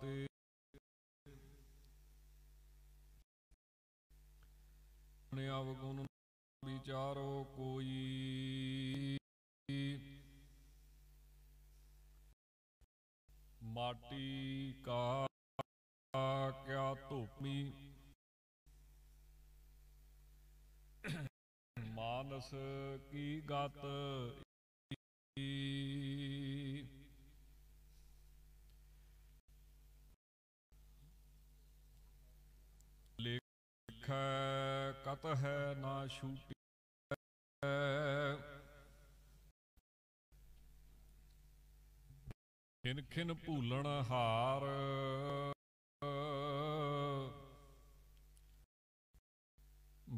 ਤੇ ਨਿਆਵ ਗੁਣ ਵਿਚਾਰੋ ਕੋਈ ਮਾਟੀ ਕਾ ਕਿਆ ਧੂਪੀ ਮਾਨਸ ਕੀ ਗਤ ਦੇਖੈ ਕਤ ਹੈ ਨਾ ਛੂਟੈ ਖਿਨ ਖਿਨ ਭੂਲਣ ਹਾਰ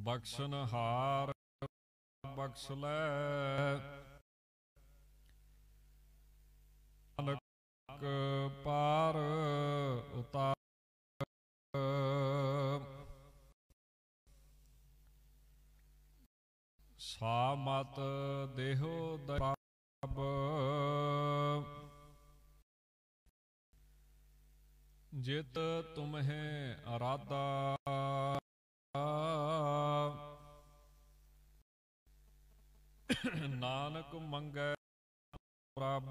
ਬਖਸ਼ਣ ਹਾਰ ਬਖਸ਼ ਲੈ ਨਾਨਕ ਪਾਰ ਉਤਾਰ ਸਾ ਮਤ ਦੇਹੋ ਦਰਬ ਜਿਤ ਤੁਮਹਿ ਅਰਾਦਾ ਨਾਨਕ ਮੰਗੈ ਪ੍ਰਭ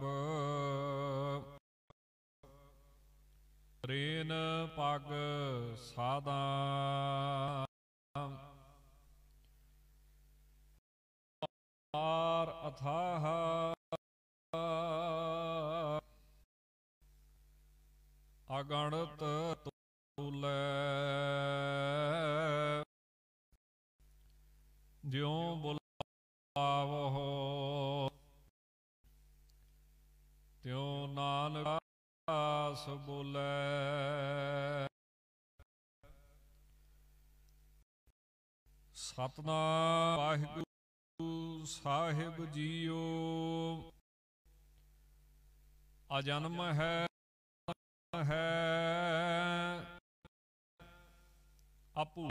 ਰੇਨ ਪਗ ਸਾਦਾ ਆਰ ਅਥਾਹ ਅਗਣਤ ਤੁਲੈ ਜਿਉ ਬੁਲਾਵੋ ਤਿਉ ਨਾਨਕ ਆਸ ਬੋਲੇ ਸਤਨਾਮ ਵਾਹਿਗੁਰੂ ਸਾਹਿਬ ਜੀਓ ਅਜਨਮ ਹੈ ਹੈ ਆਪੂ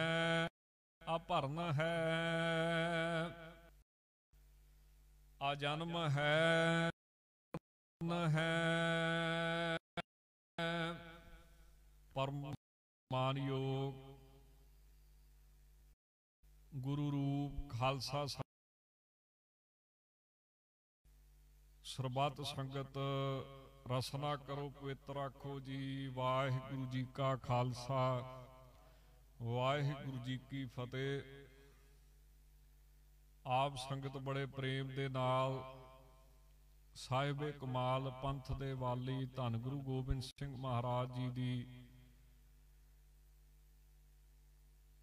ਅਪਰਨ ਹੈ ਅਜਨਮ ਹੈ ਨ ਹੈ ਪਰਮ ਮਾਨਯੋਗ ਗੁਰੂ ਰੂਪ ਖਾਲਸਾ ਸਰਬੱਤ ਸੰਗਤ ਰਸਨਾ ਕਰੋ ਪਵਿੱਤਰ ਆਖੋ ਜੀ ਵਾਹਿਗੁਰੂ ਜੀ ਕਾ ਖਾਲਸਾ ਵਾਹਿਗੁਰੂ ਜੀ ਕੀ ਫਤਿਹ ਆਪ ਸੰਗਤ ਬੜੇ ਪ੍ਰੇਮ ਦੇ ਨਾਲ ਸਾਹਿਬੇ ਕਮਾਲ ਪੰਥ ਦੇ ਵਾਲੀ ਧੰਨ ਗੁਰੂ ਗੋਬਿੰਦ ਸਿੰਘ ਮਹਾਰਾਜ ਜੀ ਦੀ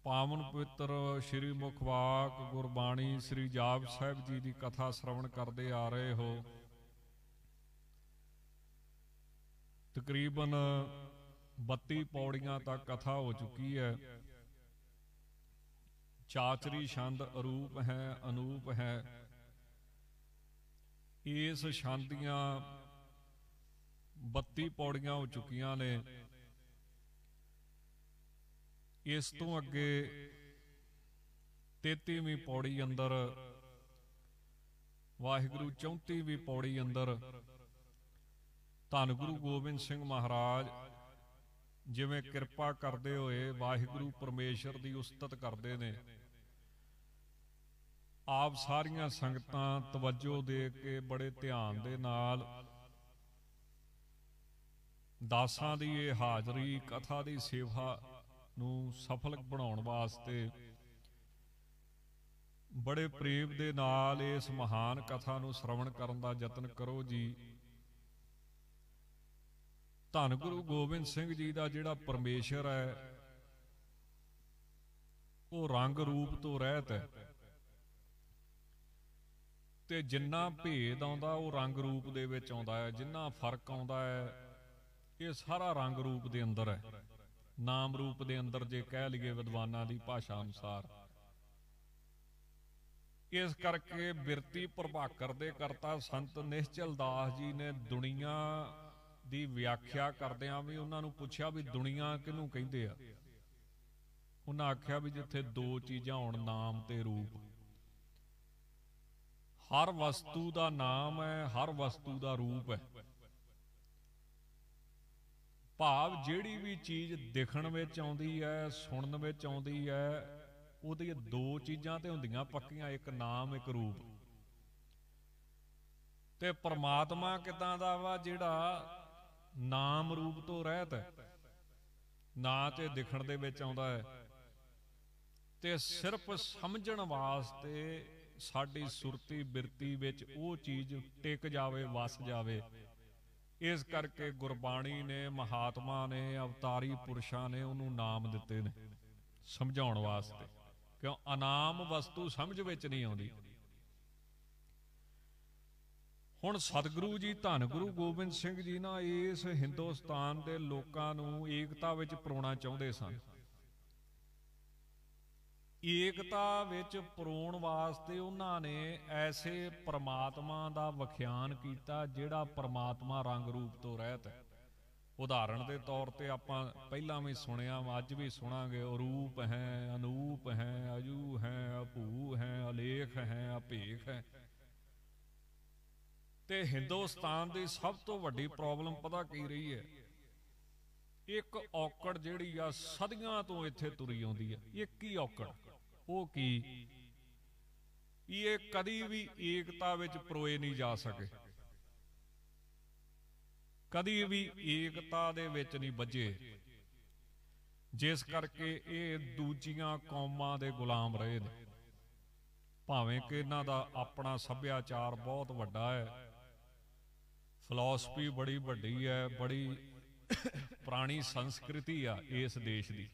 ਪਾਵਨ ਪਵਿੱਤਰ ਸ੍ਰੀ ਮੁਖਵਾਕ ਗੁਰਬਾਣੀ ਸ੍ਰੀ ਜਾਪ ਸਾਹਿਬ ਜੀ ਦੀ ਕਥਾ ਸ਼ਰਵਣ ਕਰਦੇ ਆ ਰਹੇ ਹੋ ਤਕਰੀਬਨ 32 ਪੌੜੀਆਂ ਤੱਕ ਕਥਾ ਹੋ ਚੁੱਕੀ ਹੈ ਚਾਚਰੀ ਛੰਦ ਅਰੂਪ ਹੈ ਅਨੂਪ ਹੈ ਇਸ ਛੰਦੀਆਂ 32 ਪੌੜੀਆਂ ਹੋ ਚੁੱਕੀਆਂ ਨੇ ਇਸ ਤੋਂ ਅੱਗੇ 33ਵੀਂ ਪੌੜੀ ਅੰਦਰ ਵਾਹਿਗੁਰੂ 34ਵੀਂ ਪੌੜੀ ਅੰਦਰ ਧੰਨ ਗੁਰੂ ਗੋਬਿੰਦ ਸਿੰਘ ਮਹਾਰਾਜ ਜਿਵੇਂ ਕਿਰਪਾ ਕਰਦੇ ਹੋਏ ਵਾਹਿਗੁਰੂ ਪਰਮੇਸ਼ਰ ਦੀ ਉਸਤਤ ਕਰਦੇ ਨੇ ਆਪ ਸਾਰੀਆਂ ਸੰਗਤਾਂ ਤਵੱਜੋ ਦੇ ਕੇ ਬੜੇ ਧਿਆਨ ਦੇ ਨਾਲ ਦਾਸਾਂ ਦੀ ਇਹ ਹਾਜ਼ਰੀ ਕਥਾ ਦੀ ਸੇਵਾ ਨੂੰ ਸਫਲ ਬਣਾਉਣ ਵਾਸਤੇ ਬੜੇ ਪ੍ਰੇਮ ਦੇ ਨਾਲ ਇਸ ਮਹਾਨ ਕਥਾ ਨੂੰ ਸ਼ਰਵਣ ਕਰਨ ਦਾ ਯਤਨ ਕਰੋ ਜੀ ਧੰਨ ਗੁਰੂ ਗੋਬਿੰਦ ਸਿੰਘ ਜੀ ਦਾ ਜਿਹੜਾ ਪਰਮੇਸ਼ਰ ਹੈ ਉਹ ਰੰਗ ਰੂਪ ਤੋਂ ਰਹਿਤ ਹੈ ਤੇ ਜਿੰਨਾ ਭੇਦ ਆਉਂਦਾ ਉਹ ਰੰਗ ਰੂਪ ਦੇ ਵਿੱਚ ਆਉਂਦਾ ਹੈ ਜਿੰਨਾ ਫਰਕ ਆਉਂਦਾ ਹੈ ਇਹ ਸਾਰਾ ਰੰਗ ਰੂਪ ਦੇ ਅੰਦਰ ਹੈ ਨਾਮ ਰੂਪ ਦੇ ਅੰਦਰ ਜੇ ਕਹਿ ਲਈਏ ਵਿਦਵਾਨਾਂ ਦੀ ਭਾਸ਼ਾ ਅਨੁਸਾਰ ਇਸ ਕਰਕੇ ਬਿਰਤੀ ਪ੍ਰਭਾਕਰ ਦੇ ਕਰਤਾ ਸੰਤ ਨਿਸ਼ਚਲ ਦਾਸ ਜੀ ਨੇ ਦੁਨੀਆ ਦੀ ਵਿਆਖਿਆ ਕਰਦਿਆਂ ਵੀ ਉਹਨਾਂ ਨੂੰ ਪੁੱਛਿਆ ਵੀ ਦੁਨੀਆ ਕਿਹਨੂੰ ਕਹਿੰਦੇ ਆ ਉਹਨਾਂ ਆਖਿਆ ਵੀ ਜਿੱਥੇ ਦੋ ਚੀਜ਼ਾਂ ਹੋਣ ਨਾਮ ਤੇ ਰੂਪ ਹਰ ਵਸਤੂ ਦਾ ਨਾਮ ਹੈ ਹਰ ਵਸਤੂ ਦਾ ਰੂਪ ਹੈ ਭਾਵ ਜਿਹੜੀ ਵੀ ਚੀਜ਼ ਦਿਖਣ ਵਿੱਚ ਆਉਂਦੀ ਹੈ ਸੁਣਨ ਵਿੱਚ ਆਉਂਦੀ ਹੈ ਉਹਦੇ ਦੋ ਚੀਜ਼ਾਂ ਤੇ ਹੁੰਦੀਆਂ ਪੱਕੀਆਂ ਇੱਕ ਨਾਮ ਇੱਕ ਰੂਪ ਤੇ ਪਰਮਾਤਮਾ ਕਿਦਾਂ ਦਾ ਵਾ ਜਿਹੜਾ ਨਾਮ ਰੂਪ ਤੋਂ ਰਹਿਤ ਹੈ ਨਾ ਤੇ ਦਿਖਣ ਦੇ ਵਿੱਚ ਆਉਂਦਾ ਹੈ ਤੇ ਸਿਰਫ ਸਮਝਣ ਵਾਸਤੇ ਸਾਡੀ ਸੁਰਤੀ ਬਿਰਤੀ ਵਿੱਚ ਉਹ ਚੀਜ਼ ਟਿਕ ਜਾਵੇ ਵਸ ਜਾਵੇ ਇਸ ਕਰਕੇ ਗੁਰਬਾਣੀ ਨੇ ਮਹਾਤਮਾ ਨੇ ਅਵਤਾਰੀ ਪੁਰਸ਼ਾਂ ਨੇ ਉਹਨੂੰ ਨਾਮ ਦਿੱਤੇ ਨੇ ਸਮਝਾਉਣ ਵਾਸਤੇ ਕਿਉਂ ਅਨਾਮ ਵਸਤੂ ਸਮਝ ਵਿੱਚ ਨਹੀਂ ਆਉਂਦੀ ਹੁਣ ਸਤਿਗੁਰੂ ਜੀ ਧੰਨ ਗੁਰੂ ਗੋਬਿੰਦ ਸਿੰਘ ਜੀ ਨਾ ਇਸ ਹਿੰਦੁਸਤਾਨ ਦੇ ਲੋਕਾਂ ਨੂੰ ਏਕਤਾ ਵਿੱਚ ਪਰੋਣਾ ਚਾਹੁੰਦੇ ਸਨ ਏਕਤਾ ਵਿੱਚ ਪਰੋਣ ਵਾਸਤੇ ਉਹਨਾਂ ਨੇ ਐਸੇ ਪ੍ਰਮਾਤਮਾ ਦਾ ਵਿਖਿਆਨ ਕੀਤਾ ਜਿਹੜਾ ਪ੍ਰਮਾਤਮਾ ਰੰਗ ਰੂਪ ਤੋਂ ਰਹਿਤ ਹੈ ਉਦਾਹਰਣ ਦੇ ਤੌਰ ਤੇ ਆਪਾਂ ਪਹਿਲਾਂ ਵੀ ਸੁਣਿਆ ਅੱਜ ਵੀ ਸੁਣਾਂਗੇ ਰੂਪ ਹੈ ਅਨੂਪ ਹੈ ਅਜੂ ਹੈ ਅਭੂ ਹੈ ਅਲੇਖ ਹੈ ਅਭੇਖ ਹੈ ਤੇ ਹਿੰਦੁਸਤਾਨ ਦੀ ਸਭ ਤੋਂ ਵੱਡੀ ਪ੍ਰੋਬਲਮ ਪਤਾ ਕੀ ਰਹੀ ਹੈ ਇੱਕ ਔਕੜ ਜਿਹੜੀ ਆ ਸਦੀਆਂ ਤੋਂ ਇੱਥੇ ਤੁਰੀ ਆਉਂਦੀ ਆ ਇੱਕ ਹੀ ਔਕੜ ਉਹ ਕੀ ਇਹ ਕਦੀ ਵੀ ਏਕਤਾ ਵਿੱਚ ਪਰੋਏ ਨਹੀਂ ਜਾ ਸਕੇ ਕਦੀ ਵੀ ਏਕਤਾ ਦੇ ਵਿੱਚ ਨਹੀਂ ਵੱਜੇ ਜਿਸ ਕਰਕੇ ਇਹ ਦੂਜੀਆਂ ਕੌਮਾਂ ਦੇ ਗੁਲਾਮ ਰਹੇ ਨੇ ਭਾਵੇਂ ਕਿ ਇਹਨਾਂ ਦਾ ਆਪਣਾ ਸੱਭਿਆਚਾਰ ਬਹੁਤ ਵੱਡਾ ਹੈ ਫਲਸਫੀ ਬੜੀ ਵੱਡੀ ਹੈ ਬੜੀ ਪੁਰਾਣੀ ਸੰਸਕ੍ਰਿਤੀ ਆ ਇਸ ਦੇਸ਼ ਦੀ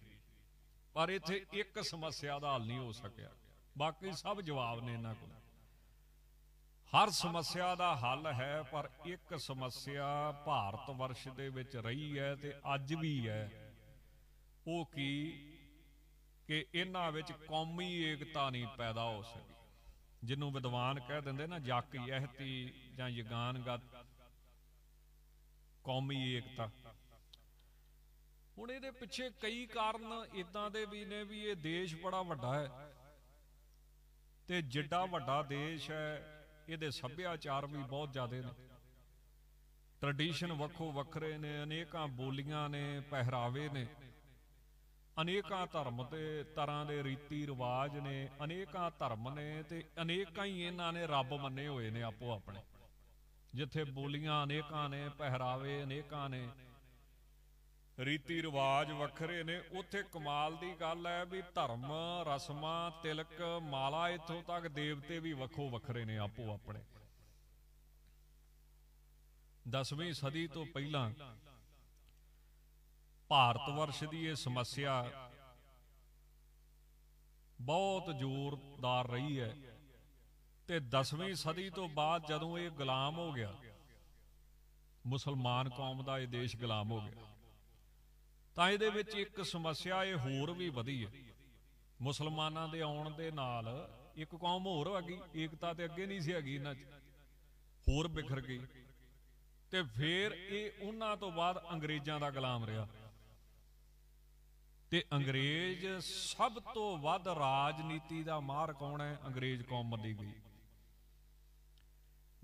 ਪਰ ਇੱਥੇ ਇੱਕ ਸਮੱਸਿਆ ਦਾ ਹੱਲ ਨਹੀਂ ਹੋ ਸਕਿਆ ਬਾਕੀ ਸਭ ਜਵਾਬ ਨੇ ਇਹਨਾਂ ਕੋਲ ਹਰ ਸਮੱਸਿਆ ਦਾ ਹੱਲ ਹੈ ਪਰ ਇੱਕ ਸਮੱਸਿਆ ਭਾਰਤ ਵਰਸ਼ ਦੇ ਵਿੱਚ ਰਹੀ ਹੈ ਤੇ ਅੱਜ ਵੀ ਹੈ ਉਹ ਕੀ ਕਿ ਇਹਨਾਂ ਵਿੱਚ ਕੌਮੀ ਏਕਤਾ ਨਹੀਂ ਪੈਦਾ ਹੋ ਸਕੀ ਜਿਹਨੂੰ ਵਿਦਵਾਨ ਕਹਿ ਦਿੰਦੇ ਨਾ ਜੱਕ ਯਹਤੀ ਜਾਂ ਯਗਾਨਗਤ ਕੌਮੀ ਏਕਤਾ ਹੁਣ ਇਹਦੇ ਪਿੱਛੇ ਕਈ ਕਾਰਨ ਇਦਾਂ ਦੇ ਵੀ ਨੇ ਵੀ ਇਹ ਦੇਸ਼ ਬੜਾ ਵੱਡਾ ਹੈ ਤੇ ਜਿੱਡਾ ਵੱਡਾ ਦੇਸ਼ ਹੈ ਇਹਦੇ ਸੱਭਿਆਚਾਰ ਵੀ ਬਹੁਤ ਜ਼ਿਆਦੇ ਨੇ ਟ੍ਰੈਡੀਸ਼ਨ ਵੱਖੋ ਵੱਖਰੇ ਨੇ ਅਨੇਕਾਂ ਬੋਲੀਆਂ ਨੇ ਪਹਿਰਾਵੇ ਨੇ ਅਨੇਕਾਂ ਧਰਮ ਤੇ ਤਰ੍ਹਾਂ ਦੇ ਰੀਤੀ ਰਿਵਾਜ ਨੇ ਅਨੇਕਾਂ ਧਰਮ ਨੇ ਤੇ ਅਨੇਕਾਂ ਹੀ ਇਹਨਾਂ ਨੇ ਰੱਬ ਮੰਨੇ ਹੋਏ ਨੇ ਆਪੋ ਆਪਣੇ ਜਿੱਥੇ ਬੋਲੀਆਂ ਅਨੇਕਾਂ ਨੇ ਪਹਿਰਾਵੇ ਅਨੇਕਾਂ ਨੇ ਰੀਤੀ ਰਿਵਾਜ ਵੱਖਰੇ ਨੇ ਉੱਥੇ ਕਮਾਲ ਦੀ ਗੱਲ ਹੈ ਵੀ ਧਰਮ ਰਸਮਾਂ ਤਿਲਕ ਮਾਲਾ ਇੱਥੋਂ ਤੱਕ ਦੇਵਤੇ ਵੀ ਵੱਖੋ ਵੱਖਰੇ ਨੇ ਆਪੋ ਆਪਣੇ 10ਵੀਂ ਸਦੀ ਤੋਂ ਪਹਿਲਾਂ ਭਾਰਤ ਵਰਸ਼ ਦੀ ਇਹ ਸਮੱਸਿਆ ਬਹੁਤ ਜ਼ੋਰਦਾਰ ਰਹੀ ਹੈ ਤੇ 10ਵੀਂ ਸਦੀ ਤੋਂ ਬਾਅਦ ਜਦੋਂ ਇਹ ਗੁਲਾਮ ਹੋ ਗਿਆ ਮੁਸਲਮਾਨ ਕੌਮ ਦਾ ਇਹ ਦੇਸ਼ ਗੁਲਾਮ ਹੋ ਗਿਆ ਤਾਂ ਇਹਦੇ ਵਿੱਚ ਇੱਕ ਸਮੱਸਿਆ ਇਹ ਹੋਰ ਵੀ ਵਧੀ ਹੈ ਮੁਸਲਮਾਨਾਂ ਦੇ ਆਉਣ ਦੇ ਨਾਲ ਇੱਕ ਕੌਮ ਹੋਰ ਆ ਗਈ ਏਕਤਾ ਤੇ ਅੱਗੇ ਨਹੀਂ ਸੀ ਹੈਗੀ ਇਹਨਾਂ 'ਚ ਹੋਰ ਬਿਖਰ ਗਈ ਤੇ ਫਿਰ ਇਹ ਉਹਨਾਂ ਤੋਂ ਬਾਅਦ ਅੰਗਰੇਜ਼ਾਂ ਦਾ ਗੁਲਾਮ ਰਿਹਾ ਤੇ ਅੰਗਰੇਜ਼ ਸਭ ਤੋਂ ਵੱਧ ਰਾਜਨੀਤੀ ਦਾ ਮਾਰ ਕੌਣ ਹੈ ਅੰਗਰੇਜ਼ ਕੌਮ ਮੰਨੀ ਗਈ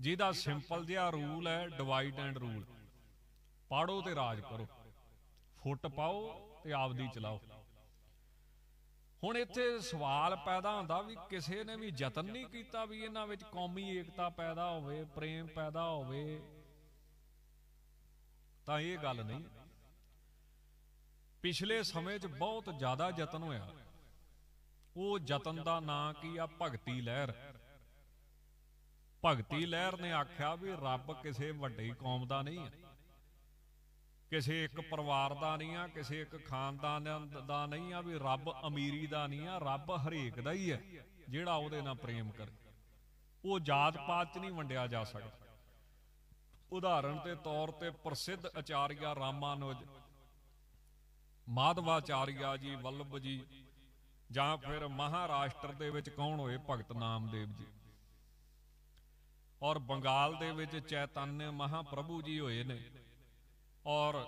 ਜਿਹਦਾ ਸਿੰਪਲ ਜਿਹਾ ਰੂਲ ਹੈ ਡਿਵਾਈਡ ਐਂਡ ਰੂਲ ਪਾੜੋ ਤੇ ਰਾਜ ਕਰੋ ਫੁੱਟ ਪਾਓ ਤੇ ਆਪਦੀ ਚਲਾਓ ਹੁਣ ਇੱਥੇ ਸਵਾਲ ਪੈਦਾ ਹੁੰਦਾ ਵੀ ਕਿਸੇ ਨੇ ਵੀ ਯਤਨ ਨਹੀਂ ਕੀਤਾ ਵੀ ਇਹਨਾਂ ਵਿੱਚ ਕੌਮੀ ਏਕਤਾ ਪੈਦਾ ਹੋਵੇ ਪ੍ਰੇਮ ਪੈਦਾ ਹੋਵੇ ਤਾਂ ਇਹ ਗੱਲ ਨਹੀਂ ਪਿਛਲੇ ਸਮੇਂ 'ਚ ਬਹੁਤ ਜ਼ਿਆਦਾ ਯਤਨ ਹੋਇਆ ਉਹ ਯਤਨ ਦਾ ਨਾਂ ਕੀ ਆ ਭਗਤੀ ਲਹਿਰ ਭਗਤੀ ਲਹਿਰ ਨੇ ਆਖਿਆ ਵੀ ਰੱਬ ਕਿਸੇ ਵੱਡੀ ਕੌਮ ਦਾ ਨਹੀਂ ਹੈ ਕਿਸੇ ਇੱਕ ਪਰਿਵਾਰ ਦਾ ਨਹੀਂ ਆ ਕਿਸੇ ਇੱਕ ਖਾਨਦਾਨ ਦਾ ਨਹੀਂ ਆ ਵੀ ਰੱਬ ਅਮੀਰੀ ਦਾ ਨਹੀਂ ਆ ਰੱਬ ਹਰੇਕ ਦਾ ਹੀ ਹੈ ਜਿਹੜਾ ਉਹਦੇ ਨਾਲ ਪ੍ਰੇਮ ਕਰੇ ਉਹ ਜਾਤ ਪਾਤ ਚ ਨਹੀਂ ਵੰਡਿਆ ਜਾ ਸਕਦਾ ਉਦਾਹਰਣ ਤੇ ਤੌਰ ਤੇ ਪ੍ਰਸਿੱਧ ਆਚਾਰੀਆ ਰਾਮਾਨੁਜ ਮਾਧਵਾਚਾਰੀਆ ਜੀ ਵੱਲਭ ਜੀ ਜਾਂ ਫਿਰ ਮਹਾਰਾਸ਼ਟਰ ਦੇ ਵਿੱਚ ਕੌਣ ਹੋਏ ਭਗਤ ਨਾਮਦੇਵ ਜੀ ਔਰ ਬੰਗਾਲ ਦੇ ਵਿੱਚ ਚੈਤਨਯ ਮਹਾਪ੍ਰਭੂ ਜੀ ਹੋਏ ਨੇ ਔਰ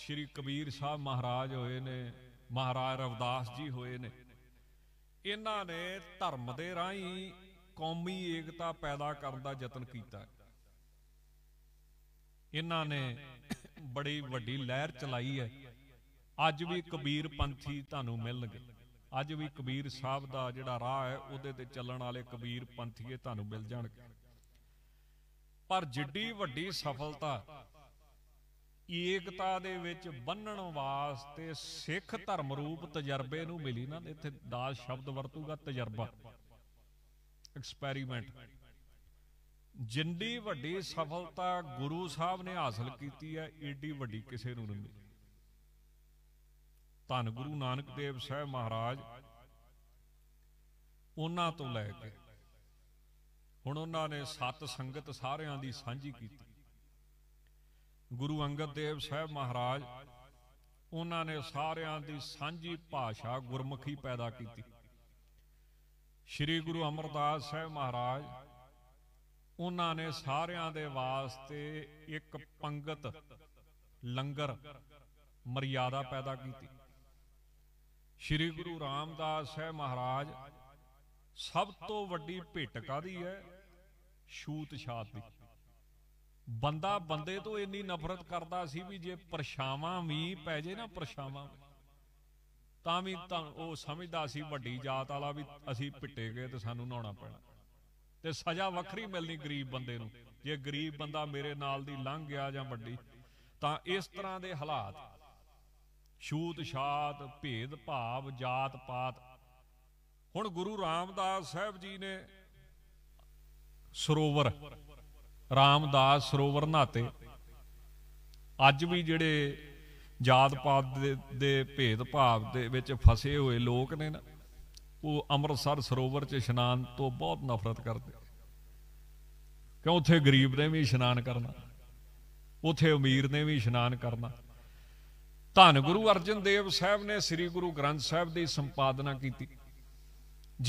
ਸ਼੍ਰੀ ਕਬੀਰ ਸਾਹਿਬ ਮਹਾਰਾਜ ਹੋਏ ਨੇ ਮਹਾਰਾਜ ਰਵਦਾਸ ਜੀ ਹੋਏ ਨੇ ਇਹਨਾਂ ਨੇ ਧਰਮ ਦੇ ਰਾਹੀਂ ਕੌਮੀ ਏਕਤਾ ਪੈਦਾ ਕਰਨ ਦਾ ਯਤਨ ਕੀਤਾ ਇਹਨਾਂ ਨੇ ਬੜੀ ਵੱਡੀ ਲਹਿਰ ਚਲਾਈ ਹੈ ਅੱਜ ਵੀ ਕਬੀਰ ਪੰਥੀ ਤੁਹਾਨੂੰ ਮਿਲਣਗੇ ਅੱਜ ਵੀ ਕਬੀਰ ਸਾਹਿਬ ਦਾ ਜਿਹੜਾ ਰਾਹ ਹੈ ਉਹਦੇ ਤੇ ਚੱਲਣ ਵਾਲੇ ਕਬੀਰ ਪੰਥੀਏ ਤੁਹਾਨੂੰ ਮਿਲ ਜਾਣਗੇ ਪਰ ਜਿੱਡੀ ਵੱਡੀ ਸਫਲਤਾ ਏਕਤਾ ਦੇ ਵਿੱਚ ਬੰਨਣ ਵਾਸਤੇ ਸਿੱਖ ਧਰਮ ਰੂਪ ਤਜਰਬੇ ਨੂੰ ਮਿਲੀ ਨਾ ਇੱਥੇ ਦਾਸ ਸ਼ਬਦ ਵਰਤੂਗਾ ਤਜਰਬਾ ਐਕਸਪੈਰੀਮੈਂਟ ਜਿੰਦੀ ਵੱਡੀ ਸਫਲਤਾ ਗੁਰੂ ਸਾਹਿਬ ਨੇ ਹਾਸਲ ਕੀਤੀ ਹੈ ਏਡੀ ਵੱਡੀ ਕਿਸੇ ਨੂੰ ਨਹੀਂ ਮਿਲੀ ਧੰਨ ਗੁਰੂ ਨਾਨਕ ਦੇਵ ਸਾਹਿਬ ਮਹਾਰਾਜ ਉਹਨਾਂ ਤੋਂ ਲੈ ਕੇ ਹੁਣ ਉਹਨਾਂ ਨੇ ਸਤ ਸੰਗਤ ਸਾਰਿਆਂ ਦੀ ਸਾਂਝੀ ਕੀਤੀ ਗੁਰੂ ਅੰਗਦ ਦੇਵ ਸਾਹਿਬ ਮਹਾਰਾਜ ਉਹਨਾਂ ਨੇ ਸਾਰਿਆਂ ਦੀ ਸਾਂਝੀ ਭਾਸ਼ਾ ਗੁਰਮੁਖੀ ਪੈਦਾ ਕੀਤੀ ਸ੍ਰੀ ਗੁਰੂ ਅਮਰਦਾਸ ਸਾਹਿਬ ਮਹਾਰਾਜ ਉਹਨਾਂ ਨੇ ਸਾਰਿਆਂ ਦੇ ਵਾਸਤੇ ਇੱਕ ਪੰਗਤ ਲੰਗਰ ਮਰਿਆਦਾ ਪੈਦਾ ਕੀਤੀ ਸ੍ਰੀ ਗੁਰੂ ਰਾਮਦਾਸ ਸਾਹਿਬ ਮਹਾਰਾਜ ਸਭ ਤੋਂ ਵੱਡੀ ਭੇਟ ਕਾਦੀ ਹੈ ਛੂਤ ਛਾਤ ਦੀ ਬੰਦਾ ਬੰਦੇ ਤੋਂ ਇੰਨੀ ਨਫ਼ਰਤ ਕਰਦਾ ਸੀ ਵੀ ਜੇ ਪਰਛਾਵਾਂ ਵੀ ਪੈ ਜੇ ਨਾ ਪਰਛਾਵਾਂ ਤਾਂ ਵੀ ਤਾਂ ਉਹ ਸਮਝਦਾ ਸੀ ਵੱਡੀ ਜਾਤ ਵਾਲਾ ਵੀ ਅਸੀਂ ਪਿੱਟੇ ਗਏ ਤੇ ਸਾਨੂੰ ਨਹਾਉਣਾ ਪੈਣਾ ਤੇ ਸਜ਼ਾ ਵੱਖਰੀ ਮਿਲਣੀ ਗਰੀਬ ਬੰਦੇ ਨੂੰ ਜੇ ਗਰੀਬ ਬੰਦਾ ਮੇਰੇ ਨਾਲ ਦੀ ਲੰਘ ਗਿਆ ਜਾਂ ਵੱਡੀ ਤਾਂ ਇਸ ਤਰ੍ਹਾਂ ਦੇ ਹਾਲਾਤ ਛੂਤ ਛਾਤ ਭੇਦ ਭਾਵ ਜਾਤ ਪਾਤ ਹੁਣ ਗੁਰੂ ਰਾਮਦਾਸ ਸਾਹਿਬ ਜੀ ਨੇ ਸਰੋਵਰ ਰਾਮਦਾਸ ਸਰੋਵਰ ਨਾਤੇ ਅੱਜ ਵੀ ਜਿਹੜੇ ਜਾਤ ਪਾਤ ਦੇ ਭੇਦ ਭਾਵ ਦੇ ਵਿੱਚ ਫਸੇ ਹੋਏ ਲੋਕ ਨੇ ਨਾ ਉਹ ਅੰਮ੍ਰਿਤਸਰ ਸਰੋਵਰ 'ਚ ਇਸ਼ਨਾਨ ਤੋਂ ਬਹੁਤ ਨਫ਼ਰਤ ਕਰਦੇ ਕਿਉਂ ਉੱਥੇ ਗਰੀਬ ਨੇ ਵੀ ਇਸ਼ਨਾਨ ਕਰਨਾ ਉੱਥੇ ਅਮੀਰ ਨੇ ਵੀ ਇਸ਼ਨਾਨ ਕਰਨਾ ਧੰਨ ਗੁਰੂ ਅਰਜਨ ਦੇਵ ਸਾਹਿਬ ਨੇ ਸ੍ਰੀ ਗੁਰੂ ਗ੍ਰੰਥ ਸਾਹਿਬ ਦੀ ਸੰਪਾਦਨਾ ਕੀਤੀ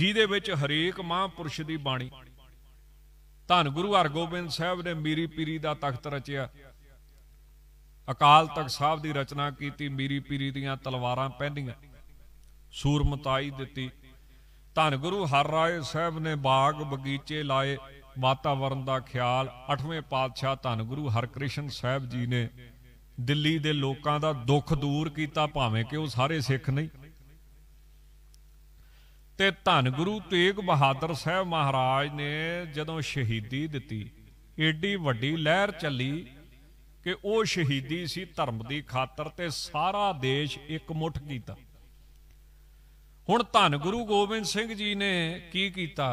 ਜਿਹਦੇ ਵਿੱਚ ਹਰੇਕ ਮਹਾਂਪੁਰਸ਼ ਦੀ ਬਾਣੀ ਧੰਨ ਗੁਰੂ ਹਰਗੋਬਿੰਦ ਸਾਹਿਬ ਨੇ ਮੀਰੀ ਪੀਰੀ ਦਾ ਤਖਤ ਰਚਿਆ ਅਕਾਲ ਤਖਤ ਸਾਹਿਬ ਦੀ ਰਚਨਾ ਕੀਤੀ ਮੀਰੀ ਪੀਰੀ ਦੀਆਂ ਤਲਵਾਰਾਂ ਪਹਿਨੀਆਂ ਸੂਰਮਤਾਈ ਦਿੱਤੀ ਧੰਨ ਗੁਰੂ ਹਰ ਰਾਏ ਸਾਹਿਬ ਨੇ ਬਾਗ ਬਗੀਚੇ ਲਾਏ ਵਾਤਾਵਰਨ ਦਾ ਖਿਆਲ 8ਵੇਂ ਪਾਤਸ਼ਾਹ ਧੰਨ ਗੁਰੂ ਹਰਕ੍ਰਿਸ਼ਨ ਸਾਹਿਬ ਜੀ ਨੇ ਦਿੱਲੀ ਦੇ ਲੋਕਾਂ ਦਾ ਦੁੱਖ ਦੂਰ ਕੀਤਾ ਭਾਵੇਂ ਕਿ ਉਹ ਸਾਰੇ ਸਿੱਖ ਨਹੀਂ ਤੇ ਧੰਨ ਗੁਰੂ ਤੇਗ ਬਹਾਦਰ ਸਾਹਿਬ ਮਹਾਰਾਜ ਨੇ ਜਦੋਂ ਸ਼ਹੀਦੀ ਦਿੱਤੀ ਏਡੀ ਵੱਡੀ ਲਹਿਰ ਚੱਲੀ ਕਿ ਉਹ ਸ਼ਹੀਦੀ ਸੀ ਧਰਮ ਦੀ ਖਾਤਰ ਤੇ ਸਾਰਾ ਦੇਸ਼ ਇੱਕ ਮੁੱਠ ਕੀਤਾ ਹੁਣ ਧੰਨ ਗੁਰੂ ਗੋਬਿੰਦ ਸਿੰਘ ਜੀ ਨੇ ਕੀ ਕੀਤਾ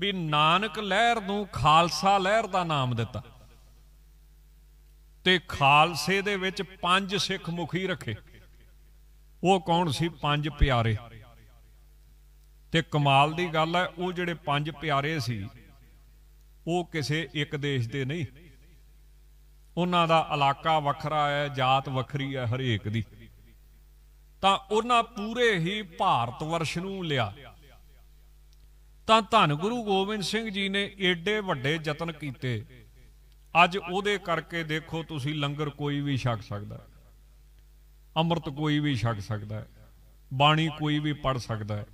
ਵੀ ਨਾਨਕ ਲਹਿਰ ਨੂੰ ਖਾਲਸਾ ਲਹਿਰ ਦਾ ਨਾਮ ਦਿੱਤਾ ਤੇ ਖਾਲਸੇ ਦੇ ਵਿੱਚ ਪੰਜ ਸਿੱਖ ਮੁਖੀ ਰੱਖੇ ਉਹ ਕੌਣ ਸੀ ਪੰਜ ਪਿਆਰੇ ਤੇ ਕਮਾਲ ਦੀ ਗੱਲ ਹੈ ਉਹ ਜਿਹੜੇ ਪੰਜ ਪਿਆਰੇ ਸੀ ਉਹ ਕਿਸੇ ਇੱਕ ਦੇਸ਼ ਦੇ ਨਹੀਂ ਉਹਨਾਂ ਦਾ ਇਲਾਕਾ ਵੱਖਰਾ ਹੈ ਜਾਤ ਵੱਖਰੀ ਹੈ ਹਰੇਕ ਦੀ ਤਾਂ ਉਹਨਾਂ ਪੂਰੇ ਹੀ ਭਾਰਤ ਵਰਸ਼ ਨੂੰ ਲਿਆ ਤਾਂ ਧੰਨ ਗੁਰੂ ਗੋਬਿੰਦ ਸਿੰਘ ਜੀ ਨੇ ਏਡੇ ਵੱਡੇ ਯਤਨ ਕੀਤੇ ਅੱਜ ਉਹਦੇ ਕਰਕੇ ਦੇਖੋ ਤੁਸੀਂ ਲੰਗਰ ਕੋਈ ਵੀ ਛਕ ਸਕਦਾ ਹੈ ਅੰਮ੍ਰਿਤ ਕੋਈ ਵੀ ਛਕ ਸਕਦਾ ਹੈ ਬਾਣੀ ਕੋਈ ਵੀ ਪੜ ਸਕਦਾ ਹੈ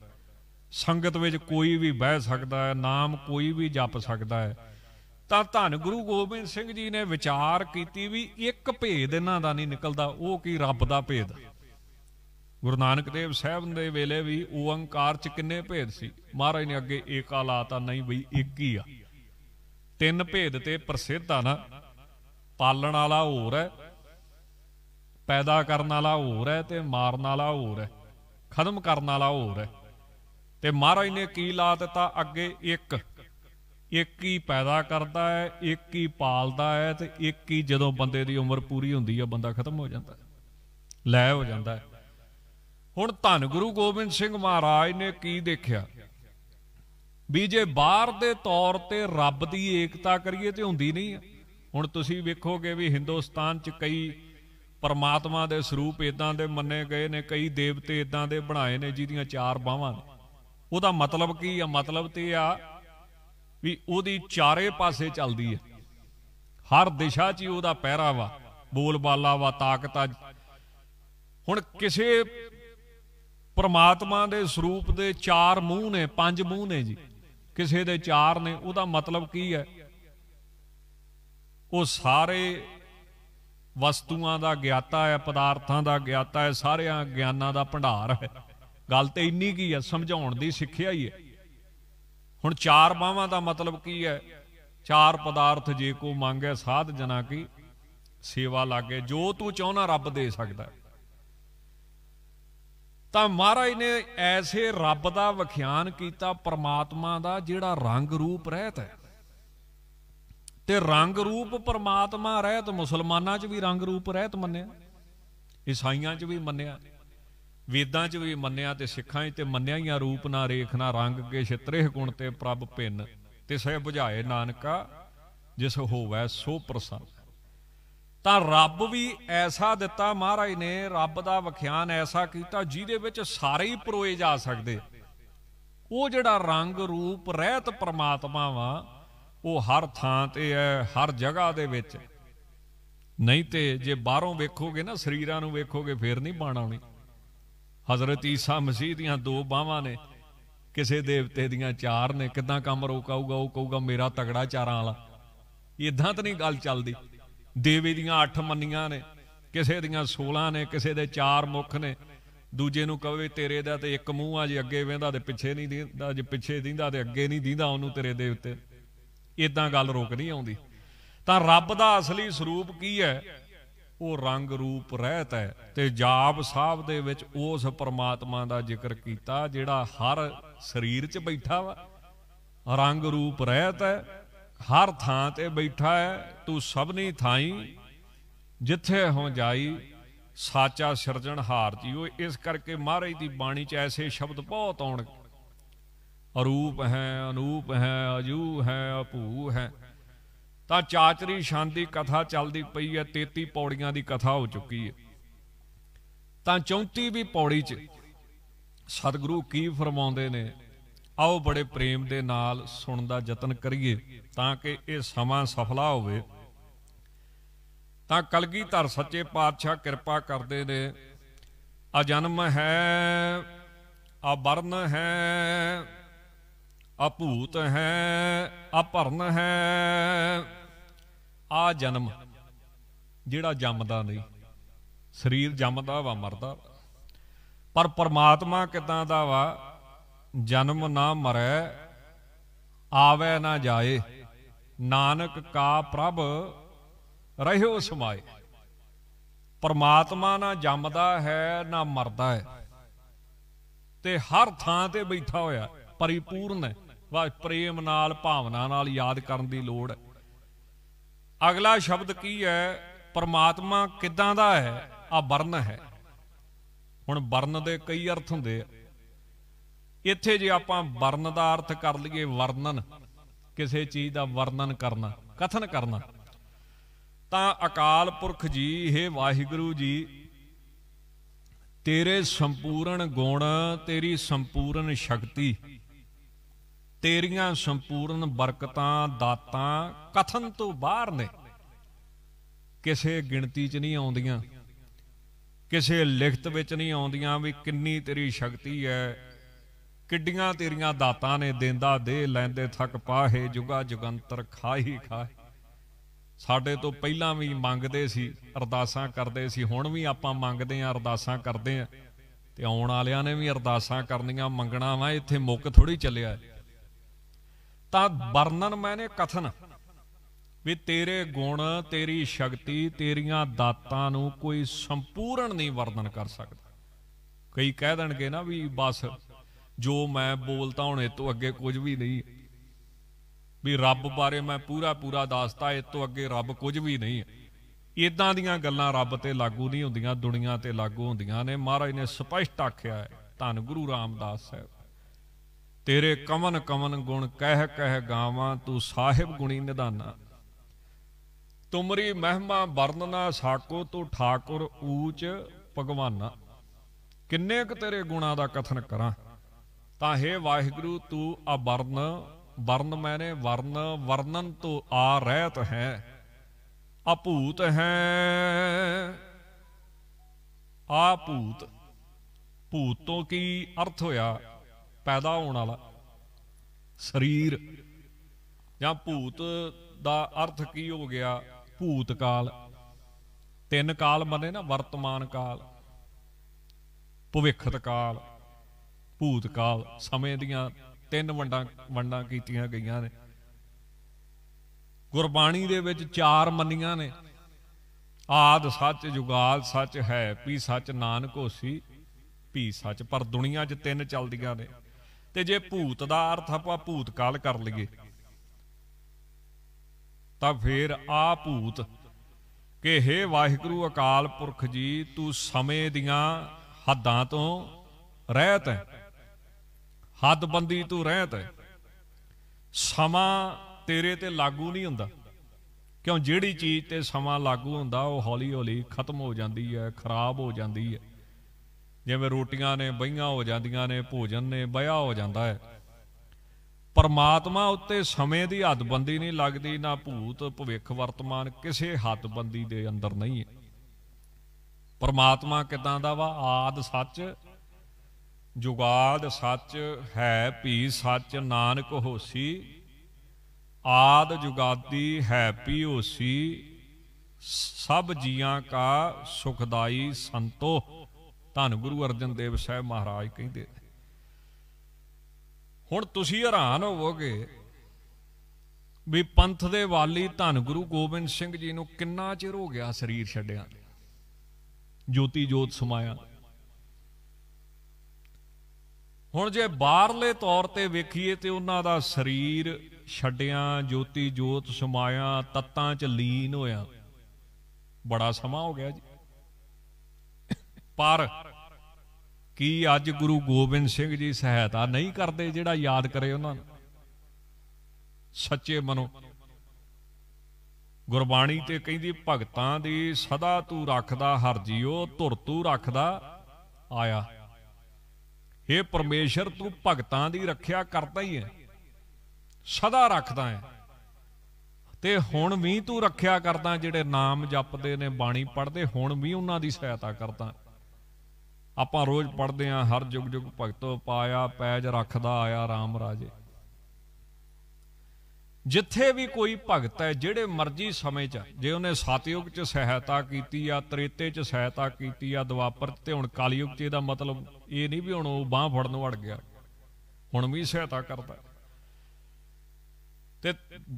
ਸੰਗਤ ਵਿੱਚ ਕੋਈ ਵੀ ਬਹਿ ਸਕਦਾ ਹੈ ਨਾਮ ਕੋਈ ਵੀ ਜਪ ਸਕਦਾ ਹੈ ਤਾਂ ਧੰਨ ਗੁਰੂ ਗੋਬਿੰਦ ਸਿੰਘ ਜੀ ਨੇ ਵਿਚਾਰ ਕੀਤੀ ਵੀ ਇੱਕ ਭੇਦ ਇਹਨਾਂ ਦਾ ਨਹੀਂ ਨਿਕਲਦਾ ਉਹ ਕੀ ਰੱਬ ਦਾ ਭੇਦ ਗੁਰੂ ਨਾਨਕ ਦੇਵ ਸਾਹਿਬ ਦੇ ਵੇਲੇ ਵੀ ਓੰਕਾਰ ਚ ਕਿੰਨੇ ਭੇਦ ਸੀ ਮਹਾਰਾਜ ਨੇ ਅੱਗੇ ਏਕਾ ਲਾਤਾ ਨਹੀਂ ਬਈ ਇੱਕ ਹੀ ਆ ਤਿੰਨ ਭੇਦ ਤੇ ਪ੍ਰਸਿੱਧ ਆ ਨਾ ਪਾਲਣ ਵਾਲਾ ਹੋਰ ਹੈ ਪੈਦਾ ਕਰਨ ਵਾਲਾ ਹੋਰ ਹੈ ਤੇ ਮਾਰਨ ਵਾਲਾ ਹੋਰ ਹੈ ਖਤਮ ਕਰਨ ਵਾਲਾ ਹੋਰ ਹੈ ਤੇ ਮਹਾਰਾਜ ਨੇ ਕੀ ਲਾ ਦਿੱਤਾ ਅੱਗੇ ਇੱਕ ਇੱਕ ਹੀ ਪੈਦਾ ਕਰਦਾ ਹੈ ਇੱਕ ਹੀ ਪਾਲਦਾ ਹੈ ਤੇ ਇੱਕ ਹੀ ਜਦੋਂ ਬੰਦੇ ਦੀ ਉਮਰ ਪੂਰੀ ਹੁੰਦੀ ਹੈ ਬੰਦਾ ਖਤਮ ਹੋ ਜਾਂਦਾ ਹੈ ਲੈ ਹੋ ਜਾਂਦਾ ਹੈ ਹੁਣ ਧੰਨ ਗੁਰੂ ਗੋਬਿੰਦ ਸਿੰਘ ਮਹਾਰਾਜ ਨੇ ਕੀ ਦੇਖਿਆ ਵੀ ਜੇ ਬਾਹਰ ਦੇ ਤੌਰ ਤੇ ਰੱਬ ਦੀ ਏਕਤਾ ਕਰੀਏ ਤੇ ਹੁੰਦੀ ਨਹੀਂ ਹੁਣ ਤੁਸੀਂ ਵੇਖੋਗੇ ਵੀ ਹਿੰਦੁਸਤਾਨ 'ਚ ਕਈ ਪਰਮਾਤਮਾ ਦੇ ਸਰੂਪ ਇਦਾਂ ਦੇ ਮੰਨੇ ਗਏ ਨੇ ਕਈ ਦੇਵਤੇ ਇਦਾਂ ਦੇ ਬਣਾਏ ਨੇ ਜਿਹਦੀਆਂ ਚਾਰ ਬਾਹਾਂ ਨੇ ਉਹਦਾ ਮਤਲਬ ਕੀ ਆ ਮਤਲਬ ਤੇ ਆ ਵੀ ਉਹਦੀ ਚਾਰੇ ਪਾਸੇ ਚੱਲਦੀ ਹੈ ਹਰ ਦਿਸ਼ਾ 'ਚ ਹੀ ਉਹਦਾ ਪਹਿਰਾ ਵਾ ਬੋਲ ਬਾਲਾ ਵਾ ਤਾਕਤ ਆ ਹੁਣ ਕਿਸੇ ਪਰਮਾਤਮਾ ਦੇ ਸਰੂਪ ਦੇ ਚਾਰ ਮੂੰਹ ਨੇ ਪੰਜ ਮੂੰਹ ਨੇ ਜੀ ਕਿਸੇ ਦੇ ਚਾਰ ਨੇ ਉਹਦਾ ਮਤਲਬ ਕੀ ਹੈ ਉਹ ਸਾਰੇ ਵਸਤੂਆਂ ਦਾ ਗਿਆਤਾ ਹੈ ਪਦਾਰਥਾਂ ਦਾ ਗਿਆਤਾ ਹੈ ਸਾਰਿਆਂ ਗਿਆਨਾਂ ਦਾ ਭੰਡਾਰ ਹੈ ਗੱਲ ਤੇ ਇੰਨੀ ਕੀ ਆ ਸਮਝਾਉਣ ਦੀ ਸਿੱਖਿਆ ਹੀ ਹੈ ਹੁਣ ਚਾਰ ਬਾਹਾਂ ਦਾ ਮਤਲਬ ਕੀ ਹੈ ਚਾਰ ਪਦਾਰਥ ਜੇ ਕੋ ਮੰਗੇ ਸਾਧ ਜਨਾ ਕੀ ਸੇਵਾ ਲਾਗੇ ਜੋ ਤੂੰ ਚਾਹਨਾ ਰੱਬ ਦੇ ਸਕਦਾ ਤਾਂ ਮਹਾਰਾਜ ਨੇ ਐਸੇ ਰੱਬ ਦਾ ਵਿਖਿਆਨ ਕੀਤਾ ਪਰਮਾਤਮਾ ਦਾ ਜਿਹੜਾ ਰੰਗ ਰੂਪ ਰਹਿਤ ਹੈ ਤੇ ਰੰਗ ਰੂਪ ਪਰਮਾਤਮਾ ਰਹਿਤ ਮੁਸਲਮਾਨਾਂ 'ਚ ਵੀ ਰੰਗ ਰੂਪ ਰਹਿਤ ਮੰਨਿਆ ਈਸਾਈਆਂ 'ਚ ਵੀ ਮੰਨਿਆ ਵੇਦਾਂ 'ਚ ਵੀ ਮੰਨਿਆ ਤੇ ਸਿੱਖਾਂ 'ਚ ਤੇ ਮੰਨਿਆ ਹੀ ਆ ਰੂਪ ਨਾ ਰੇਖ ਨਾ ਰੰਗ ਕੇ ਛਤਰੇ ਗੁਣ ਤੇ ਪ੍ਰਭ ਪਿੰਨ ਤੇ ਸਹਿ ਬੁਝਾਏ ਨਾਨਕਾ ਜਿਸ ਹੋਵੈ ਸੋ ਪ੍ਰਸੰਨ ਤਾਂ ਰੱਬ ਵੀ ਐਸਾ ਦਿੱਤਾ ਮਹਾਰਾਜ ਨੇ ਰੱਬ ਦਾ ਵਿਖਿਆਨ ਐਸਾ ਕੀਤਾ ਜਿਹਦੇ ਵਿੱਚ ਸਾਰੇ ਹੀ ਪਰੋਏ ਜਾ ਸਕਦੇ ਉਹ ਜਿਹੜਾ ਰੰਗ ਰੂਪ ਰਹਿਤ ਪ੍ਰਮਾਤਮਾ ਵਾ ਉਹ ਹਰ ਥਾਂ ਤੇ ਹੈ ਹਰ ਜਗ੍ਹਾ ਦੇ ਵਿੱਚ ਨਹੀਂ ਤੇ ਜੇ ਬਾਹਰੋਂ ਵੇਖੋਗੇ ਨਾ ਸਰੀਰਾਂ ਨੂੰ ਵੇਖੋਗੇ ਫੇਰ ਨਹੀਂ ਬਾਣ ਆਉਣੀ ਹਜ਼ਰਤ ਈਸਾ ਮਸੀਹ ਦੀਆਂ ਦੋ ਬਾਹਾਂ ਨੇ ਕਿਸੇ ਦੇਵਤੇ ਦੀਆਂ ਚਾਰ ਨੇ ਕਿਦਾਂ ਕੰਮ ਰੋਕਾਊਗਾ ਉਹ ਕਹੂਗਾ ਮੇਰਾ ਤਗੜਾ ਚਾਰਾਂ ਵਾਲਾ ਇਦਾਂ ਤਾਂ ਨਹੀਂ ਗੱਲ ਚੱਲਦੀ ਦੇਵੀ ਦੀਆਂ ਅੱਠ ਮੰਨੀਆਂ ਨੇ ਕਿਸੇ ਦੀਆਂ 16 ਨੇ ਕਿਸੇ ਦੇ ਚਾਰ ਮੁਖ ਨੇ ਦੂਜੇ ਨੂੰ ਕਹਵੇ ਤੇਰੇ ਦਾ ਤੇ ਇੱਕ ਮੂੰਹ ਆ ਜੇ ਅੱਗੇ ਵੇਂਦਾ ਤੇ ਪਿੱਛੇ ਨਹੀਂ ਦਿੰਦਾ ਜੇ ਪਿੱਛੇ ਦਿੰਦਾ ਤੇ ਅੱਗੇ ਨਹੀਂ ਦਿੰਦਾ ਉਹਨੂੰ ਤੇਰੇ ਦੇਵਤੇ ਇਦਾਂ ਗੱਲ ਰੋਕ ਨਹੀਂ ਆਉਂਦੀ ਤਾਂ ਰੱਬ ਦਾ ਅਸਲੀ ਸਰੂਪ ਕੀ ਹੈ ਉਹ ਰੰਗ ਰੂਪ ਰਹਿਤ ਹੈ ਤੇ ਜਾਪ ਸਾਹਿਬ ਦੇ ਵਿੱਚ ਉਸ ਪਰਮਾਤਮਾ ਦਾ ਜ਼ਿਕਰ ਕੀਤਾ ਜਿਹੜਾ ਹਰ ਸਰੀਰ 'ਚ ਬੈਠਾ ਵਾ ਰੰਗ ਰੂਪ ਰਹਿਤ ਹੈ ਹਰ ਥਾਂ ਤੇ ਬੈਠਾ ਹੈ ਤੂੰ ਸਭਨੀ ਥਾਈ ਜਿੱਥੇ ਹੋ ਜਾਈ ਸਾਚਾ ਸਿਰਜਣਹਾਰ ਜੀ ਉਹ ਇਸ ਕਰਕੇ ਮਹਾਰਾਜ ਦੀ ਬਾਣੀ 'ਚ ਐਸੇ ਸ਼ਬਦ ਬਹੁਤ ਆਉਣ ਅਰੂਪ ਹੈ ਅਨੂਪ ਹੈ ਅਜੂ ਹੈ ਅਪੂ ਹੈ ਤਾਂ ਚਾਚਰੀ ਸ਼ਾਂਦੀ ਕਥਾ ਚੱਲਦੀ ਪਈ ਹੈ 33 ਪੌੜੀਆਂ ਦੀ ਕਥਾ ਹੋ ਚੁੱਕੀ ਹੈ ਤਾਂ 34ਵੀਂ ਪੌੜੀ 'ਚ ਸਤਿਗੁਰੂ ਕੀ ਫਰਮਾਉਂਦੇ ਨੇ ਆਓ ਬੜੇ ਪ੍ਰੇਮ ਦੇ ਨਾਲ ਸੁਣਨ ਦਾ ਯਤਨ ਕਰੀਏ ਤਾਂ ਕਿ ਇਹ ਸਮਾਂ ਸਫਲਾ ਹੋਵੇ ਤਾਂ ਕਲਗੀਧਰ ਸੱਚੇ ਪਾਤਸ਼ਾਹ ਕਿਰਪਾ ਕਰਦੇ ਨੇ ਅਜਨਮ ਹੈ ਅਬਰਨ ਹੈ ਅਭੂਤ ਹੈ ਅਪਰਨ ਹੈ ਆ ਜਨਮ ਜਿਹੜਾ ਜੰਮਦਾ ਨਹੀਂ ਸਰੀਰ ਜੰਮਦਾ ਵਾ ਮਰਦਾ ਪਰ ਪਰਮਾਤਮਾ ਕਿਦਾਂ ਦਾ ਵਾ ਜਨਮ ਨਾ ਮਰੇ ਆਵੇ ਨਾ ਜਾਏ ਨਾਨਕ ਕਾ ਪ੍ਰਭ ਰਹਿਓ ਸਮਾਏ ਪਰਮਾਤਮਾ ਨਾ ਜੰਮਦਾ ਹੈ ਨਾ ਮਰਦਾ ਹੈ ਤੇ ਹਰ ਥਾਂ ਤੇ ਬੈਠਾ ਹੋਇਆ ਪਰਿਪੂਰਨ ਹੈ ਵਾ ਪ੍ਰੇਮ ਨਾਲ ਭਾਵਨਾ ਨਾਲ ਯਾਦ ਕਰਨ ਦੀ ਲੋੜ ਹੈ ਅਗਲਾ ਸ਼ਬਦ ਕੀ ਹੈ ਪਰਮਾਤਮਾ ਕਿਦਾਂ ਦਾ ਹੈ ਆ ਵਰਨ ਹੈ ਹੁਣ ਵਰਨ ਦੇ ਕਈ ਅਰਥ ਹੁੰਦੇ ਆ ਇੱਥੇ ਜੇ ਆਪਾਂ ਵਰਨ ਦਾ ਅਰਥ ਕਰ ਲਈਏ ਵਰਣਨ ਕਿਸੇ ਚੀਜ਼ ਦਾ ਵਰਣਨ ਕਰਨਾ ਕਥਨ ਕਰਨਾ ਤਾਂ ਅਕਾਲ ਪੁਰਖ ਜੀ हे ਵਾਹਿਗੁਰੂ ਜੀ ਤੇਰੇ ਸੰਪੂਰਨ ਗੁਣ ਤੇਰੀ ਸੰਪੂਰਨ ਸ਼ਕਤੀ ਤੇਰੀਆਂ ਸੰਪੂਰਨ ਬਰਕਤਾਂ ਦਾਤਾਂ ਕਥਨ ਤੋਂ ਬਾਹਰ ਨੇ ਕਿਸੇ ਗਿਣਤੀ 'ਚ ਨਹੀਂ ਆਉਂਦੀਆਂ ਕਿਸੇ ਲਿਖਤ ਵਿੱਚ ਨਹੀਂ ਆਉਂਦੀਆਂ ਵੀ ਕਿੰਨੀ ਤੇਰੀ ਸ਼ਕਤੀ ਹੈ ਕਿੱਡੀਆਂ ਤੇਰੀਆਂ ਦਾਤਾਂ ਨੇ ਦੇਂਦਾ ਦੇ ਲੈਂਦੇ ਥੱਕ ਪਾਹੇ ਜੁਗਾ ਜੁਗੰਤਰ ਖਾਹੀ ਖਾਹੇ ਸਾਡੇ ਤੋਂ ਪਹਿਲਾਂ ਵੀ ਮੰਗਦੇ ਸੀ ਅਰਦਾਸਾਂ ਕਰਦੇ ਸੀ ਹੁਣ ਵੀ ਆਪਾਂ ਮੰਗਦੇ ਆਂ ਅਰਦਾਸਾਂ ਕਰਦੇ ਆਂ ਤੇ ਆਉਣ ਵਾਲਿਆਂ ਨੇ ਵੀ ਅਰਦਾਸਾਂ ਕਰਨੀਆਂ ਮੰਗਣਾ ਵਾ ਇੱਥੇ ਮੁੱਕ ਥੋੜੀ ਚੱਲਿਆ ਤਾਂ ਵਰਣਨ ਮੈਨੇ ਕਥਨ ਵੀ ਤੇਰੇ ਗੁਣ ਤੇਰੀ ਸ਼ਕਤੀ ਤੇਰੀਆਂ ਦਾਤਾਂ ਨੂੰ ਕੋਈ ਸੰਪੂਰਨ ਨਹੀਂ ਵਰਣਨ ਕਰ ਸਕਦਾ ਕਈ ਕਹਿ ਦੇਣਗੇ ਨਾ ਵੀ ਬਸ ਜੋ ਮੈਂ ਬੋਲਤਾ ਹੁਣ ਇਹ ਤੋਂ ਅੱਗੇ ਕੁਝ ਵੀ ਨਹੀਂ ਵੀ ਰੱਬ ਬਾਰੇ ਮੈਂ ਪੂਰਾ ਪੂਰਾ ਦੱਸਤਾ ਇਹ ਤੋਂ ਅੱਗੇ ਰੱਬ ਕੁਝ ਵੀ ਨਹੀਂ ਇਦਾਂ ਦੀਆਂ ਗੱਲਾਂ ਰੱਬ ਤੇ ਲਾਗੂ ਨਹੀਂ ਹੁੰਦੀਆਂ ਦੁਨੀਆ ਤੇ ਲਾਗੂ ਹੁੰਦੀਆਂ ਨੇ ਮਹਾਰਾਜ ਨੇ ਸਪਸ਼ਟ ਆਖਿਆ ਹੈ ਧੰਨ ਗੁਰੂ ਰਾਮਦਾਸ ਸਾਹਿਬ ਤੇਰੇ ਕਮਨ ਕਮਨ ਗੁਣ ਕਹਿ ਕਹਿ ਗਾਵਾਂ ਤੂੰ ਸਾਹਿਬ ਗੁਣੀ ਨਿਧਾਨਾ ਤੁਮਰੀ ਮਹਿਮਾ ਵਰਨਨਾ ਸਾਕੋ ਤੂੰ ਠਾਕੁਰ ਊਚ ਭਗਵਾਨਾ ਕਿੰਨੇ ਕ ਤੇਰੇ ਗੁਣਾ ਦਾ ਕਥਨ ਕਰਾਂ ਤਾਂ ਹੈ ਵਾਹਿਗੁਰੂ ਤੂੰ ਆ ਵਰਨ ਵਰਨ ਮੈਨੇ ਵਰਨ ਵਰਨਨ ਤੋਂ ਆ ਰਹਿਤ ਹੈ ਅਭੂਤ ਹੈ ਆ ਭੂਤ ਭੂਤੋਂ ਕੀ ਅਰਥ ਹੋਇਆ ਪੈਦਾ ਹੋਣ ਵਾਲਾ ਸਰੀਰ ਜਾਂ ਭੂਤ ਦਾ ਅਰਥ ਕੀ ਹੋ ਗਿਆ ਭੂਤ ਕਾਲ ਤਿੰਨ ਕਾਲ ਮੰਨੇ ਨਾ ਵਰਤਮਾਨ ਕਾਲ ਭਵਿੱਖਤ ਕਾਲ ਭੂਤ ਕਾਲ ਸਮੇਂ ਦੀਆਂ ਤਿੰਨ ਵੰਡਾਂ ਵੰਡਾਂ ਕੀਤੀਆਂ ਗਈਆਂ ਨੇ ਗੁਰਬਾਣੀ ਦੇ ਵਿੱਚ ਚਾਰ ਮੰਨੀਆਂ ਨੇ ਆਦ ਸੱਚ ਜੁਗਾਦ ਸੱਚ ਹੈ ਪੀ ਸੱਚ ਨਾਨਕ ਹੋਸੀ ਪੀ ਸੱਚ ਪਰ ਦੁਨੀਆ 'ਚ ਤਿੰਨ ਚੱਲਦੀਆਂ ਨੇ ਤੇ ਜੇ ਭੂਤ ਦਾ ਅਰਥ ਆਪਾਂ ਭੂਤ ਕਾਲ ਕਰ ਲਈਏ ਤਾਂ ਫੇਰ ਆ ਭੂਤ ਕਿ हे ਵਾਹਿਗੁਰੂ ਅਕਾਲ ਪੁਰਖ ਜੀ ਤੂੰ ਸਮੇਂ ਦੀਆਂ ਹੱਦਾਂ ਤੋਂ ਰਹਿਤ ਹੈ ਹੱਦਬੰਦੀ ਤੂੰ ਰਹਿਤ ਹੈ ਸਮਾਂ ਤੇਰੇ ਤੇ ਲਾਗੂ ਨਹੀਂ ਹੁੰਦਾ ਕਿਉਂ ਜਿਹੜੀ ਚੀਜ਼ ਤੇ ਸਮਾਂ ਲਾਗੂ ਹੁੰਦਾ ਉਹ ਹੌਲੀ-ਹੌਲੀ ਖਤਮ ਹੋ ਜਾਂਦੀ ਹੈ ਖਰਾਬ ਹੋ ਜਾਂਦੀ ਹੈ ਜਿਵੇਂ ਰੋਟੀਆਂ ਨੇ ਬਈਆਂ ਹੋ ਜਾਂਦੀਆਂ ਨੇ ਭੋਜਨ ਨੇ ਬਿਆ ਹੋ ਜਾਂਦਾ ਹੈ ਪਰਮਾਤਮਾ ਉੱਤੇ ਸਮੇਂ ਦੀ ਹੱਦਬੰਦੀ ਨਹੀਂ ਲੱਗਦੀ ਨਾ ਭੂਤ ਭਵਿੱਖ ਵਰਤਮਾਨ ਕਿਸੇ ਹੱਦਬੰਦੀ ਦੇ ਅੰਦਰ ਨਹੀਂ ਹੈ ਪਰਮਾਤਮਾ ਕਿਦਾਂ ਦਾ ਵਾ ਆਦ ਸੱਚ ਜੁਗਾਦ ਸੱਚ ਹੈ ਭੀ ਸੱਚ ਨਾਨਕ ਹੋਸੀ ਆਦ ਜੁਗਾਦੀ ਹੈ ਭੀ ਹੋਸੀ ਸਭ ਜੀਆਂ ਕਾ ਸੁਖਦਾਈ ਸੰਤੋਖ ਧੰਨ ਗੁਰੂ ਅਰਜਨ ਦੇਵ ਸਾਹਿਬ ਮਹਾਰਾਜ ਕਹਿੰਦੇ ਹੁਣ ਤੁਸੀਂ ਹੈਰਾਨ ਹੋਵੋਗੇ ਵੀ ਪੰਥ ਦੇ ਵਾਲੀ ਧੰਨ ਗੁਰੂ ਗੋਬਿੰਦ ਸਿੰਘ ਜੀ ਨੂੰ ਕਿੰਨਾ ਚਿਰ ਹੋ ਗਿਆ ਸਰੀਰ ਛੱਡਿਆ ਜੋਤੀ ਜੋਤ ਸਮਾਇਆ ਹੁਣ ਜੇ ਬਾਹਰਲੇ ਤੌਰ ਤੇ ਵੇਖੀਏ ਤੇ ਉਹਨਾਂ ਦਾ ਸਰੀਰ ਛੱਡਿਆਂ ਜੋਤੀ ਜੋਤ ਸਮਾਇਆ ਤੱਤਾਂ ਚ ਲੀਨ ਹੋਇਆ ਬੜਾ ਸਮਾਂ ਹੋ ਗਿਆ ਜੀ ਪਰ ਕੀ ਅੱਜ ਗੁਰੂ ਗੋਬਿੰਦ ਸਿੰਘ ਜੀ ਸਹਾਇਤਾ ਨਹੀਂ ਕਰਦੇ ਜਿਹੜਾ ਯਾਦ ਕਰੇ ਉਹਨਾਂ ਨੂੰ ਸੱਚੇ ਮਨੋਂ ਗੁਰਬਾਣੀ ਤੇ ਕਹਿੰਦੀ ਭਗਤਾਂ ਦੀ ਸਦਾ ਤੂੰ ਰੱਖਦਾ ਹਰ ਜੀਓ ਧੁਰ ਤੂੰ ਰੱਖਦਾ ਆਇਆ हे ਪਰਮੇਸ਼ਰ ਤੂੰ ਭਗਤਾਂ ਦੀ ਰੱਖਿਆ ਕਰਦਾ ਹੀ ਹੈ ਸਦਾ ਰੱਖਦਾ ਹੈ ਤੇ ਹੁਣ ਵੀ ਤੂੰ ਰੱਖਿਆ ਕਰਦਾ ਜਿਹੜੇ ਨਾਮ ਜਪਦੇ ਨੇ ਬਾਣੀ ਪੜ੍ਹਦੇ ਹੁਣ ਵੀ ਉਹਨਾਂ ਦੀ ਸਹਾਇਤਾ ਕਰਦਾ ਆਪਾਂ ਰੋਜ਼ ਪੜਦੇ ਆਂ ਹਰ ਜੁਗ ਜੁਗ ਭਗਤੋ ਪਾਇਆ ਪੈਜ ਰੱਖਦਾ ਆਇਆ RAM ਰਾਜੇ ਜਿੱਥੇ ਵੀ ਕੋਈ ਭਗਤ ਹੈ ਜਿਹੜੇ ਮਰਜੀ ਸਮੇਂ 'ਚ ਜੇ ਉਹਨੇ ਸਤਯੁਗ 'ਚ ਸਹਾਇਤਾ ਕੀਤੀ ਆ ਤ੍ਰੇਤੇ 'ਚ ਸਹਾਇਤਾ ਕੀਤੀ ਆ ਦਵਾਪਰ ਤੇ ਹੁਣ ਕਾਲਯੁਗ 'ਚ ਇਹਦਾ ਮਤਲਬ ਇਹ ਨਹੀਂ ਵੀ ਹੁਣ ਉਹ ਬਾਹ ਫੜਨ ਵੜ ਗਿਆ ਹੁਣ ਵੀ ਸਹਾਇਤਾ ਕਰਦਾ ਤੇ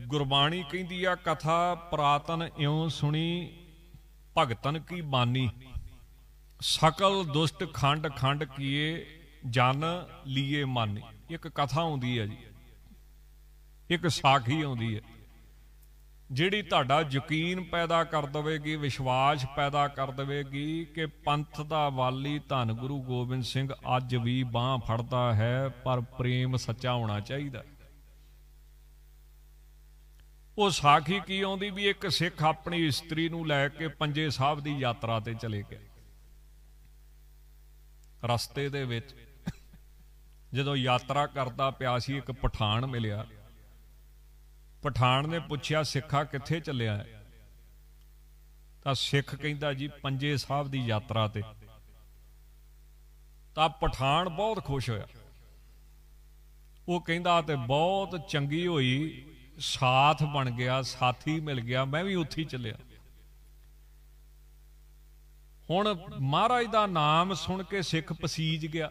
ਗੁਰਬਾਣੀ ਕਹਿੰਦੀ ਆ ਕਥਾ ਪ੍ਰਾਤਨ ਇਉਂ ਸੁਣੀ ਭਗਤਨ ਕੀ ਬਾਨੀ ਸਕਲ ਦੁਸ਼ਟ ਖੰਡ ਖੰਡ ਕੀਏ ਜਨ ਲੀਏ ਮਨ ਇੱਕ ਕਥਾ ਆਉਂਦੀ ਹੈ ਜੀ ਇੱਕ ਸਾਖੀ ਆਉਂਦੀ ਹੈ ਜਿਹੜੀ ਤੁਹਾਡਾ ਯਕੀਨ ਪੈਦਾ ਕਰ ਦੇਵੇਗੀ ਵਿਸ਼ਵਾਸ ਪੈਦਾ ਕਰ ਦੇਵੇਗੀ ਕਿ ਪੰਥ ਦਾ ਵਾਲੀ ਧੰਨ ਗੁਰੂ ਗੋਬਿੰਦ ਸਿੰਘ ਅੱਜ ਵੀ ਬਾਹ ਫੜਦਾ ਹੈ ਪਰ ਪ੍ਰੇਮ ਸੱਚਾ ਹੋਣਾ ਚਾਹੀਦਾ ਉਹ ਸਾਖੀ ਕੀ ਆਉਂਦੀ ਵੀ ਇੱਕ ਸਿੱਖ ਆਪਣੀ ਇਸਤਰੀ ਨੂੰ ਲੈ ਕੇ ਪੰਜੇ ਸਾਹਿਬ ਦੀ ਯਾਤਰਾ ਤੇ ਚਲੇ ਗਿਆ ਰਸਤੇ ਦੇ ਵਿੱਚ ਜਦੋਂ ਯਾਤਰਾ ਕਰਦਾ ਪਿਆ ਸੀ ਇੱਕ ਪਠਾਨ ਮਿਲਿਆ ਪਠਾਨ ਨੇ ਪੁੱਛਿਆ ਸਿੱਖਾ ਕਿੱਥੇ ਚੱਲਿਆ ਹੈ ਤਾਂ ਸਿੱਖ ਕਹਿੰਦਾ ਜੀ ਪੰਜੇ ਸਾਹਿਬ ਦੀ ਯਾਤਰਾ ਤੇ ਤਾਂ ਪਠਾਨ ਬਹੁਤ ਖੁਸ਼ ਹੋਇਆ ਉਹ ਕਹਿੰਦਾ ਤੇ ਬਹੁਤ ਚੰਗੀ ਹੋਈ ਸਾਥ ਬਣ ਗਿਆ ਸਾਥੀ ਮਿਲ ਗਿਆ ਮੈਂ ਵੀ ਉੱਥੇ ਚੱਲਿਆ ਹੁਣ ਮਹਾਰਾਜ ਦਾ ਨਾਮ ਸੁਣ ਕੇ ਸਿੱਖ ਪਸੀਜ ਗਿਆ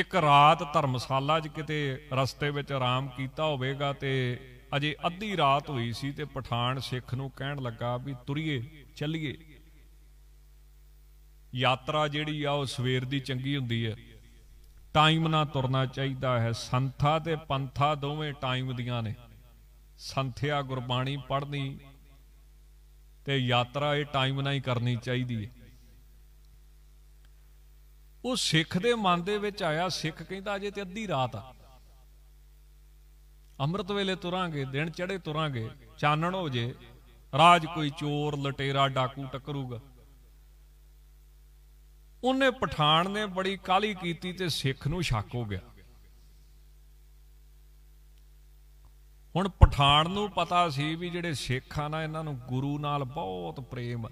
ਇੱਕ ਰਾਤ ਧਰਮਸ਼ਾਲਾ 'ਚ ਕਿਤੇ ਰਸਤੇ ਵਿੱਚ ਆਰਾਮ ਕੀਤਾ ਹੋਵੇਗਾ ਤੇ ਅਜੇ ਅੱਧੀ ਰਾਤ ਹੋਈ ਸੀ ਤੇ ਪਠਾਨ ਸਿੱਖ ਨੂੰ ਕਹਿਣ ਲੱਗਾ ਵੀ ਤੁਰੀਏ ਚੱਲੀਏ ਯਾਤਰਾ ਜਿਹੜੀ ਆ ਉਹ ਸਵੇਰ ਦੀ ਚੰਗੀ ਹੁੰਦੀ ਹੈ ਟਾਈਮ ਨਾਲ ਤੁਰਨਾ ਚਾਹੀਦਾ ਹੈ ਸੰਥਾ ਤੇ ਪੰਥਾ ਦੋਵੇਂ ਟਾਈਮ ਦੀਆਂ ਨੇ ਸੰਥਿਆ ਗੁਰਬਾਣੀ ਪੜ੍ਹਨੀ ਤੇ ਯਾਤਰਾ ਇਹ ਟਾਈਮ ਨਾਲ ਹੀ ਕਰਨੀ ਚਾਹੀਦੀ ਹੈ ਉਹ ਸਿੱਖ ਦੇ ਮਨ ਦੇ ਵਿੱਚ ਆਇਆ ਸਿੱਖ ਕਹਿੰਦਾ ਅਜੇ ਤੇ ਅੱਧੀ ਰਾਤ ਆ ਅੰਮ੍ਰਿਤ ਵੇਲੇ ਤੁਰਾਂਗੇ ਦਿਨ ਚੜੇ ਤੁਰਾਂਗੇ ਚਾਨਣ ਹੋ ਜੇ ਰਾਜ ਕੋਈ ਚੋਰ ਲਟੇਰਾ ਡਾਕੂ ਟਕਰੂਗਾ ਉਹਨੇ ਪਠਾਨ ਨੇ ਬੜੀ ਕਾਲੀ ਕੀਤੀ ਤੇ ਸਿੱਖ ਨੂੰ ਸ਼ੱਕ ਹੋ ਗਿਆ ਹੁਣ ਪਠਾਨ ਨੂੰ ਪਤਾ ਸੀ ਵੀ ਜਿਹੜੇ ਸਿੱਖ ਆ ਨਾ ਇਹਨਾਂ ਨੂੰ ਗੁਰੂ ਨਾਲ ਬਹੁਤ ਪ੍ਰੇਮ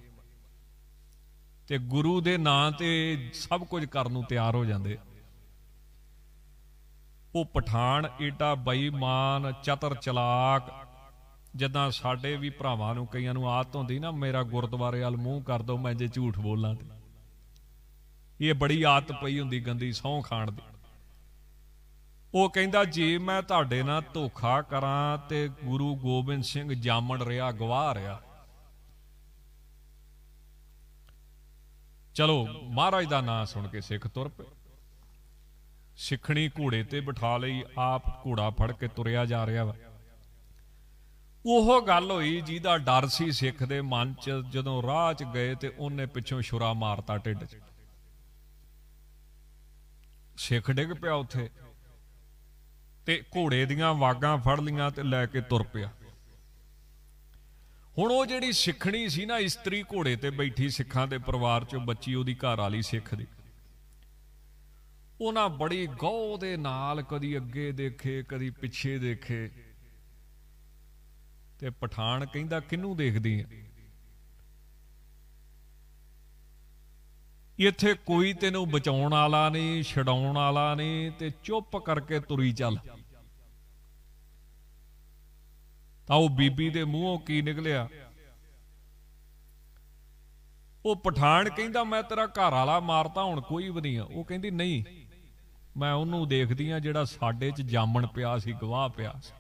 ਤੇ ਗੁਰੂ ਦੇ ਨਾਂ ਤੇ ਸਭ ਕੁਝ ਕਰਨ ਨੂੰ ਤਿਆਰ ਹੋ ਜਾਂਦੇ ਉਹ ਪਠਾਨ ਏਟਾ ਬੇਈਮਾਨ ਚਤਰ ਚਲਾਕ ਜਿੱਦਾਂ ਸਾਡੇ ਵੀ ਭਰਾਵਾਂ ਨੂੰ ਕਈਆਂ ਨੂੰ ਆਦਤ ਹੁੰਦੀ ਨਾ ਮੇਰਾ ਗੁਰਦੁਆਰੇ ਵਾਲ ਮੂੰਹ ਕਰ ਦੋ ਮੈਂ ਜੇ ਝੂਠ ਬੋਲਾਂ ਤੇ ਇਹ ਬੜੀ ਆਦਤ ਪਈ ਹੁੰਦੀ ਗੰਦੀ ਸੌਂ ਖਾਣ ਦੀ ਉਹ ਕਹਿੰਦਾ ਜੇ ਮੈਂ ਤੁਹਾਡੇ ਨਾਲ ਧੋਖਾ ਕਰਾਂ ਤੇ ਗੁਰੂ ਗੋਬਿੰਦ ਸਿੰਘ ਜਾਮਣ ਰਿਆ ਗਵਾਹ ਰਿਆ ਚਲੋ ਮਹਾਰਾਜ ਦਾ ਨਾਮ ਸੁਣ ਕੇ ਸਿੱਖ ਤੁਰ ਪਏ ਸਿੱਖਣੀ ਘੋੜੇ ਤੇ ਬਿਠਾ ਲਈ ਆਪ ਘੋੜਾ ਫੜ ਕੇ ਤੁਰਿਆ ਜਾ ਰਿਹਾ ਵਾ ਉਹ ਗੱਲ ਹੋਈ ਜਿਹਦਾ ਡਰ ਸੀ ਸਿੱਖ ਦੇ ਮਨ 'ਚ ਜਦੋਂ ਰਾਹ 'ਚ ਗਏ ਤੇ ਉਹਨੇ ਪਿੱਛੋਂ ਛੁਰਾ ਮਾਰਤਾ ਢਿੱਡ 'ਚ ਸਿੱਖ ਡਿੱਗ ਪਿਆ ਉੱਥੇ ਤੇ ਘੋੜੇ ਦੀਆਂ ਵਾਗਾਂ ਫੜ ਲੀਆਂ ਤੇ ਲੈ ਕੇ ਤੁਰ ਪਿਆ ਹੁਣ ਉਹ ਜਿਹੜੀ ਸਿੱਖਣੀ ਸੀ ਨਾ ਇਸਤਰੀ ਘੋੜੇ ਤੇ ਬੈਠੀ ਸਿੱਖਾਂ ਦੇ ਪਰਿਵਾਰ ਚੋਂ ਬੱਚੀ ਉਹਦੀ ਘਰ ਵਾਲੀ ਸਿੱਖ ਦੀ ਉਹਨਾਂ ਬੜੀ ਗੋਹ ਦੇ ਨਾਲ ਕਦੀ ਅੱਗੇ ਦੇਖੇ ਕਦੀ ਪਿੱਛੇ ਦੇਖੇ ਤੇ ਪਠਾਨ ਕਹਿੰਦਾ ਕਿਨੂੰ ਦੇਖਦੀ ਹੈ ਇੱਥੇ ਕੋਈ ਤੈਨੂੰ ਬਚਾਉਣ ਵਾਲਾ ਨਹੀਂ ਛਡਾਉਣ ਵਾਲਾ ਨਹੀਂ ਤੇ ਚੁੱਪ ਕਰਕੇ ਤੁਰੀ ਚੱਲ ਤਾਂ ਉਹ ਬੀਬੀ ਦੇ ਮੂੰਹੋਂ ਕੀ ਨਿਕਲਿਆ ਉਹ ਪਠਾਨ ਕਹਿੰਦਾ ਮੈਂ ਤੇਰਾ ਘਰ ਵਾਲਾ ਮਾਰਤਾ ਹੁਣ ਕੋਈ ਵੀ ਨਹੀਂ ਆ ਉਹ ਕਹਿੰਦੀ ਨਹੀਂ ਮੈਂ ਉਹਨੂੰ ਦੇਖਦੀ ਆ ਜਿਹੜਾ ਸਾਡੇ 'ਚ ਜਾਮਣ ਪਿਆ ਸੀ ਗਵਾਹ ਪਿਆ ਸੀ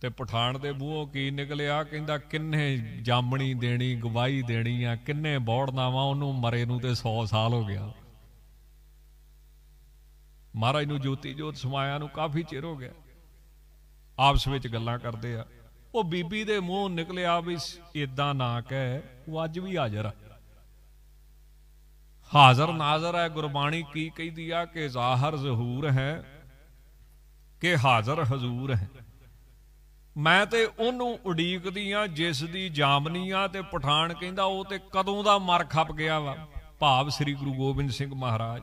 ਤੇ ਪਠਾਨ ਦੇ ਮੂੰਹੋਂ ਕੀ ਨਿਕਲਿਆ ਕਹਿੰਦਾ ਕਿੰਨੇ ਜਾਮਣੀ ਦੇਣੀ ਗਵਾਹੀ ਦੇਣੀ ਆ ਕਿੰਨੇ ਵਾ ਉਹਨੂੰ ਮਰੇ ਨੂੰ ਤੇ 100 ਸਾਲ ਹੋ ਗਿਆ ਮਹਾਰਾਜ ਨੂੰ ਜੋਤੀ ਜੋਤ ਸਮਾਇਆ ਨੂੰ ਕਾਫੀ ਚਿਰ ਹੋ ਗਿਆ ਆਪਸ ਵਿੱਚ ਗੱਲਾਂ ਕਰਦੇ ਆ ਉਹ ਬੀਬੀ ਦੇ ਮੂੰਹੋਂ ਨਿਕਲਿਆ ਵੀ ਇਦਾਂ ਨਾ ਕਹਿ ਉਹ ਅੱਜ ਵੀ ਹਾਜ਼ਰ ਆ ਹਾਜ਼ਰ ਨਾਜ਼ਰ ਹੈ ਗੁਰਬਾਣੀ ਕੀ ਕਹਿੰਦੀ ਆ ਕਿ ਜ਼ਾਹਰ ਜ਼ਹੂਰ ਹੈ ਕਿ ਹਾਜ਼ਰ ਹਜ਼ੂਰ ਹੈ ਮੈਂ ਤੇ ਉਹਨੂੰ ਉਡੀਕਦੀ ਆ ਜਿਸ ਦੀ ਜਾਮਨੀ ਆ ਤੇ ਪਠਾਨ ਕਹਿੰਦਾ ਉਹ ਤੇ ਕਦੋਂ ਦਾ ਮਰ ਖੱਪ ਗਿਆ ਵਾ ਭਾਵ ਸ੍ਰੀ ਗੁਰੂ ਗੋਬਿੰਦ ਸਿੰਘ ਮਹਾਰਾਜ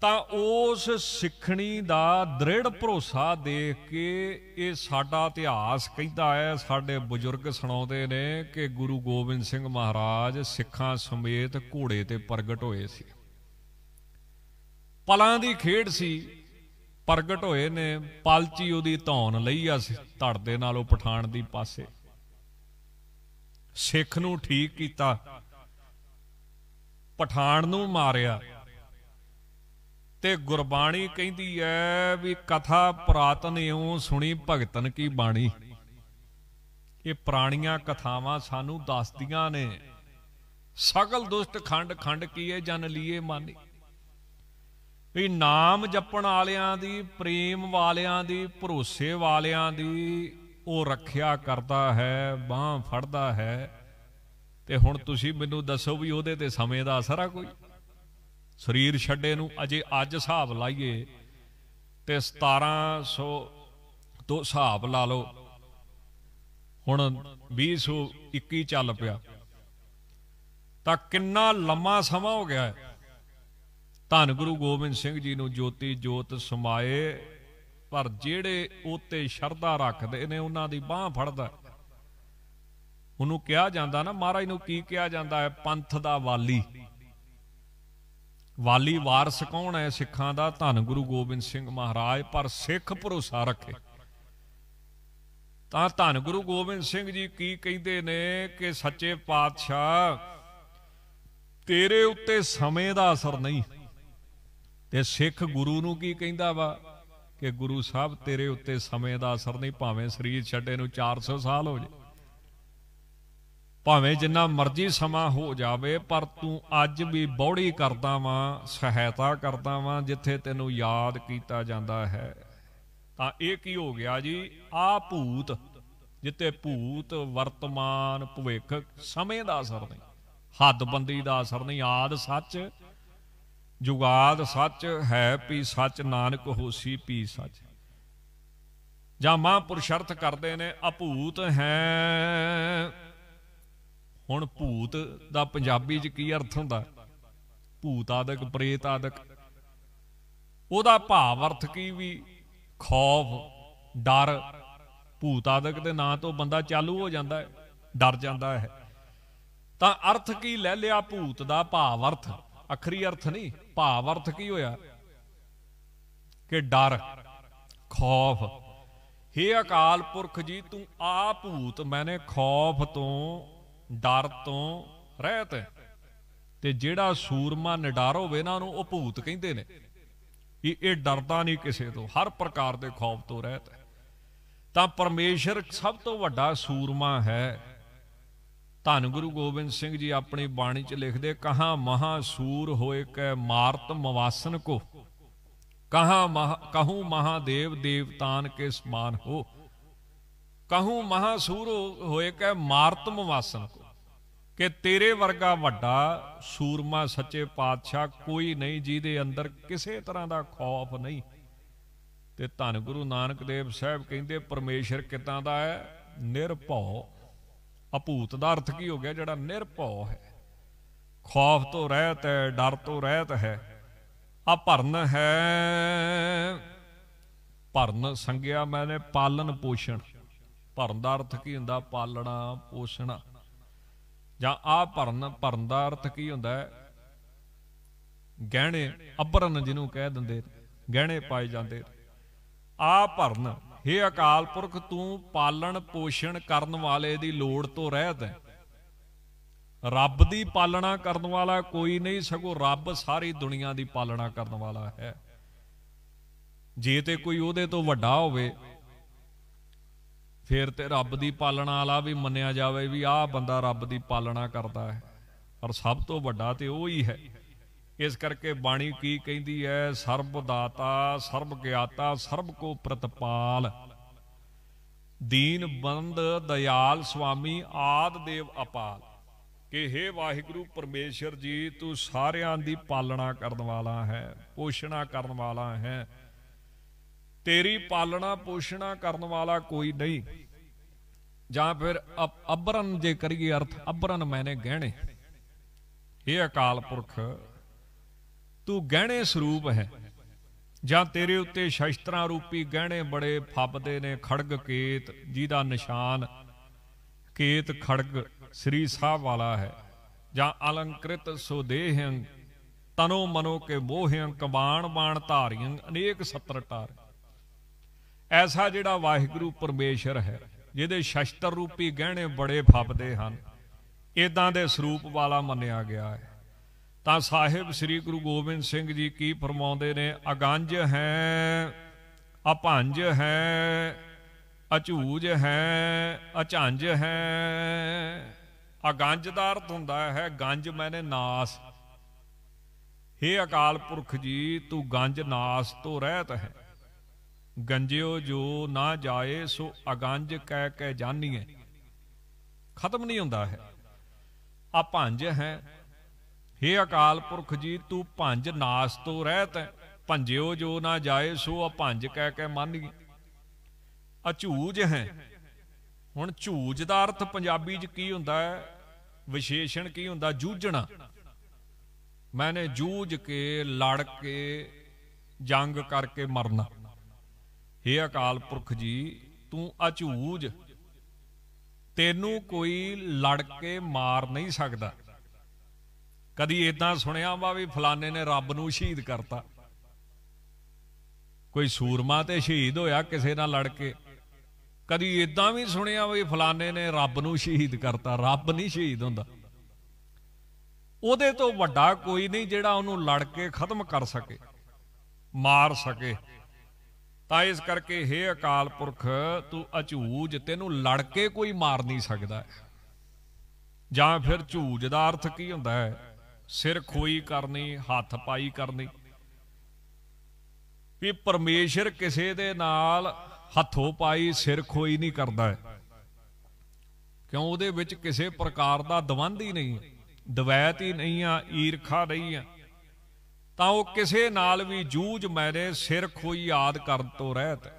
ਤਾਂ ਉਸ ਸਿੱਖਣੀ ਦਾ ਦ੍ਰਿੜ ਭਰੋਸਾ ਦੇਖ ਕੇ ਇਹ ਸਾਡਾ ਇਤਿਹਾਸ ਕਹਿੰਦਾ ਹੈ ਸਾਡੇ ਬਜ਼ੁਰਗ ਸੁਣਾਉਂਦੇ ਨੇ ਕਿ ਗੁਰੂ ਗੋਬਿੰਦ ਸਿੰਘ ਮਹਾਰਾਜ ਸਿੱਖਾਂ ਸਮੇਤ ਘੋੜੇ ਤੇ ਪ੍ਰਗਟ ਹੋਏ ਸੀ ਪਲਾਂ ਦੀ ਖੇਡ ਸੀ ਪ੍ਰਗਟ ਹੋਏ ਨੇ ਪਾਲਚੀ ਉਹਦੀ ਧੌਣ ਲਈ ਆ ਧੜ ਦੇ ਨਾਲ ਉਹ ਪਠਾਨ ਦੀ ਪਾਸੇ ਸਿੱਖ ਨੂੰ ਠੀਕ ਕੀਤਾ ਪਠਾਨ ਨੂੰ ਮਾਰਿਆ ਤੇ ਗੁਰਬਾਣੀ ਕਹਿੰਦੀ ਐ ਵੀ ਕਥਾ ਪ੍ਰਾਤਨ ਇਉ ਸੁਣੀ ਭਗਤਨ ਕੀ ਬਾਣੀ ਇਹ ਪ੍ਰਾਣੀਆਂ ਕਥਾਵਾਂ ਸਾਨੂੰ ਦੱਸਦੀਆਂ ਨੇ ਸਗਲ ਦੁਸ਼ਟ ਖੰਡ ਖੰਡ ਕੀਏ ਜਨ ਲੀਏ ਮਾਨੀ ਵੀ ਨਾਮ ਜਪਣ ਵਾਲਿਆਂ ਦੀ ਪ੍ਰੇਮ ਵਾਲਿਆਂ ਦੀ ਭਰੋਸੇ ਵਾਲਿਆਂ ਦੀ ਉਹ ਰੱਖਿਆ ਕਰਦਾ ਹੈ ਬਾਹ ਫੜਦਾ ਹੈ ਤੇ ਹੁਣ ਤੁਸੀਂ ਮੈਨੂੰ ਦੱਸੋ ਵੀ ਉਹਦੇ ਤੇ ਸਮੇਂ ਦਾ ਅਸਰ ਆ ਕੋਈ ਸਰੀਰ ਛੱਡੇ ਨੂੰ ਅਜੇ ਅੱਜ ਹਿਸਾਬ ਲਾਈਏ ਤੇ 1700 ਤੋਂ ਹਿਸਾਬ ਲਾ ਲਓ ਹੁਣ 2021 ਚੱਲ ਪਿਆ ਤਾਂ ਕਿੰਨਾ ਲੰਮਾ ਸਮਾਂ ਹੋ ਗਿਆ ਹੈ ਧੰਨ ਗੁਰੂ ਗੋਬਿੰਦ ਸਿੰਘ ਜੀ ਨੂੰ ਜੋਤੀ ਜੋਤ ਸਮਾਏ ਪਰ ਜਿਹੜੇ ਉਤੇ ਸ਼ਰਧਾ ਰੱਖਦੇ ਨੇ ਉਹਨਾਂ ਦੀ ਬਾਹ ਫੜਦਾ ਉਹਨੂੰ ਕਿਹਾ ਜਾਂਦਾ ਨਾ ਮਹਾਰਾਜ ਨੂੰ ਕੀ ਕਿਹਾ ਜਾਂਦਾ ਹੈ ਪੰਥ ਦਾ ਵਾਲੀ ਵਾਲੀ ਵਾਰਸ ਕੌਣ ਹੈ ਸਿੱਖਾਂ ਦਾ ਧੰਨ ਗੁਰੂ ਗੋਬਿੰਦ ਸਿੰਘ ਮਹਾਰਾਜ ਪਰ ਸਿੱਖ ਭਰੋਸਾ ਰੱਖੇ ਤਾਂ ਧੰਨ ਗੁਰੂ ਗੋਬਿੰਦ ਸਿੰਘ ਜੀ ਕੀ ਕਹਿੰਦੇ ਨੇ ਕਿ ਸੱਚੇ ਪਾਤਸ਼ਾਹ ਤੇਰੇ ਉੱਤੇ ਸਮੇਂ ਦਾ ਅਸਰ ਨਹੀਂ ਤੇ ਸਿੱਖ ਗੁਰੂ ਨੂੰ ਕੀ ਕਹਿੰਦਾ ਵਾ ਕਿ ਗੁਰੂ ਸਾਹਿਬ ਤੇਰੇ ਉੱਤੇ ਸਮੇਂ ਦਾ ਅਸਰ ਨਹੀਂ ਭਾਵੇਂ ਸਰੀਰ ਛੱਡੇ ਨੂੰ 400 ਸਾਲ ਹੋ ਜੇ ਭਾਵੇਂ ਜਿੰਨਾ ਮਰਜ਼ੀ ਸਮਾਂ ਹੋ ਜਾਵੇ ਪਰ ਤੂੰ ਅੱਜ ਵੀ ਬੌੜੀ ਕਰਦਾ ਵਾਂ ਸਹਾਇਤਾ ਕਰਦਾ ਵਾਂ ਜਿੱਥੇ ਤੈਨੂੰ ਯਾਦ ਕੀਤਾ ਜਾਂਦਾ ਹੈ ਤਾਂ ਇਹ ਕੀ ਹੋ ਗਿਆ ਜੀ ਆ ਭੂਤ ਜਿੱਤੇ ਭੂਤ ਵਰਤਮਾਨ ਭਵਿੱਖ ਸਮੇਂ ਦਾ ਅਸਰ ਨਹੀਂ ਹੱਦਬੰਦੀ ਦਾ ਅਸਰ ਨਹੀਂ ਆਦ ਸੱਚ ਜੁਗਾਦ ਸੱਚ ਹੈ ਪੀ ਸੱਚ ਨਾਨਕ ਹੋਸੀ ਪੀ ਸੱਚ ਜਾਂ ਮਹਾਂਪੁਰਸ਼ ਅਰਥ ਕਰਦੇ ਨੇ ਅਭੂਤ ਹੈ ਹੁਣ ਭੂਤ ਦਾ ਪੰਜਾਬੀ 'ਚ ਕੀ ਅਰਥ ਹੁੰਦਾ ਭੂਤ ਆਦਿਕ ਪ੍ਰੇਤ ਆਦਿਕ ਉਹਦਾ ਭਾਵ ਅਰਥ ਕੀ ਵੀ ਖੌਫ ਡਰ ਭੂਤ ਆਦਿਕ ਦੇ ਨਾਂ ਤੋਂ ਬੰਦਾ ਚਾਲੂ ਹੋ ਜਾਂਦਾ ਹੈ ਡਰ ਜਾਂਦਾ ਹੈ ਤਾਂ ਅਰਥ ਕੀ ਲੈ ਲਿਆ ਭੂਤ ਦਾ ਭਾਵ ਅਰਥ ਅਖਰੀ ਅਰਥ ਨਹੀਂ ਭਾਵ ਅਰਥ ਕੀ ਹੋਇਆ ਕਿ ਡਰ ਖੌਫ हे ਅਕਾਲ ਪੁਰਖ ਜੀ ਤੂੰ ਆ ਭੂਤ ਮੈਨੇ ਖੌਫ ਤੋਂ ਡਰ ਤੋਂ ਰਹਿਤ ਤੇ ਜਿਹੜਾ ਸੂਰਮਾ ਨਿਡਰ ਹੋਵੇ ਨਾ ਉਹਨੂੰ ਉਹ ਭੂਤ ਕਹਿੰਦੇ ਨੇ ਇਹ ਇਹ ਡਰਦਾ ਨਹੀਂ ਕਿਸੇ ਤੋਂ ਹਰ ਪ੍ਰਕਾਰ ਦੇ ਖੌਫ ਤੋਂ ਰਹਿਤ ਤਾਂ ਪਰਮੇਸ਼ਰ ਸਭ ਤੋਂ ਵੱਡਾ ਸੂਰਮਾ ਹੈ ਧੰਨ ਗੁਰੂ ਗੋਬਿੰਦ ਸਿੰਘ ਜੀ ਆਪਣੀ ਬਾਣੀ 'ਚ ਲਿਖਦੇ ਕਹਾ ਮਹਾ ਸੂਰ ਹੋਏ ਕੈ ਮਾਰਤ ਮਵਾਸਨ ਕੋ ਕਹਾ ਕਹੂ ਮਹਾਦੇਵ ਦੇਵਤਾਨ ਕੇ ਸਮਾਨ ਹੋ ਕਹੂ ਮਹਾਸੂਰ ਹੋਏ ਕੈ ਮਾਰਤ ਮਵਾਸਨ ਕੋ ਕਿ ਤੇਰੇ ਵਰਗਾ ਵੱਡਾ ਸੂਰਮਾ ਸੱਚੇ ਪਾਤਸ਼ਾਹ ਕੋਈ ਨਹੀਂ ਜਿਹਦੇ ਅੰਦਰ ਕਿਸੇ ਤਰ੍ਹਾਂ ਦਾ ਖੌਫ ਨਹੀਂ ਤੇ ਧੰਨ ਗੁਰੂ ਨਾਨਕ ਦੇਵ ਸਾਹਿਬ ਕਹਿੰਦੇ ਪਰਮੇਸ਼ਰ ਕਿਤਾਂ ਦਾ ਹੈ ਨਿਰਭਉ ਅਪੂਤ ਦਾ ਅਰਥ ਕੀ ਹੋ ਗਿਆ ਜਿਹੜਾ ਨਿਰਭਉ ਹੈ ਖੌਫ ਤੋਂ ਰਹਿਤ ਹੈ ਡਰ ਤੋਂ ਰਹਿਤ ਹੈ ਆ ਭਰਨ ਹੈ ਭਰਨ ਸੰਗਿਆ ਮੈਨੇ ਪਾਲਣ ਪੋਸ਼ਣ ਭਰਨ ਦਾ ਅਰਥ ਕੀ ਹੁੰਦਾ ਪਾਲਣਾ ਪੋਸ਼ਣਾ ਜਾਂ ਆ ਭਰਨ ਭਰਨ ਦਾ ਅਰਥ ਕੀ ਹੁੰਦਾ ਹੈ ਗਹਿਣੇ ਅਬਰਨ ਜਿਹਨੂੰ ਕਹਿ ਦਿੰਦੇ ਗਹਿਣੇ ਪਾਏ ਜਾਂਦੇ ਆ ਭਰਨ हे ਅਕਾਲ ਪੁਰਖ ਤੂੰ ਪਾਲਣ ਪੋਸ਼ਣ ਕਰਨ ਵਾਲੇ ਦੀ ਲੋੜ ਤੋਂ ਰਹਿਤ ਹੈ ਰੱਬ ਦੀ ਪਾਲਣਾ ਕਰਨ ਵਾਲਾ ਕੋਈ ਨਹੀਂ ਸਗੋ ਰੱਬ ਸਾਰੀ ਦੁਨੀਆ ਦੀ ਪਾਲਣਾ ਕਰਨ ਵਾਲਾ ਹੈ ਜੇ ਤੇ ਕੋਈ ਉਹਦੇ ਤੋਂ ਵੱਡਾ ਹੋਵੇ ਫਿਰ ਤੇ ਰੱਬ ਦੀ ਪਾਲਣਾ ਵਾਲਾ ਵੀ ਮੰਨਿਆ ਜਾਵੇ ਵੀ ਆਹ ਬੰਦਾ ਰੱਬ ਦੀ ਪਾਲਣਾ ਕਰਦਾ ਹੈ ਪਰ ਸਭ ਤੋਂ ਵੱਡਾ ਤੇ ਉਹ ਹੀ ਹੈ ਇਸ ਕਰਕੇ ਬਾਣੀ ਕੀ ਕਹਿੰਦੀ ਹੈ ਸਰਬ ਦਾਤਾ ਸਰਬ ਗਿਆਤਾ ਸਰਬ ਕੋ ਪ੍ਰਤਪਾਲ ਦੀਨ ਬੰਦ ਦਇਆਲ ਸੁਆਮੀ ਆਦ ਦੇਵ ਅਪਾਲ ਕਿ हे ਵਾਹਿਗੁਰੂ ਪਰਮੇਸ਼ਰ ਜੀ ਤੂੰ ਸਾਰਿਆਂ ਦੀ ਪਾਲਣਾ ਕਰਨ ਵਾਲਾ ਹੈ ਪੋਸ਼ਣਾ ਕਰਨ ਵਾਲਾ ਹੈ ਤੇਰੀ ਪਾਲਣਾ ਪੋਸ਼ਣਾ ਕਰਨ ਵਾਲਾ ਕੋਈ ਨਹੀਂ ਜਾਂ ਫਿਰ ਅਬਰਨ ਜੇ ਕਰੀਏ ਅਰਥ ਅਬਰਨ ਮੈਨੇ ਗਹਿਣੇ ਇਹ ਅਕਾਲ ਪੁਰਖ ਤੂੰ ਗਹਿਣੇ ਸਰੂਪ ਹੈ ਜਾਂ ਤੇਰੇ ਉੱਤੇ ਸ਼ਸਤਰਾਂ ਰੂਪੀ ਗਹਿਣੇ ਬੜੇ ਫੱਪਦੇ ਨੇ ਖੜਗ ਕੇਤ ਜਿਹਦਾ ਨਿਸ਼ਾਨ ਕੇਤ ਖੜਗ ਸ੍ਰੀ ਸਾਹਿਬ ਵਾਲਾ ਹੈ ਜਾਂ ਅਲੰਕ੍ਰਿਤ ਸੁਦੇਹੰ ਤਨੋ ਮਨੋ ਕੇ ਮੋਹੰ ਕਬਾਣ ਬਾਣ ਧਾਰੀਆਂ ਅਨੇਕ ਸੱਤਰ ਟਾਰ ਐਸਾ ਜਿਹੜਾ ਵਾਹਿਗੁਰੂ ਪਰਮੇਸ਼ਰ ਹੈ ਜਿਹਦੇ ਸ਼ਸਤਰ ਰੂਪੀ ਗਹਿਣੇ ਬੜੇ ਫੱਪਦੇ ਹਨ ਇਦਾਂ ਦੇ ਸਰੂਪ ਵਾਲਾ ਮੰਨਿਆ ਗਿਆ ਹੈ ਤਾਂ ਸਾਹਿਬ ਸ੍ਰੀ ਗੁਰੂ ਗੋਬਿੰਦ ਸਿੰਘ ਜੀ ਕੀ ਫਰਮਾਉਂਦੇ ਨੇ ਅਗੰਜ ਹੈ ਅਭੰਜ ਹੈ ਅਝੂਜ ਹੈ ਅਝੰਜ ਹੈ ਅਗੰਜ ਦਾ ਅਰਥ ਹੁੰਦਾ ਹੈ ਗੰਜ ਮੈਨੇ ਨਾਸ हे ਅਕਾਲ ਪੁਰਖ ਜੀ ਤੂੰ ਗੰਜ ਨਾਸ ਤੋਂ ਰਹਿਤ ਹੈ ਗੰਜਿਓ ਜੋ ਨਾ ਜਾਏ ਸੋ कह ਕਹਿ ਕੇ ਜਾਣੀਏ ਖਤਮ ਨਹੀਂ ਹੁੰਦਾ ਹੈ ਅਭੰਜ ਹੈ हे ਅਕਾਲ ਪੁਰਖ ਜੀ ਤੂੰ ਭੰਜ ਨਾਸ ਤੋਂ ਰਹਿਤ ਹੈ ਭੰਜਿਓ ਜੋ ਨਾ ਜਾਏ ਸੋ ਅਭੰਜ ਕਹਿ ਕੇ ਮੰਨੀ ਅਝੂਜ ਹੈ ਹੁਣ ਝੂਜ ਦਾ ਅਰਥ ਪੰਜਾਬੀ 'ਚ ਕੀ ਹੁੰਦਾ ਹੈ ਵਿਸ਼ੇਸ਼ਣ ਕੀ ਹੁੰਦਾ ਜੂਝਣਾ ਮੈਨੇ ਜੂਝ ਕੇ ਲੜ ਕੇ ਜੰਗ ਕਰਕੇ ਮਰਨਾ हे ਅਕਾਲ ਪੁਰਖ ਜੀ ਤੂੰ ਅਝੂਜ ਤੈਨੂੰ ਕੋਈ ਲੜ ਕੇ ਮਾਰ ਨਹੀਂ ਸਕਦਾ ਕਦੀ ਇਦਾਂ ਸੁਣਿਆ ਵਾ ਵੀ ਫਲਾਣੇ ਨੇ ਰੱਬ ਨੂੰ ਸ਼ਹੀਦ ਕਰਤਾ ਕੋਈ ਸੂਰਮਾ ਤੇ ਸ਼ਹੀਦ ਹੋਇਆ ਕਿਸੇ ਨਾਲ ਲੜ ਕੇ ਕਦੀ ਇਦਾਂ ਵੀ ਸੁਣਿਆ ਵੀ ਫਲਾਣੇ ਨੇ ਰੱਬ ਨੂੰ ਸ਼ਹੀਦ ਕਰਤਾ ਰੱਬ ਨਹੀਂ ਸ਼ਹੀਦ ਹੁੰਦਾ ਉਹਦੇ ਤੋਂ ਵੱਡਾ ਕੋਈ ਨਹੀਂ ਜਿਹੜਾ ਉਹਨੂੰ ਲੜ ਕੇ ਖਤਮ ਕਰ ਸਕੇ ਮਾਰ ਸਕੇ ਤਾਂ ਇਸ ਕਰਕੇ हे ਅਕਾਲ ਪੁਰਖ ਤੂੰ ਅਝੂਜ ਤੈਨੂੰ ਲੜ ਕੇ ਕੋਈ ਮਾਰ ਨਹੀਂ ਸਕਦਾ ਜਾਂ ਫਿਰ ਝੂਜ ਦਾ ਅਰਥ ਕੀ ਹੁੰਦਾ ਹੈ ਸਿਰ ਖੋਈ ਕਰਨੀ ਹੱਥ ਪਾਈ ਕਰਨੀ ਵੀ ਪਰਮੇਸ਼ਰ ਕਿਸੇ ਦੇ ਨਾਲ ਹੱਥੋਂ ਪਾਈ ਸਿਰ ਖੋਈ ਨਹੀਂ ਕਰਦਾ ਕਿਉਂ ਉਹਦੇ ਵਿੱਚ ਕਿਸੇ ਪ੍ਰਕਾਰ ਦਾ ਦਵੰਦ ਹੀ ਨਹੀਂ ਦਵੈਤ ਹੀ ਨਹੀਂ ਆ ਈਰਖਾ ਨਹੀਂ ਆ ਤਾਂ ਉਹ ਕਿਸੇ ਨਾਲ ਵੀ ਜੂਝ ਮੈਰੇ ਸਿਰ ਖੋਈ ਯਾਦ ਕਰਨ ਤੋਂ ਰਹਿਤ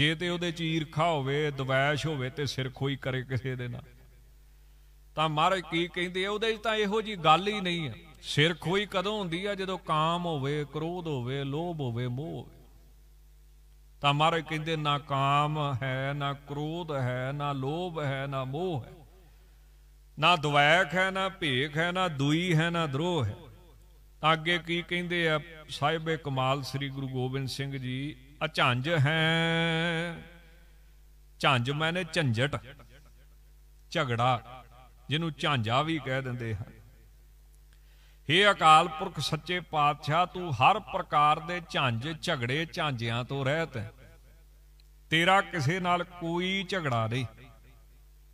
ਜੇ ਤੇ ਉਹਦੇ ਚ ਈਰਖਾ ਹੋਵੇ ਦਵੈਸ਼ ਹੋਵੇ ਤੇ ਸਿਰ ਖੋਈ ਕਰੇ ਕਿਸੇ ਦੇ ਨਾਲ ਤਾਂ ਮਹਾਰਾਜ ਕੀ ਕਹਿੰਦੇ ਆ ਉਹਦੇ 'ਚ ਤਾਂ ਇਹੋ ਜੀ ਗੱਲ ਹੀ ਨਹੀਂ ਆ ਸਿਰ ਖੋਈ ਕਦੋਂ ਹੁੰਦੀ ਆ ਜਦੋਂ ਕਾਮ ਹੋਵੇ ਕ੍ਰੋਧ ਹੋਵੇ ਲੋਭ ਹੋਵੇ ਮੋਹ ਹੋਵੇ ਤਾਂ ਮਹਾਰਾਜ ਕਹਿੰਦੇ ਨਾ ਕਾਮ ਹੈ ਨਾ ਕ੍ਰੋਧ ਹੈ ਨਾ ਲੋਭ ਹੈ ਨਾ ਮੋਹ ਹੈ ਨਾ ਦਵੈਖ ਹੈ ਨਾ ਭੇਖ ਹੈ ਨਾ ਦੁਈ ਹੈ ਨਾ ਦਰੋਹ ਹੈ ਤਾਂ ਅੱਗੇ ਕੀ ਕਹਿੰਦੇ ਆ ਸਾਹਿਬੇ ਕਮਾਲ ਸ੍ਰੀ ਗੁਰੂ ਗੋਬਿੰਦ ਸਿੰਘ ਜੀ ਅਝੰਜ ਹੈ ਝੰਜ ਮੈਨੇ ਝੰਜਟ ਝਗੜਾ ਜਿਹਨੂੰ ਝਾਂਜਾ ਵੀ ਕਹਿ ਦਿੰਦੇ ਹਨ हे ਅਕਾਲ ਪੁਰਖ ਸੱਚੇ ਪਾਤਸ਼ਾਹ ਤੂੰ ਹਰ ਪ੍ਰਕਾਰ ਦੇ ਝਾਂਜੇ ਝਗੜੇ ਝਾਂਜਿਆਂ ਤੋਂ ਰਹਿਤ ਹੈ ਤੇਰਾ ਕਿਸੇ ਨਾਲ ਕੋਈ ਝਗੜਾ ਨਹੀਂ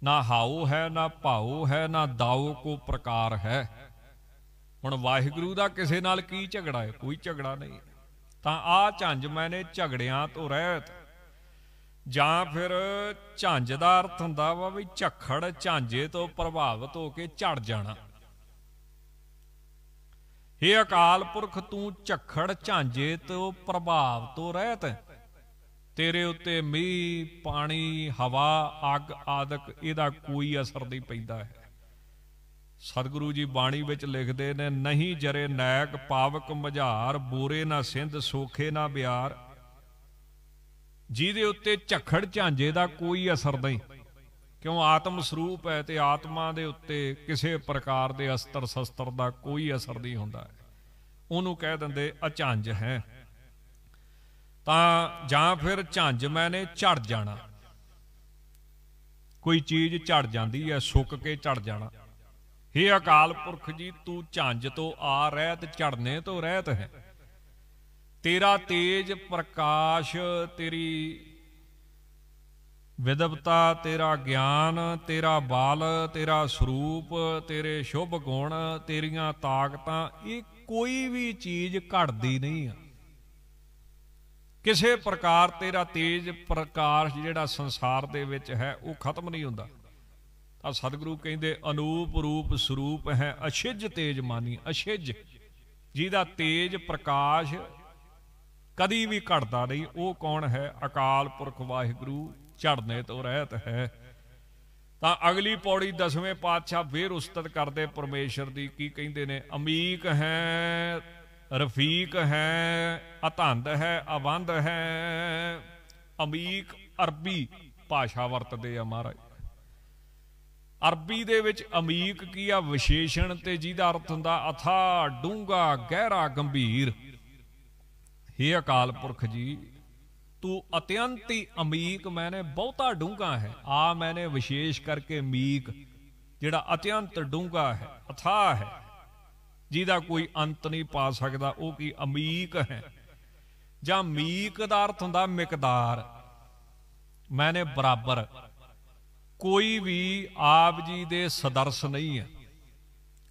ਨਾ ਹਾਉ ਹੈ ਨਾ ਭਾਉ ਹੈ ਨਾ ਦਾਉ ਕੋ ਪ੍ਰਕਾਰ ਹੈ ਹੁਣ ਵਾਹਿਗੁਰੂ ਦਾ ਕਿਸੇ ਨਾਲ ਕੀ ਝਗੜਾ ਹੈ ਕੋਈ ਝਗੜਾ ਨਹੀਂ ਤਾਂ ਆ ਝਾਂਜ ਮੈਨੇ ਝਗੜਿਆਂ ਤੋਂ ਰਹਿਤ ਜਾਂ ਫਿਰ ਝਾਂਜ ਦਾ ਅਰਥ ਹੁੰਦਾ ਵਾ ਵੀ ਝਖੜ ਝਾਂਜੇ ਤੋਂ ਪ੍ਰਭਾਵਿਤ ਹੋ ਕੇ ਝੜ ਜਾਣਾ ਏ ਅਕਾਲ ਪੁਰਖ ਤੂੰ ਝਖੜ ਝਾਂਜੇ ਤੋਂ ਪ੍ਰਭਾਵ ਤੋਂ ਰਹਿਤ ਤੇਰੇ ਉੱਤੇ ਮੀਂਹ ਪਾਣੀ ਹਵਾ ਅੱਗ ਆਦਿਕ ਇਹਦਾ ਕੋਈ ਅਸਰ ਨਹੀਂ ਪੈਂਦਾ ਹੈ ਸਤਿਗੁਰੂ ਜੀ ਬਾਣੀ ਵਿੱਚ ਲਿਖਦੇ ਨੇ ਨਹੀਂ ਜਰੇ ਨਾਇਕ ਪਾਵਕ ਮਝਾਰ ਬੂਰੇ ਨਾ ਸਿੰਧ ਸੋਖੇ ਨਾ ਬਿਆਰ ਜਿਹਦੇ ਉੱਤੇ ਝਖੜ ਝਾਂਜੇ ਦਾ ਕੋਈ ਅਸਰ ਨਹੀਂ ਕਿਉਂ ਆਤਮ ਸਰੂਪ ਹੈ ਤੇ ਆਤਮਾ ਦੇ ਉੱਤੇ ਕਿਸੇ ਪ੍ਰਕਾਰ ਦੇ ਅਸਤਰ ਸ਼ਸਤਰ ਦਾ ਕੋਈ ਅਸਰ ਨਹੀਂ ਹੁੰਦਾ ਉਹਨੂੰ ਕਹਿ ਦਿੰਦੇ ਅਚੰਜ ਹੈ ਤਾਂ ਜਾਂ ਫਿਰ ਝਾਂਜ ਮੈਨੇ ਝੜ ਜਾਣਾ ਕੋਈ ਚੀਜ਼ ਝੜ ਜਾਂਦੀ ਹੈ ਸੁੱਕ ਕੇ ਝੜ ਜਾਣਾ हे ਅਕਾਲ ਪੁਰਖ ਜੀ ਤੂੰ ਝਾਂਜ ਤੋਂ ਆ ਰਹਿਤ ਝੜਨੇ ਤੋਂ ਰਹਿਤ ਹੈ ਤੇਰਾ ਤੇਜ ਪ੍ਰਕਾਸ਼ ਤੇਰੀ ਵਿਦਵਤਾ ਤੇਰਾ ਗਿਆਨ ਤੇਰਾ ਬਾਲ ਤੇਰਾ ਸਰੂਪ ਤੇਰੇ ਸ਼ੁਭ ਗੁਣ ਤੇਰੀਆਂ ਤਾਕਤਾਂ ਇਹ ਕੋਈ ਵੀ ਚੀਜ਼ ਘਟਦੀ ਨਹੀਂ ਆ ਕਿਸੇ ਪ੍ਰਕਾਰ ਤੇਰਾ ਤੇਜ ਪ੍ਰਕਾਸ਼ ਜਿਹੜਾ ਸੰਸਾਰ ਦੇ ਵਿੱਚ ਹੈ ਉਹ ਖਤਮ ਨਹੀਂ ਹੁੰਦਾ ਤਾਂ ਸਤਿਗੁਰੂ ਕਹਿੰਦੇ ਅਨੂਪ ਰੂਪ ਸਰੂਪ ਹੈ ਅਛਿਜ ਤੇਜ ਮਾਨੀ ਅਛਿਜ ਜਿਹਦਾ ਤੇਜ ਪ੍ਰਕਾਸ਼ ਕਦੀ ਵੀ ਘਟਦਾ ਨਹੀਂ ਉਹ ਕੌਣ ਹੈ ਅਕਾਲ ਪੁਰਖ ਵਾਹਿਗੁਰੂ ਚੜਨੇ ਤੋਂ ਰਹਿਤ ਹੈ ਤਾਂ ਅਗਲੀ ਪੌੜੀ ਦਸਵੇਂ ਪਾਤਸ਼ਾਹ ਫੇਰ ਉਸਤਤ ਕਰਦੇ ਪਰਮੇਸ਼ਰ ਦੀ ਕੀ ਕਹਿੰਦੇ ਨੇ ਅਮੀਕ ਹੈ ਰਫੀਕ ਹੈ ਅਤੰਦ ਹੈ ਅਵੰਦ ਹੈ ਅਮੀਕ ਅਰਬੀ ਭਾਸ਼ਾ ਵਰਤਦੇ ਆ ਮਹਾਰਾਜ ਅਰਬੀ ਦੇ ਵਿੱਚ ਅਮੀਕ ਕੀ ਆ ਵਿਸ਼ੇਸ਼ਣ ਤੇ ਜਿਹਦਾ ਅਰਥ ਹੁੰਦਾ ਅਥਾ ਡੂੰਗਾ ਗਹਿਰਾ ਗੰਭੀਰ हे अकाल पुरख जी ਤੂੰ ਅਤਿਅੰਤ ਹੀ ਅਮੀਕ ਮੈਨੇ ਬਹੁਤਾ ਡੂੰਗਾ ਹੈ ਆ ਮੈਨੇ ਵਿਸ਼ੇਸ਼ ਕਰਕੇ ਮੀਕ ਜਿਹੜਾ ਅਤਿਅੰਤ ਡੂੰਗਾ ਹੈ ਅਥਾ ਹੈ ਜਿਹਦਾ ਕੋਈ ਅੰਤ ਨਹੀਂ ਪਾ ਸਕਦਾ ਉਹ ਕੀ ਅਮੀਕ ਹੈ ਜਾਂ ਮੀਕ ਦਾ ਅਰਥ ਹੁੰਦਾ ਮਿਕਦਾਰ ਮੈਨੇ ਬਰਾਬਰ ਕੋਈ ਵੀ ਆਪ ਜੀ ਦੇ ਸਦਰਸ ਨਹੀਂ ਹੈ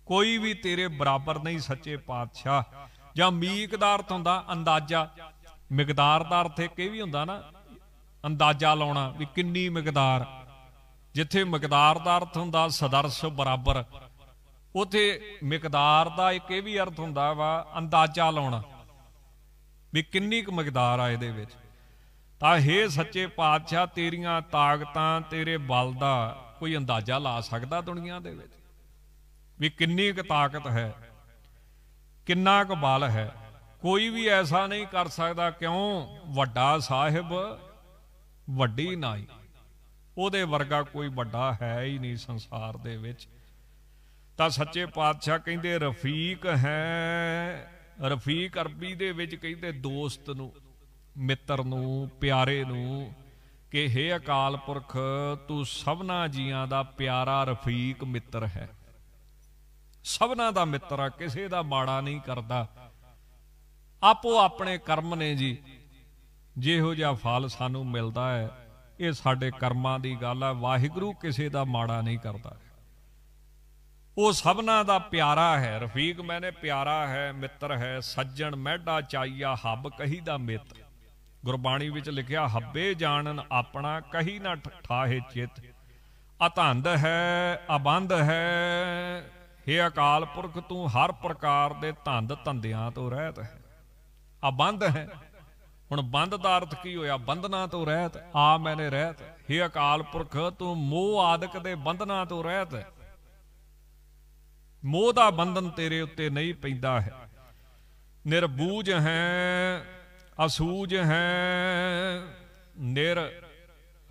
ਕੋਈ ਵੀ ਤੇਰੇ ਬਰਾਬਰ ਨਹੀਂ ਸੱਚੇ ਪਾਤਸ਼ਾਹ ਜਾਂ ਮੀਕ ਦਾ ਅਰਥ ਹੁੰਦਾ ਅੰਦਾਜ਼ਾ ਮਿਕਦਾਰ ਦਾ ਅਰਥ ਇੱਕ ਇਹ ਵੀ ਹੁੰਦਾ ਨਾ ਅੰਦਾਜ਼ਾ ਲਾਉਣਾ ਵੀ ਕਿੰਨੀ ਮਿਕਦਾਰ ਜਿੱਥੇ ਮਿਕਦਾਰ ਦਾ ਅਰਥ ਹੁੰਦਾ ਸਦਰਸ਼ ਬਰਾਬਰ ਉਥੇ ਮਿਕਦਾਰ ਦਾ ਇੱਕ ਇਹ ਵੀ ਅਰਥ ਹੁੰਦਾ ਵਾ ਅੰਦਾਜ਼ਾ ਲਾਉਣਾ ਵੀ ਕਿੰਨੀ ਕੁ ਮਿਕਦਾਰ ਆ ਇਹਦੇ ਵਿੱਚ ਤਾਂ हे ਸੱਚੇ ਪਾਤਸ਼ਾਹ ਤੇਰੀਆਂ ਤਾਕਤਾਂ ਤੇਰੇ ਬਲ ਦਾ ਕੋਈ ਅੰਦਾਜ਼ਾ ਲਾ ਸਕਦਾ ਦੁਨੀਆ ਦੇ ਵਿੱਚ ਵੀ ਕਿੰਨੀ ਕੁ ਤਾਕਤ ਹੈ ਕਿੰਨਾ ਕੁ ਬਲ ਹੈ ਕੋਈ ਵੀ ਐਸਾ ਨਹੀਂ ਕਰ ਸਕਦਾ ਕਿਉਂ ਵੱਡਾ ਸਾਹਿਬ ਵੱਡੀ ਨਾਈ ਉਹਦੇ ਵਰਗਾ ਕੋਈ ਵੱਡਾ ਹੈ ਹੀ ਨਹੀਂ ਸੰਸਾਰ ਦੇ ਵਿੱਚ ਤਾਂ ਸੱਚੇ ਪਾਤਸ਼ਾਹ ਕਹਿੰਦੇ ਰਫੀਕ ਹੈ ਰਫੀਕ ਅਰਬੀ ਦੇ ਵਿੱਚ ਕਹਿੰਦੇ ਦੋਸਤ ਨੂੰ ਮਿੱਤਰ ਨੂੰ ਪਿਆਰੇ ਨੂੰ ਕਿ हे ਅਕਾਲ ਪੁਰਖ ਤੂੰ ਸਭਨਾ ਜੀਆਂ ਦਾ ਪਿਆਰਾ ਰਫੀਕ ਮਿੱਤਰ ਹੈ ਸਭਨਾ ਦਾ ਮਿੱਤਰ ਆ ਕਿਸੇ ਦਾ ਮਾੜਾ ਨਹੀਂ ਕਰਦਾ ਆਪੋ ਆਪਣੇ ਕਰਮ ਨੇ ਜੀ ਜਿਹੋ ਜਿਹਾ ਫਲ ਸਾਨੂੰ ਮਿਲਦਾ ਹੈ ਇਹ ਸਾਡੇ ਕਰਮਾਂ ਦੀ ਗੱਲ ਹੈ ਵਾਹਿਗੁਰੂ ਕਿਸੇ ਦਾ ਮਾੜਾ ਨਹੀਂ ਕਰਦਾ ਉਹ ਸਭਨਾ ਦਾ ਪਿਆਰਾ ਹੈ ਰਫੀਕ ਮੈਨੇ ਪਿਆਰਾ ਹੈ ਮਿੱਤਰ ਹੈ ਸੱਜਣ ਮਹਿਡਾ ਚਾਈਆ ਹੱਬ ਕਹੀ ਦਾ ਮਿੱਤ ਗੁਰਬਾਣੀ ਵਿੱਚ ਲਿਖਿਆ ਹੱਬੇ ਜਾਣਨ ਆਪਣਾ ਕਹੀ ਨਾ ਠਾਹੇ ਚਿਤ ਅਤੰਦ ਹੈ ਅਬੰਦ ਹੈ ਹੇ ਅਕਾਲ ਪੁਰਖ ਤੂੰ ਹਰ ਪ੍ਰਕਾਰ ਦੇ ਧੰਦ ਧੰਦਿਆਂ ਤੋਂ ਰਹਿਤ ਹੈ ਆ ਬੰਦ ਹੈ ਹੁਣ ਬੰਦ ਦਾ ਅਰਥ ਕੀ ਹੋਇਆ ਬੰਧਨਾ ਤੋਂ ਰਹਿਤ ਆ ਮੈਨੇ ਰਹਿਤ ਹੇ ਅਕਾਲ ਪੁਰਖ ਤੂੰ ਮੋਹ ਆਦਿਕ ਦੇ ਬੰਧਨਾ ਤੋਂ ਰਹਿਤ ਮੋਹ ਦਾ ਬੰਧਨ ਤੇਰੇ ਉੱਤੇ ਨਹੀਂ ਪੈਂਦਾ ਹੈ ਨਿਰਬੂਝ ਹੈ ਅਸੂਝ ਹੈ ਨਿਰ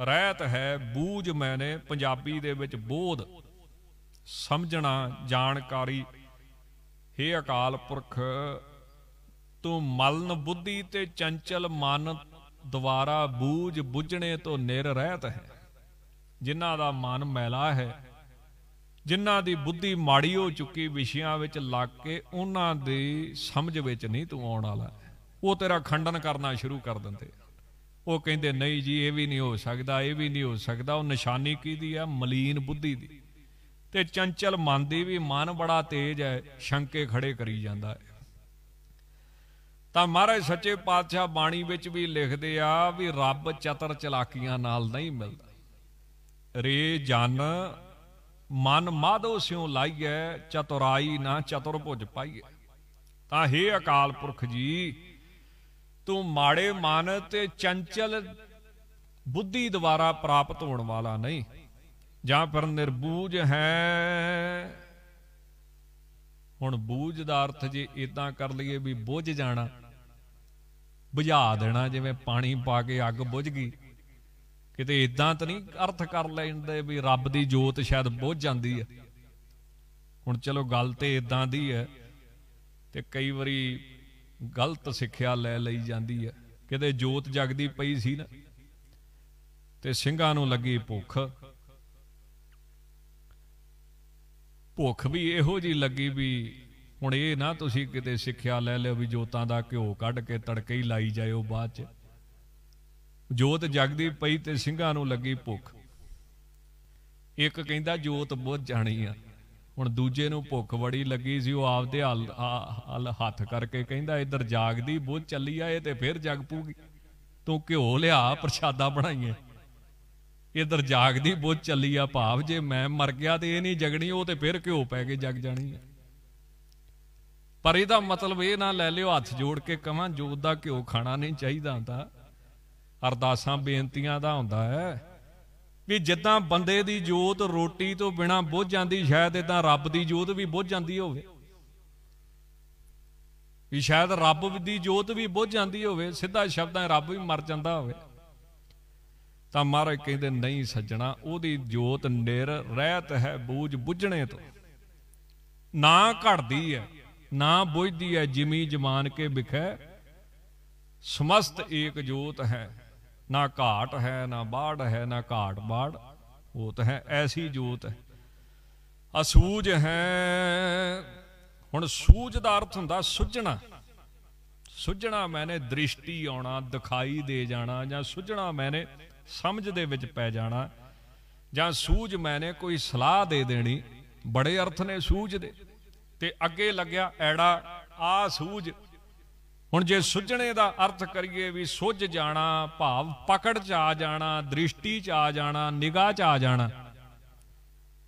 ਰਹਿਤ ਹੈ ਬੂਝ ਮੈਨੇ ਪੰਜਾਬੀ ਦੇ ਵਿੱਚ ਬੋਧ ਸਮਝਣਾ ਜਾਣਕਾਰੀ हे ਅਕਾਲ ਪੁਰਖ ਤੂੰ ਮਲਨ ਬੁੱਧੀ ਤੇ ਚੰਚਲ ਮਨ ਦੁਆਰਾ ਬੂਝ ਬੁੱਝਣੇ ਤੋਂ ਨਿਰ ਰਹਿਤ ਹੈ ਜਿਨ੍ਹਾਂ ਦਾ ਮਨ ਮੈਲਾ ਹੈ ਜਿਨ੍ਹਾਂ ਦੀ ਬੁੱਧੀ ਮਾੜੀ ਹੋ ਚੁੱਕੀ ਵਿਸ਼ਿਆਂ ਵਿੱਚ ਲੱਗ ਕੇ ਉਹਨਾਂ ਦੀ ਸਮਝ ਵਿੱਚ ਨਹੀਂ ਤੂੰ ਆਉਣ ਵਾਲਾ ਉਹ ਤੇਰਾ ਖੰਡਨ ਕਰਨਾ ਸ਼ੁਰੂ ਕਰ ਦਿੰਦੇ ਉਹ ਕਹਿੰਦੇ ਨਹੀਂ ਜੀ ਇਹ ਵੀ ਨਹੀਂ ਹੋ ਸਕਦਾ ਇਹ ਵੀ ਨਹੀਂ ਹੋ ਸਕਦਾ ਉਹ ਨਿਸ਼ਾਨੀ ਕੀ ਦੀ ਆ ਮਲੀਨ ਬੁੱਧੀ ਦੀ ਤੇ ਚੰਚਲ ਮਨ ਦੀ ਵੀ ਮਨ ਬੜਾ ਤੇਜ ਹੈ ਸ਼ੰਕੇ ਖੜੇ ਕਰੀ ਜਾਂਦਾ ਹੈ ਤਾਂ ਮਹਾਰਾਜ ਸੱਚੇ ਪਾਤਸ਼ਾਹ ਬਾਣੀ ਵਿੱਚ ਵੀ ਲਿਖਦੇ ਆ ਵੀ ਰੱਬ ਚਤਰ ਚਲਾਕੀਆਂ ਨਾਲ ਨਹੀਂ ਮਿਲਦਾ ਰੇ ਜਨ ਮਨ ਮਾਧੋ ਸਿਉ ਲਾਈਐ ਚਤੁਰਾਈ ਨਾ ਚਤੁਰ ਭੁਜ ਪਾਈਐ ਤਾਂ ਹੇ ਅਕਾਲ ਪੁਰਖ ਜੀ ਤੂੰ ਮਾੜੇ ਮਨ ਤੇ ਚੰਚਲ ਬੁੱਧੀ ਦੁਆਰਾ ਪ੍ਰਾਪਤ ਹੋਣ ਵਾਲਾ ਨਹੀਂ ਜਾਂ ਪਰ ਨਿਰਬੂਝ ਹੈ ਹੁਣ ਬੂਝ ਦਾ ਅਰਥ ਜੇ ਇਦਾਂ ਕਰ ਲਈਏ ਵੀ ਬੁਝ ਜਾਣਾ ਬੁਝਾ ਦੇਣਾ ਜਿਵੇਂ ਪਾਣੀ ਪਾ ਕੇ ਅੱਗ ਬੁਝ ਗਈ ਕਿਤੇ ਇਦਾਂ ਤਾਂ ਨਹੀਂ ਅਰਥ ਕਰ ਲੈਂਦੇ ਵੀ ਰੱਬ ਦੀ ਜੋਤ ਸ਼ਾਇਦ ਬੁਝ ਜਾਂਦੀ ਹੈ ਹੁਣ ਚਲੋ ਗੱਲ ਤੇ ਇਦਾਂ ਦੀ ਹੈ ਤੇ ਕਈ ਵਾਰੀ ਗਲਤ ਸਿੱਖਿਆ ਲੈ ਲਈ ਜਾਂਦੀ ਹੈ ਕਿਤੇ ਜੋਤ ਜਗਦੀ ਪਈ ਸੀ ਨਾ ਤੇ ਸਿੰਘਾਂ ਨੂੰ ਲੱਗੀ ਭੁੱਖ ਭੁੱਖ ਵੀ ਇਹੋ ਜੀ ਲੱਗੀ ਵੀ ਹੁਣ ਇਹ ਨਾ ਤੁਸੀਂ ਕਿਤੇ ਸਿੱਖਿਆ ਲੈ ਲਿਓ ਵੀ ਜੋਤਾਂ ਦਾ ਘਿਓ ਕੱਢ ਕੇ ਤੜਕੇ ਹੀ ਲਾਈ ਜਾਇਓ ਬਾਅਦ ਚ ਜੋਤ ਜਗਦੀ ਪਈ ਤੇ ਸਿੰਘਾਂ ਨੂੰ ਲੱਗੀ ਭੁੱਖ ਇੱਕ ਕਹਿੰਦਾ ਜੋਤ ਬੁੱਝ ਜਾਣੀ ਆ ਹੁਣ ਦੂਜੇ ਨੂੰ ਭੁੱਖ ਬੜੀ ਲੱਗੀ ਸੀ ਉਹ ਆਪਦੇ ਹੱਲ ਹਲ ਹੱਥ ਕਰਕੇ ਕਹਿੰਦਾ ਇੱਧਰ ਜਾਗਦੀ ਬੁੱਝ ਚੱਲੀ ਆਏ ਤੇ ਫਿਰ ਜਗ ਪੂਗੀ ਤੂੰ ਘਿਓ ਲਿਆ ਪ੍ਰਸ਼ਾਦਾ ਬਣਾਈਏ ਇਧਰ ਜਾਗਦੀ ਦੀ ਬੁੱਝ ਚੱਲੀ ਆ ਭਾਵ ਜੇ ਮੈਂ ਮਰ ਗਿਆ ਤੇ ਇਹ ਨਹੀਂ ਜਗਣੀ ਉਹ ਤੇ ਫਿਰ ਘਿਓ ਪੈ ਕੇ ਜਗ ਜਾਣੀ ਆ ਪਰ ਇਹਦਾ ਮਤਲਬ ਇਹ ਨਾ ਲੈ ਲਿਓ ਹੱਥ ਜੋੜ ਕੇ ਕਹਾਂ ਜੋਤ ਦਾ ਘਿਓ ਖਾਣਾ ਨਹੀਂ ਚਾਹੀਦਾ ਹੁੰਦਾ ਅਰਦਾਸਾਂ ਬੇਨਤੀਆਂ ਦਾ ਹੁੰਦਾ ਹੈ ਵੀ ਜਿੱਦਾਂ ਬੰਦੇ ਦੀ ਜੋਤ ਰੋਟੀ ਤੋਂ ਬਿਨਾ ਬੁੱਝ ਜਾਂਦੀ ਸ਼ਾਇਦ ਇਦਾਂ ਰੱਬ ਦੀ ਜੋਤ ਵੀ ਬੁੱਝ ਜਾਂਦੀ ਹੋਵੇ ਵੀ ਸ਼ਾਇਦ ਰੱਬ ਦੀ ਜੋਤ ਵੀ ਬੁੱਝ ਜਾਂਦੀ ਹੋਵੇ ਸਿੱਧਾ ਸ਼ਬਦਾਂ ਰੱਬ ਵੀ ਮਰ ਜਾਂਦਾ ਹੋਵੇ ਤਾਂ ਮਹਾਰਾਜ ਕਹਿੰਦੇ ਨਹੀਂ ਸੱਜਣਾ ਉਹਦੀ ਜੋਤ ਨਿਰ ਰਹਿਤ ਹੈ ਬੂਝ ਬੁੱਝਣੇ ਤੋਂ ਨਾ ਘੜਦੀ ਹੈ ਨਾ ਬੁੱਝਦੀ ਹੈ ਜਿਮੀ ਜਮਾਨ ਕੇ ਵਿਖੇ ਸਮਸਤ ਏਕ ਜੋਤ ਹੈ ਨਾ ਘਾਟ ਹੈ ਨਾ ਬਾੜ ਹੈ ਨਾ ਘਾਟ ਬਾੜ ਉਹ ਤਾਂ ਹੈ ਐਸੀ ਜੋਤ ਹੈ ਅਸੂਜ ਹੈ ਹੁਣ ਸੂਜ ਦਾ ਅਰਥ ਹੁੰਦਾ ਸੁਝਣਾ ਸੁਝਣਾ ਮੈਨੇ ਦ੍ਰਿਸ਼ਟੀ ਆਉਣਾ ਦਿਖਾਈ ਦੇ ਜਾਣਾ ਜਾਂ ਸੁਝਣਾ ਮੈਨੇ ਸਮਝ ਦੇ ਵਿੱਚ ਪੈ ਜਾਣਾ ਜਾਂ ਸੂਝ ਮੈਨੇ ਕੋਈ ਸਲਾਹ ਦੇ ਦੇਣੀ ਬੜੇ ਅਰਥ ਨੇ ਸੂਝ ਦੇ ਤੇ ਅੱਗੇ ਲੱਗਿਆ ਐੜਾ ਆ ਸੂਝ ਹੁਣ ਜੇ ਸੁਝਣੇ ਦਾ ਅਰਥ ਕਰੀਏ ਵੀ ਸੁਝ ਜਾਣਾ ਭਾਵ ਪਕੜ ਚ ਆ ਜਾਣਾ ਦ੍ਰਿਸ਼ਟੀ ਚ ਆ ਜਾਣਾ ਨਿਗਾਹ ਚ ਆ ਜਾਣਾ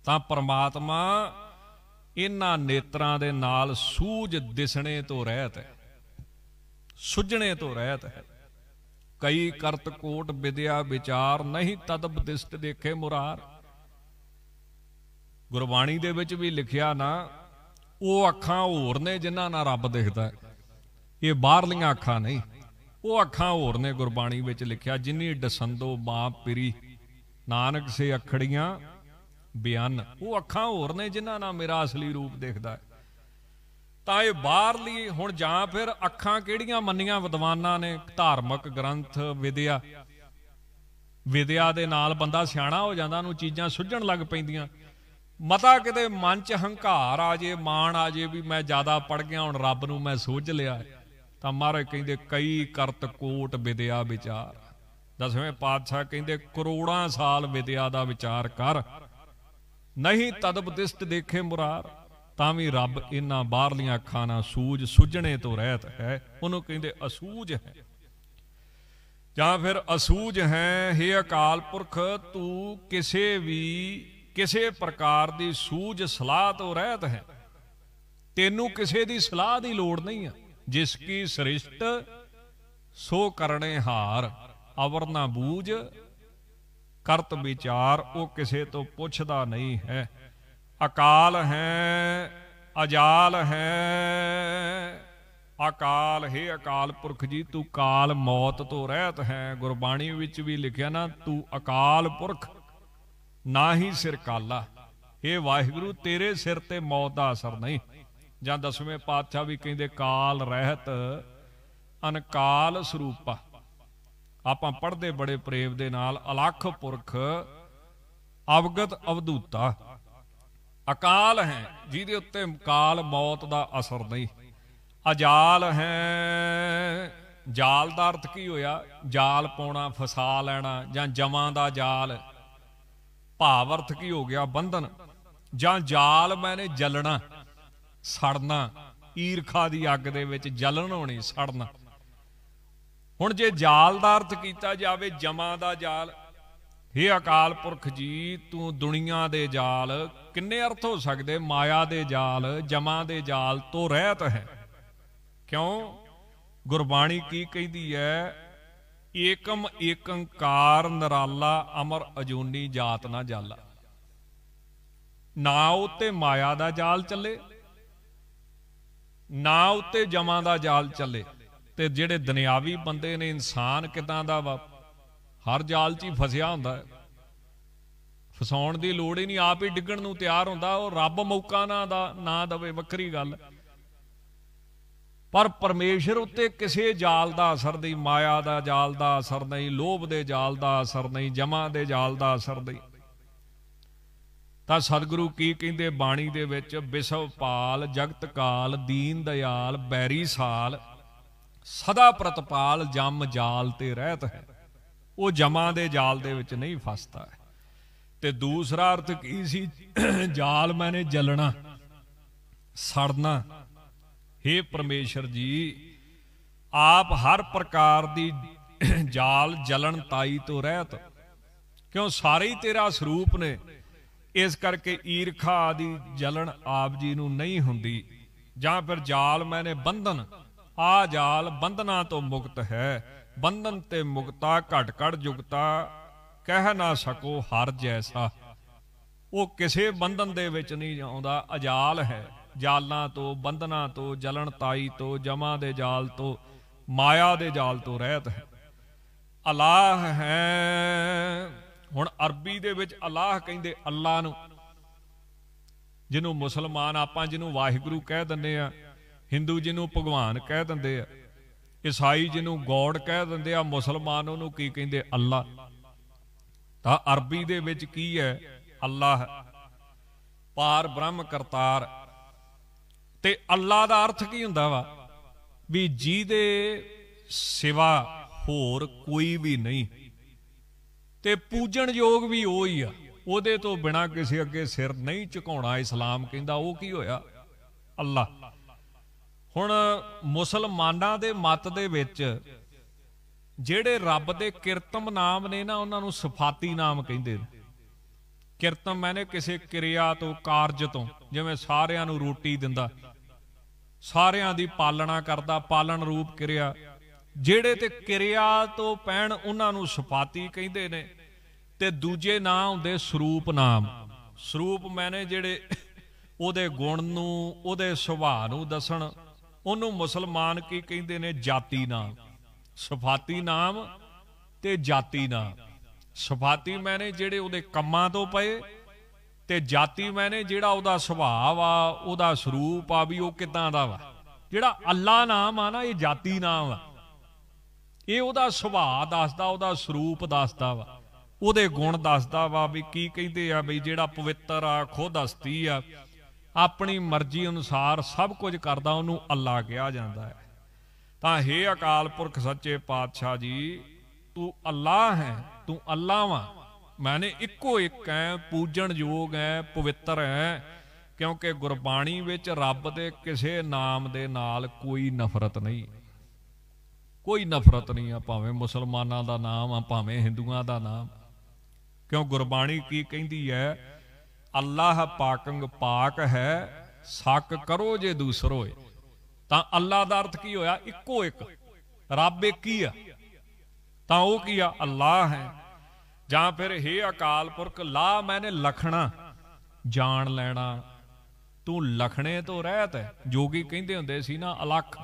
ਤਾਂ ਪਰਮਾਤਮਾ ਇਨ੍ਹਾਂ ਨੇਤਰਾਂ ਦੇ ਨਾਲ ਸੂਝ ਦਿਸਣੇ ਤੋਂ ਰਹਿਤ ਹੈ ਸੁਝਣੇ ਤੋਂ ਰਹਿਤ ਹੈ ਕਈ ਕਰਤ ਕੋਟ ਵਿਦਿਆ ਵਿਚਾਰ ਨਹੀਂ ਤਦਬ ਦਿਸਤ ਦੇਖੇ ਮੁਰਾਰ ਗੁਰਬਾਣੀ ਦੇ ਵਿੱਚ ਵੀ ਲਿਖਿਆ ਨਾ ਉਹ ਅੱਖਾਂ ਹੋਰ ਨੇ ਜਿਨ੍ਹਾਂ ਨਾਲ ਰੱਬ ਦੇਖਦਾ ਇਹ ਬਾਹਰਲੀਆਂ ਅੱਖਾਂ ਨਹੀਂ ਉਹ ਅੱਖਾਂ ਹੋਰ ਨੇ ਗੁਰਬਾਣੀ ਵਿੱਚ ਲਿਖਿਆ ਜਿਨੀ ਦਸੰਦੋ ਮਾਂ ਪਿਰੀ ਨਾਨਕ ਸੇ ਅਖੜੀਆਂ ਬਿਆਨ ਉਹ ਅੱਖਾਂ ਹੋਰ ਨੇ ਜਿਨ੍ਹਾਂ ਨਾਲ ਮੇਰਾ ਅਸਲੀ ਰੂਪ ਦੇਖਦਾ ਤਾਂ ਇਹ ਬਾਹਰਲੀ ਹੁਣ ਜਾਂ ਫਿਰ ਅੱਖਾਂ ਕਿਹੜੀਆਂ ਮੰਨੀਆਂ ਵਿਦਵਾਨਾਂ ਨੇ ਧਾਰਮਿਕ ਗ੍ਰੰਥ ਵਿਦਿਆ ਵਿਦਿਆ ਦੇ ਨਾਲ ਬੰਦਾ ਸਿਆਣਾ ਹੋ ਜਾਂਦਾ ਉਹਨੂੰ ਚੀਜ਼ਾਂ ਸੁਝਣ ਲੱਗ ਪੈਂਦੀਆਂ ਮਤਾ ਕਿਤੇ ਮਨ 'ਚ ਹੰਕਾਰ ਆ ਜੇ ਮਾਣ ਆ ਜੇ ਵੀ ਮੈਂ ਜ਼ਿਆਦਾ ਪੜ ਗਿਆ ਹੁਣ ਰੱਬ ਨੂੰ ਮੈਂ ਸੋਝ ਲਿਆ ਤਾਂ ਮਹਾਰਾਜ ਕਹਿੰਦੇ ਕਈ ਕਰਤ ਕੋਟ ਵਿਦਿਆ ਵਿਚਾਰ ਦਸਵੇਂ ਪਾਤਸ਼ਾਹ ਕਹਿੰਦੇ ਕਰੋੜਾਂ ਸਾਲ ਵਿਦਿਆ ਦਾ ਵਿਚਾਰ ਕਰ ਨਹੀਂ ਤਦਬ ਦਿਸਤ ਦੇਖੇ ਮੁਰਾਰ ਤਾਂ ਵੀ ਰੱਬ ਇਹਨਾਂ ਬਾਹਰਲੀਆਂ ਅੱਖਾਂ ਨਾਲ ਸੂਝ ਸੁਝਣੇ ਤੋਂ ਰਹਿਤ ਹੈ ਉਹਨੂੰ ਕਹਿੰਦੇ ਅਸੂਝ ਹੈ ਜਾਂ ਫਿਰ ਅਸੂਝ ਹੈ हे ਅਕਾਲ ਪੁਰਖ ਤੂੰ ਕਿਸੇ ਵੀ ਕਿਸੇ ਪ੍ਰਕਾਰ ਦੀ ਸੂਝ ਸਲਾਹ ਤੋਂ ਰਹਿਤ ਹੈ ਤੈਨੂੰ ਕਿਸੇ ਦੀ ਸਲਾਹ ਦੀ ਲੋੜ ਨਹੀਂ ਹੈ ਜਿਸ ਕੀ ਸ੍ਰਿਸ਼ਟ ਸੋ ਕਰਨੇ ਹਾਰ ਅਵਰ ਨਾ ਬੂਝ ਕਰਤ ਵਿਚਾਰ ਉਹ ਕਿਸੇ ਤੋਂ ਪੁੱਛਦਾ ਨਹੀਂ ਹੈ ਅਕਾਲ ਹੈ ਅਜਾਲ ਹੈ ਅਕਾਲ ਹੈ ਅਕਾਲ ਪੁਰਖ ਜੀ ਤੂੰ ਕਾਲ ਮੌਤ ਤੋਂ ਰਹਿਤ ਹੈ ਗੁਰਬਾਣੀ ਵਿੱਚ ਵੀ ਲਿਖਿਆ ਨਾ ਤੂੰ ਅਕਾਲ ਪੁਰਖ ਨਾ ਹੀ ਸਿਰ ਕਾਲਾ ਏ ਵਾਹਿਗੁਰੂ ਤੇਰੇ ਸਿਰ ਤੇ ਮੌਤ ਦਾ ਅਸਰ ਨਹੀਂ ਜਾਂ ਦਸਵੇਂ ਪਾਤਸ਼ਾਹ ਵੀ ਕਹਿੰਦੇ ਕਾਲ ਰਹਿਤ ਅਨਕਾਲ ਸਰੂਪ ਆਪਾਂ ਪੜਦੇ ਬੜੇ ਪ੍ਰੇਮ ਦੇ ਨਾਲ ਅਲਖ ਪੁਰਖ ਅਵਗਤ ਅਵਧੂਤਾ ਅਕਾਲ ਹੈ ਜਿਹਦੇ ਉੱਤੇ ਕਾਲ ਮੌਤ ਦਾ ਅਸਰ ਨਹੀਂ ਅਜਾਲ ਹੈ ਜਾਲ ਦਾ ਅਰਥ ਕੀ ਹੋਇਆ ਜਾਲ ਪਾਉਣਾ ਫਸਾ ਲੈਣਾ ਜਾਂ ਜਮਾਂ ਦਾ ਜਾਲ ਭਾਵ ਅਰਥ ਕੀ ਹੋ ਗਿਆ ਬੰਧਨ ਜਾਂ ਜਾਲ ਮੈਨੇ ਜਲਣਾ ਸੜਨਾ ਈਰਖਾ ਦੀ ਅੱਗ ਦੇ ਵਿੱਚ ਜਲਣ ਹੋਣੀ ਸੜਨਾ ਹੁਣ ਜੇ ਜਾਲ ਦਾ ਅਰਥ ਕੀਤਾ ਜਾਵੇ ਜਮਾਂ ਦਾ ਜਾਲ ਹੇ अकाल ਪੁਰਖ ਜੀ ਤੂੰ दुनिया ਦੇ ਜਾਲ ਕਿੰਨੇ ਅਰਥ ਹੋ ਸਕਦੇ ਮਾਇਆ ਦੇ ਜਾਲ जमा ਦੇ ਜਾਲ ਤੋਂ ਰਹਿਤ ਹੈ ਕਿਉਂ ਗੁਰਬਾਣੀ ਕੀ ਕਹਿੰਦੀ ਹੈ ਏਕਮ ਏਕੰਕਾਰ ਨਰਾਲਾ ਅਮਰ ਅਜੂਨੀ ਜਾਤ ਨਾ ਜਾਲਾ ਨਾ ਉਤੇ ਮਾਇਆ ਦਾ ਜਾਲ ਚੱਲੇ ਨਾ ਉਤੇ ਜਮਾਂ ਦਾ ਜਾਲ ਚੱਲੇ ਤੇ ਜਿਹੜੇ ਦੁਨਿਆਵੀ ਬੰਦੇ ਨੇ ਇਨਸਾਨ ਕਿਦਾਂ ਦਾ ਵਾ ਹਰ ਜਾਲ 'ਚ ਹੀ ਫਸਿਆ ਹੁੰਦਾ ਹੈ ਫਸਾਉਣ ਦੀ ਲੋੜ ਹੀ ਨਹੀਂ ਆਪ ਹੀ ਡਿੱਗਣ ਨੂੰ ਤਿਆਰ ਹੁੰਦਾ ਉਹ ਰੱਬ ਮੌਕਾ ਨਾ ਦਾ ਨਾ ਦਵੇ ਵੱਖਰੀ ਗੱਲ ਪਰ ਪਰਮੇਸ਼ਰ ਉੱਤੇ ਕਿਸੇ ਜਾਲ ਦਾ ਅਸਰ ਨਹੀਂ ਮਾਇਆ ਦਾ ਜਾਲ ਦਾ ਅਸਰ ਨਹੀਂ ਲੋਭ ਦੇ ਜਾਲ ਦਾ ਅਸਰ ਨਹੀਂ ਜਮਾ ਦੇ ਜਾਲ ਦਾ ਅਸਰ ਨਹੀਂ ਤਾਂ ਸਤਿਗੁਰੂ ਕੀ ਕਹਿੰਦੇ ਬਾਣੀ ਦੇ ਵਿੱਚ ਵਿਸਵਪਾਲ ਕਾਲ ਦੀਨ ਦਿਆਲ ਬੈਰੀ ਸਾਲ ਸਦਾ ਪ੍ਰਤਪਾਲ ਜਮ ਜਾਲ ਤੇ ਰਹਿਤ ਹੈ ਉਹ ਜਮਾਂ ਦੇ ਜਾਲ ਦੇ ਵਿੱਚ ਨਹੀਂ ਫਸਦਾ ਤੇ ਦੂਸਰਾ ਅਰਥ ਕੀ ਸੀ ਜਾਲ ਮੈਨੇ ਜਲਣਾ ਸੜਨਾ हे ਪਰਮੇਸ਼ਰ ਜੀ ਆਪ ਹਰ ਪ੍ਰਕਾਰ ਦੀ ਜਾਲ ਜਲਣ ਤਾਈ ਤੋਂ ਰਹਿਤ ਕਿਉਂ ਸਾਰੇ ਹੀ ਤੇਰਾ ਸਰੂਪ ਨੇ ਇਸ ਕਰਕੇ ਈਰਖਾ ਦੀ ਜਲਣ ਆਪ ਜੀ ਨੂੰ ਨਹੀਂ ਹੁੰਦੀ ਜਾਂ ਫਿਰ ਜਾਲ ਮੈਨੇ ਬੰਧਨ ਆ ਜਾਲ ਬੰਧਨਾ ਤੋਂ ਮੁਕਤ ਹੈ ਬੰਧਨ ਤੇ ਮੁਕਤਾ ਘਟ ਘੜ ਜੁਗਤਾ ਕਹਿ ਨਾ ਸਕੋ ਹਰ ਜੈਸਾ ਉਹ ਕਿਸੇ ਬੰਧਨ ਦੇ ਵਿੱਚ ਨਹੀਂ ਆਉਂਦਾ ਅਜਾਲ ਹੈ ਜਾਲਾਂ ਤੋਂ ਬੰਧਨਾਂ ਤੋਂ ਜਲਣ ਤਾਈ ਤੋਂ ਜਮਾ ਦੇ ਜਾਲ ਤੋਂ ਮਾਇਆ ਦੇ ਜਾਲ ਤੋਂ ਰਹਿਤ ਹੈ ਅਲਾਹ ਹੈ ਹੁਣ ਅਰਬੀ ਦੇ ਵਿੱਚ ਅਲਾਹ ਕਹਿੰਦੇ ਅੱਲਾ ਨੂੰ ਜਿਹਨੂੰ ਮੁਸਲਮਾਨ ਆਪਾਂ ਜਿਹਨੂੰ ਵਾਹਿਗੁਰੂ ਕਹਿ ਦਿੰਦੇ ਆ ਹਿੰਦੂ ਜਿਹਨੂੰ ਭਗਵਾਨ ਕਹਿ ਦਿੰਦੇ ਆ ਈਸਾਈ ਜਿਹਨੂੰ ਗੋਡ ਕਹਿ ਦਿੰਦੇ ਆ ਮੁਸਲਮਾਨ ਉਹਨੂੰ ਕੀ ਕਹਿੰਦੇ ਅੱਲਾ ਤਾਂ ਅਰਬੀ ਦੇ ਵਿੱਚ ਕੀ ਹੈ ਅੱਲਾਹ ਪਾਰ ਬ੍ਰਹਮ ਕਰਤਾਰ ਤੇ ਅੱਲਾ ਦਾ ਅਰਥ ਕੀ ਹੁੰਦਾ ਵਾ ਵੀ ਜਿਹਦੇ ਸਿਵਾ ਹੋਰ ਕੋਈ ਵੀ ਨਹੀਂ ਤੇ ਪੂਜਣ ਯੋਗ ਵੀ ਉਹ ਹੀ ਆ ਉਹਦੇ ਤੋਂ ਬਿਨਾ ਕਿਸੇ ਅੱਗੇ ਸਿਰ ਨਹੀਂ ਝੁਕਾਉਣਾ ਇਸਲਾਮ ਕਹਿੰਦਾ ਉਹ ਕੀ ਹੋਇਆ ਅੱਲਾ ਹੁਣ ਮੁਸਲਮਾਨਾਂ ਦੇ ਮਤ ਦੇ ਵਿੱਚ ਜਿਹੜੇ ਰੱਬ ਦੇ ਕਿਰਤਮ ਨਾਮ ਨੇ ਨਾ ਉਹਨਾਂ ਨੂੰ ਸਫਾਤੀ ਨਾਮ ਕਹਿੰਦੇ ਨੇ ਕਿਰਤਮ ਮੈਨੇ ਕਿਸੇ ਕਿਰਿਆ ਤੋਂ ਕਾਰਜ ਤੋਂ ਜਿਵੇਂ ਸਾਰਿਆਂ ਨੂੰ ਰੋਟੀ ਦਿੰਦਾ ਸਾਰਿਆਂ ਦੀ ਪਾਲਣਾ ਕਰਦਾ ਪਾਲਣ ਰੂਪ ਕਿਰਿਆ ਜਿਹੜੇ ਤੇ ਕਿਰਿਆ ਤੋਂ ਪੈਣ ਉਹਨਾਂ ਨੂੰ ਸਫਾਤੀ ਕਹਿੰਦੇ ਨੇ ਤੇ ਦੂਜੇ ਨਾਂ ਹੁੰਦੇ ਸਰੂਪ ਨਾਮ ਸਰੂਪ ਮੈਨੇ ਜਿਹੜੇ ਉਹਦੇ ਗੁਣ ਨੂੰ ਉਹਦੇ ਸੁਭਾਅ ਨੂੰ ਦੱਸਣ ਉਹਨੂੰ ਮੁਸਲਮਾਨ ਕੀ ਕਹਿੰਦੇ ਨੇ ਜਾਤੀ ਨਾਮ ਸਫਾਤੀ ਨਾਮ ਤੇ ਜਾਤੀ ਨਾਮ ਸਫਾਤੀ ਮੈਨੇ ਜਿਹੜੇ ਉਹਦੇ ਕੰਮਾਂ ਤੋਂ ਪਏ ਤੇ ਜਾਤੀ ਮੈਨੇ ਜਿਹੜਾ ਉਹਦਾ ਸੁਭਾਅ ਆ ਉਹਦਾ ਸਰੂਪ ਆ ਵੀ ਉਹ ਕਿਦਾਂ ਦਾ ਵਾ ਜਿਹੜਾ ਅੱਲਾ ਨਾਮ ਆ ਨਾ ਇਹ ਜਾਤੀ ਨਾਮ ਆ ਇਹ ਉਹਦਾ ਸੁਭਾਅ ਦੱਸਦਾ ਉਹਦਾ ਸਰੂਪ ਦੱਸਦਾ ਵਾ ਉਹਦੇ ਗੁਣ ਦੱਸਦਾ ਵਾ ਵੀ ਕੀ ਕਹਿੰਦੇ ਆ ਬਈ ਜਿਹੜਾ ਪਵਿੱਤਰ ਆ ਖੁਦ ਹਸਤੀ ਆ ਆਪਣੀ ਮਰਜ਼ੀ ਅਨੁਸਾਰ ਸਭ ਕੁਝ ਕਰਦਾ ਉਹਨੂੰ ਅੱਲਾ ਕਿਹਾ ਜਾਂਦਾ ਹੈ ਤਾਂ हे ਅਕਾਲ ਪੁਰਖ ਸੱਚੇ ਪਾਤਸ਼ਾਹ ਜੀ ਤੂੰ ਅੱਲਾ ਹੈ ਤੂੰ ਅੱਲਾ ਵਾ ਮੈਨੇ ਇੱਕੋ ਇੱਕ ਹੈ ਪੂਜਣ ਯੋਗ ਹੈ ਪਵਿੱਤਰ ਹੈ ਕਿਉਂਕਿ ਗੁਰਬਾਣੀ ਵਿੱਚ ਰੱਬ ਦੇ ਕਿਸੇ ਨਾਮ ਦੇ ਨਾਲ ਕੋਈ ਨਫ਼ਰਤ ਨਹੀਂ ਕੋਈ ਨਫ਼ਰਤ ਨਹੀਂ ਆ ਭਾਵੇਂ ਮੁਸਲਮਾਨਾਂ ਦਾ ਨਾਮ ਆ ਭਾਵੇਂ ਹਿੰਦੂਆਂ ਦਾ ਨਾਮ ਕਿਉਂ ਗੁਰਬਾਣੀ ਕੀ ਕਹਿੰਦੀ ਹੈ ਅੱਲਾਹ ਪਾਕੰਗ ਪਾਕ ਹੈ ਸੱਕ ਕਰੋ ਜੇ ਦੂਸਰੋਏ ਤਾਂ ਅੱਲਾ ਦਾ ਅਰਥ ਕੀ ਹੋਇਆ ਇੱਕੋ ਇੱਕ ਰੱਬ ਇੱਕ ਹੀ ਆ ਤਾਂ ਉਹ ਕੀ ਆ ਅੱਲਾ ਹੈ ਜਾਂ ਫਿਰ हे ਅਕਾਲ ਪੁਰਖ ਲਾ ਮੈਨੇ ਲਖਣਾ ਜਾਣ ਲੈਣਾ ਤੂੰ ਲਖਣੇ ਤੋਂ ਰਹਿਤ ਹੈ ਜੋਗੀ ਕਹਿੰਦੇ ਹੁੰਦੇ ਸੀ ਨਾ ਅਲਖ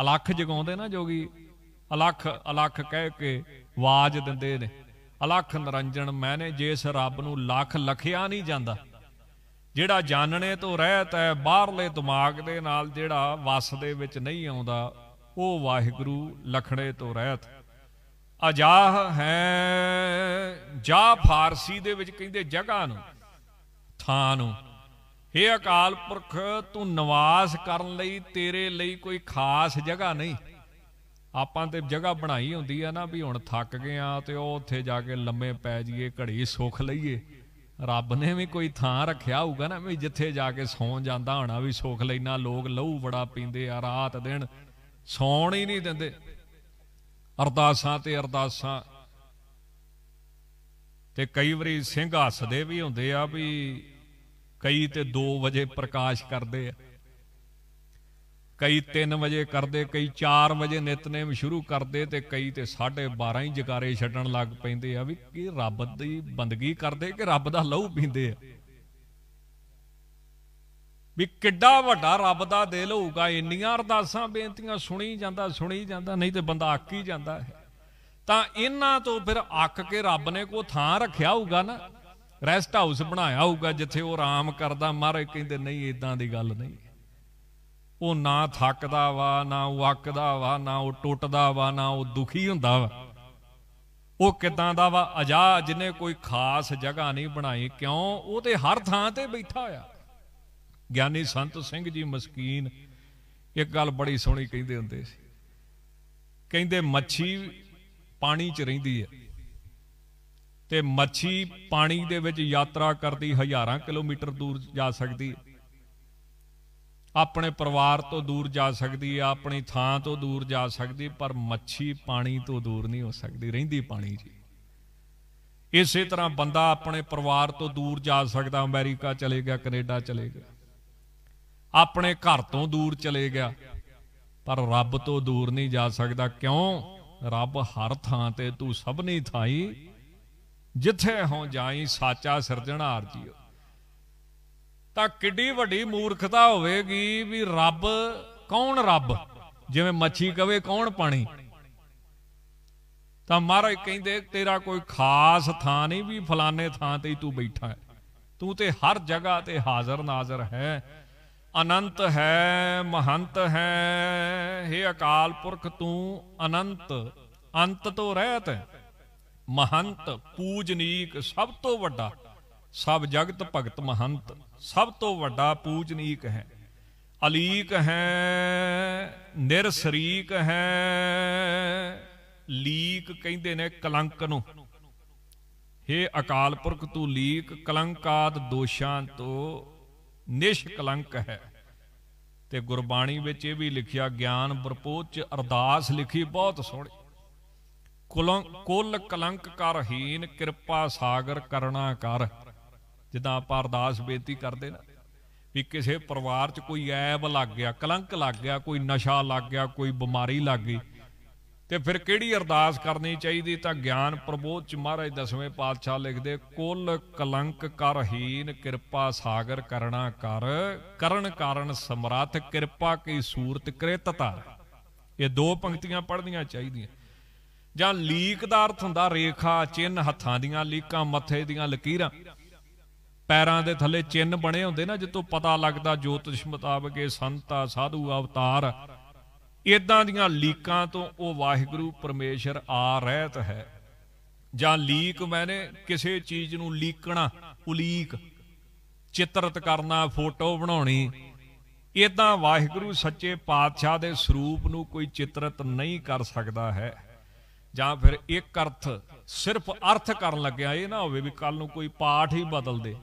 ਅਲਖ ਜਗਾਉਂਦੇ ਨਾ ਜੋਗੀ ਅਲਖ ਅਲਖ ਕਹਿ ਕੇ ਆਵਾਜ਼ ਦਿੰਦੇ ਨੇ ਅਲਖ ਨਰੰਜਨ ਮੈਨੇ ਜਿਸ ਰੱਬ ਨੂੰ ਲੱਖ ਲਖਿਆ ਨਹੀਂ ਜਾਂਦਾ ਜਿਹੜਾ ਜਾਣਨੇ ਤੋਂ ਰਹਿਤ ਹੈ ਬਾਹਰਲੇ ਦਿਮਾਗ ਦੇ ਨਾਲ ਜਿਹੜਾ ਵਸ ਦੇ ਵਿੱਚ ਨਹੀਂ ਆਉਂਦਾ ਉਹ ਵਾਹਿਗੁਰੂ ਲਖਣੇ ਤੋਂ ਰਹਿਤ ਅਜਾਹ ਹੈ ਜਾ ਫਾਰਸੀ ਦੇ ਵਿੱਚ ਕਹਿੰਦੇ ਜਗ੍ਹਾ ਨੂੰ ਥਾਂ ਨੂੰ ਹੇ ਅਕਾਲ ਪੁਰਖ ਤੂੰ ਨਿਵਾਸ ਕਰਨ ਲਈ ਤੇਰੇ ਲਈ ਕੋਈ ਖਾਸ ਜਗ੍ਹਾ ਨਹੀਂ ਆਪਾਂ ਤੇ ਜਗ੍ਹਾ ਬਣਾਈ ਹੁੰਦੀ ਆ ਨਾ ਵੀ ਹੁਣ ਥੱਕ ਗਏ ਆ ਤੇ ਉਹ ਉੱਥੇ ਜਾ ਕੇ ਲੰਮੇ ਪੈ ਜੀਏ ਘੜੀ ਸੁੱਖ ਲਈਏ ਰੱਬ ਨੇ ਵੀ ਕੋਈ ਥਾਂ ਰੱਖਿਆ ਹੋਊਗਾ ਨਾ ਵੀ ਜਿੱਥੇ ਜਾ ਕੇ ਸੌਂ ਜਾਂਦਾ ਹੋਣਾ ਵੀ ਸੁੱਖ ਲੈਣਾ ਲੋਕ ਲਹੂ ਬੜਾ ਪੀਂਦੇ ਆ ਰਾਤ ਦਿਨ ਸੌਣ ਹੀ ਨਹੀਂ ਦਿੰਦੇ ਅਰਦਾਸਾਂ ਤੇ ਅਰਦਾਸਾਂ ਤੇ ਕਈ ਵਾਰੀ ਸਿੰਘ ਹੱਸਦੇ ਵੀ ਹੁੰਦੇ ਆ ਵੀ ਕਈ ਤੇ 2 ਵਜੇ ਪ੍ਰਕਾਸ਼ ਕਰਦੇ ਆ ਕਈ 3 ਵਜੇ ਕਰਦੇ ਕਈ 4 ਵਜੇ ਨਿਤਨੇਮ ਸ਼ੁਰੂ ਕਰਦੇ ਤੇ ਕਈ ਤੇ 12:30 ਹੀ ਜਕਾਰੇ ਛੱਡਣ ਲੱਗ ਪੈਂਦੇ ਆ ਵੀ ਕੀ ਰੱਬ ਦੀ ਬੰਦਗੀ ਕਰਦੇ ਕਿ ਰੱਬ ਦਾ ਲਹੂ ਪੀਂਦੇ ਆ ਵੀ ਕਿੱਡਾ ਵੱਡਾ ਰੱਬ ਦਾ ਦਿਲ ਹੋਊਗਾ ਇੰਨੀਆਂ ਅਰਦਾਸਾਂ ਬੇਨਤੀਆਂ ਸੁਣੀ ਜਾਂਦਾ ਸੁਣੀ ਜਾਂਦਾ ਨਹੀਂ ਤੇ ਬੰਦਾ ਅੱਕ ਹੀ ਜਾਂਦਾ ਹੈ ਤਾਂ ਇਹਨਾਂ ਤੋਂ ਫਿਰ ਅੱਕ ਕੇ ਰੱਬ ਨੇ ਕੋ ਥਾਂ ਰੱਖਿਆ ਹੋਊਗਾ ਨਾ ਰੈਸਟ ਹਾਊਸ ਬਣਾਇਆ ਹੋਊਗਾ ਜਿੱਥੇ ਉਹ ਆਰਾਮ ਕਰਦਾ ਮਹਾਰਾਜ ਕਹਿੰਦੇ ਨਹੀਂ ਇਦਾਂ ਦੀ ਗੱਲ ਨਹੀਂ ਉਹ ਨਾ ਥੱਕਦਾ ਵਾ ਨਾ ਉਹ ਅੱਕਦਾ ਵਾ ਨਾ ਉਹ ਟੁੱਟਦਾ ਵਾ ਨਾ ਉਹ ਦੁਖੀ ਹੁੰਦਾ ਵਾ ਉਹ ਕਿਦਾਂ ਦਾ ਵਾ ਅਜਾ ਜਿਨੇ ਕੋਈ ਖਾਸ ਜਗ੍ਹਾ ਨਹੀਂ ਬਣਾਈ ਕਿਉਂ ਉਹ ਤੇ ਹਰ ਥਾਂ ਤੇ ਬੈਠਾ ਹੋਇਆ ਗਿਆਨੀ ਸੰਤ ਸਿੰਘ ਜੀ ਮਸਕੀਨ ਇੱਕ ਗੱਲ ਬੜੀ ਸੋਹਣੀ ਕਹਿੰਦੇ ਹੁੰਦੇ ਸੀ ਕਹਿੰਦੇ ਮੱਛੀ ਪਾਣੀ 'ਚ ਰਹਿੰਦੀ ਹੈ ਤੇ ਮੱਛੀ ਪਾਣੀ ਦੇ ਵਿੱਚ ਯਾਤਰਾ ਕਰਦੀ ਹਜ਼ਾਰਾਂ ਕਿਲੋਮੀਟਰ ਦੂਰ ਜਾ ਸਕਦੀ ਹੈ ਆਪਣੇ ਪਰਿਵਾਰ ਤੋਂ ਦੂਰ ਜਾ ਸਕਦੀ ਆ ਆਪਣੀ ਥਾਂ ਤੋਂ ਦੂਰ ਜਾ ਸਕਦੀ ਪਰ ਮੱਛੀ ਪਾਣੀ ਤੋਂ ਦੂਰ ਨਹੀਂ ਹੋ ਸਕਦੀ ਰਹਿੰਦੀ ਪਾਣੀ 'ਚ ਇਸੇ ਤਰ੍ਹਾਂ ਬੰਦਾ ਆਪਣੇ ਪਰਿਵਾਰ ਤੋਂ ਦੂਰ ਜਾ ਸਕਦਾ ਅਮਰੀਕਾ ਚਲੇ ਗਿਆ ਕੈਨੇਡਾ ਚਲੇ ਗਿਆ ਆਪਣੇ ਘਰ ਤੋਂ ਦੂਰ ਚਲੇ ਗਿਆ ਪਰ ਰੱਬ ਤੋਂ ਦੂਰ ਨਹੀਂ ਜਾ ਸਕਦਾ ਕਿਉਂ ਰੱਬ ਹਰ ਥਾਂ ਤੇ ਤੂੰ ਸਭਨੀ ਥਾਈ ਜਿੱਥੇ ਹਾਂ ਜਾਈ ਸਾਚਾ ਸਿਰਜਣਹਾਰ ਜੀਓ ਤਾਂ ਕਿੱਡੀ ਵੱਡੀ ਮੂਰਖਤਾ ਹੋਵੇਗੀ ਵੀ ਰੱਬ ਕੌਣ ਰੱਬ ਜਿਵੇਂ ਮੱਛੀ ਕਵੇ ਕੌਣ ਪਾਣੀ ਤਾਂ ਮਹਾਰਾਜ ਕਹਿੰਦੇ ਤੇਰਾ ਕੋਈ ਖਾਸ ਥਾਂ ਨਹੀਂ ਵੀ ਫਲਾਣੇ ਥਾਂ ਤੇ ਹੀ ਤੂੰ ਬੈਠਾ ਹੈ ਤੂੰ ਤੇ ਹਰ ਜਗ੍ਹਾ ਤੇ ਹਾਜ਼ਰ ਨਾਜ਼ਰ ਹੈ ਅਨੰਤ ਹੈ ਮਹੰਤ ਹੈ ਏ ਅਕਾਲ ਪੁਰਖ ਤੂੰ ਅਨੰਤ ਅੰਤ ਤੋਂ ਰਹਿਤ ਹੈ ਮਹੰਤ ਪੂਜਨੀਕ ਸਭ ਤੋਂ ਵੱਡਾ ਸਭ ਜਗਤ ਭਗਤ ਮਹੰਤ ਸਭ ਤੋਂ ਵੱਡਾ ਪੂਜਨੀਕ ਹੈ ਅਲੀਕ ਹੈ ਨਿਰਸਰੀਕ ਹੈ ਲੀਕ ਕਹਿੰਦੇ ਨੇ ਕਲੰਕ ਨੂੰ हे ਅਕਾਲ ਪੁਰਖ ਤੂੰ ਲੀਕ ਕਲੰਕਾਤ ਦੋਸ਼ਾਂ ਤੋਂ ਨਿਸ਼ਕਲੰਕ ਹੈ ਤੇ ਗੁਰਬਾਣੀ ਵਿੱਚ ਇਹ ਵੀ ਲਿਖਿਆ ਗਿਆਨ ਵਰਪੋਤ ਚ ਅਰਦਾਸ ਲਿਖੀ ਬਹੁਤ ਸੋਹਣੀ ਕੁਲ ਕਲੰਕ ਕਰਹੀਨ ਕਿਰਪਾ ਸਾਗਰ ਕਰਣਾ ਕਰ ਜਿੱਦਾਂ ਆਪਾਂ ਅਰਦਾਸ ਬੇਨਤੀ ਕਰਦੇ ਨਾ ਵੀ ਕਿਸੇ ਪਰਿਵਾਰ 'ਚ ਕੋਈ ਐਬ ਲੱਗ ਗਿਆ ਕਲੰਕ ਲੱਗ ਗਿਆ ਕੋਈ ਨਸ਼ਾ ਲੱਗ ਗਿਆ ਕੋਈ ਬਿਮਾਰੀ ਲੱਗ ਗਈ ਤੇ ਫਿਰ ਕਿਹੜੀ ਅਰਦਾਸ ਕਰਨੀ ਚਾਹੀਦੀ ਤਾਂ ਗਿਆਨ ਪ੍ਰਬੋਧ ਚ ਮਹਾਰਾਜ ਦਸਵੇਂ ਪਾਤਸ਼ਾਹ ਲਿਖਦੇ ਕੁੱਲ ਕਲੰਕ ਕਰਹੀਨ ਕਿਰਪਾ ਸਾਗਰ ਕਰਣਾ ਕਰ ਕਰਨ ਕਾਰਨ ਸਮਰੱਥ ਕਿਰਪਾ ਕੀ ਸੂਰਤ ਕ੍ਰਿਤਤਾ ਇਹ ਦੋ ਪੰਕਤੀਆਂ ਪੜ੍ਹਨੀਆਂ ਚਾਹੀਦੀਆਂ ਜਾਂ ਲੀਕ ਦਾ ਅਰਥ ਹੁੰਦਾ ਰੇਖਾ ਚਿੰਨ ਹੱਥਾਂ ਦੀਆਂ ਲੀਕਾਂ ਮੱਥੇ ਦੀਆਂ ਲਕੀਰਾਂ ਪੈਰਾਂ ਦੇ ਥੱਲੇ ਚਿੰਨ ਬਣੇ ਹੁੰਦੇ ਨਾ ਜਿੱਤੋਂ ਪਤਾ ਲੱਗਦਾ ਜੋਤਿਸ਼ ਮੁਤਾਬਕ ਇਹ ਸੰਤ ਆ ਸਾਧੂ ਅਵਤਾਰ ਇਦਾਂ ਦੀਆਂ ਲੀਕਾਂ ਤੋਂ ਉਹ ਵਾਹਿਗੁਰੂ ਪਰਮੇਸ਼ਰ ਆ ਰਹਿਤ ਹੈ ਜਾਂ ਲੀਕ ਮੈਨੇ ਕਿਸੇ ਚੀਜ਼ ਨੂੰ ਲੀਕਣਾ ਉਲੀਕ ਚਿੱਤਰਤ ਕਰਨਾ ਫੋਟੋ ਬਣਾਉਣੀ ਇਦਾਂ ਵਾਹਿਗੁਰੂ ਸੱਚੇ ਪਾਤਸ਼ਾਹ ਦੇ ਸਰੂਪ ਨੂੰ ਕੋਈ ਚਿੱਤਰਤ ਨਹੀਂ ਕਰ ਸਕਦਾ ਹੈ ਜਾਂ ਫਿਰ ਇੱਕ ਅਰਥ ਸਿਰਫ ਅਰਥ ਕਰਨ ਲੱਗਿਆ ਇਹ ਨਾ ਹੋਵੇ ਵੀ ਕੱਲ ਨੂੰ ਕੋਈ ਪਾਠ ਹੀ ਬਦਲ ਦੇ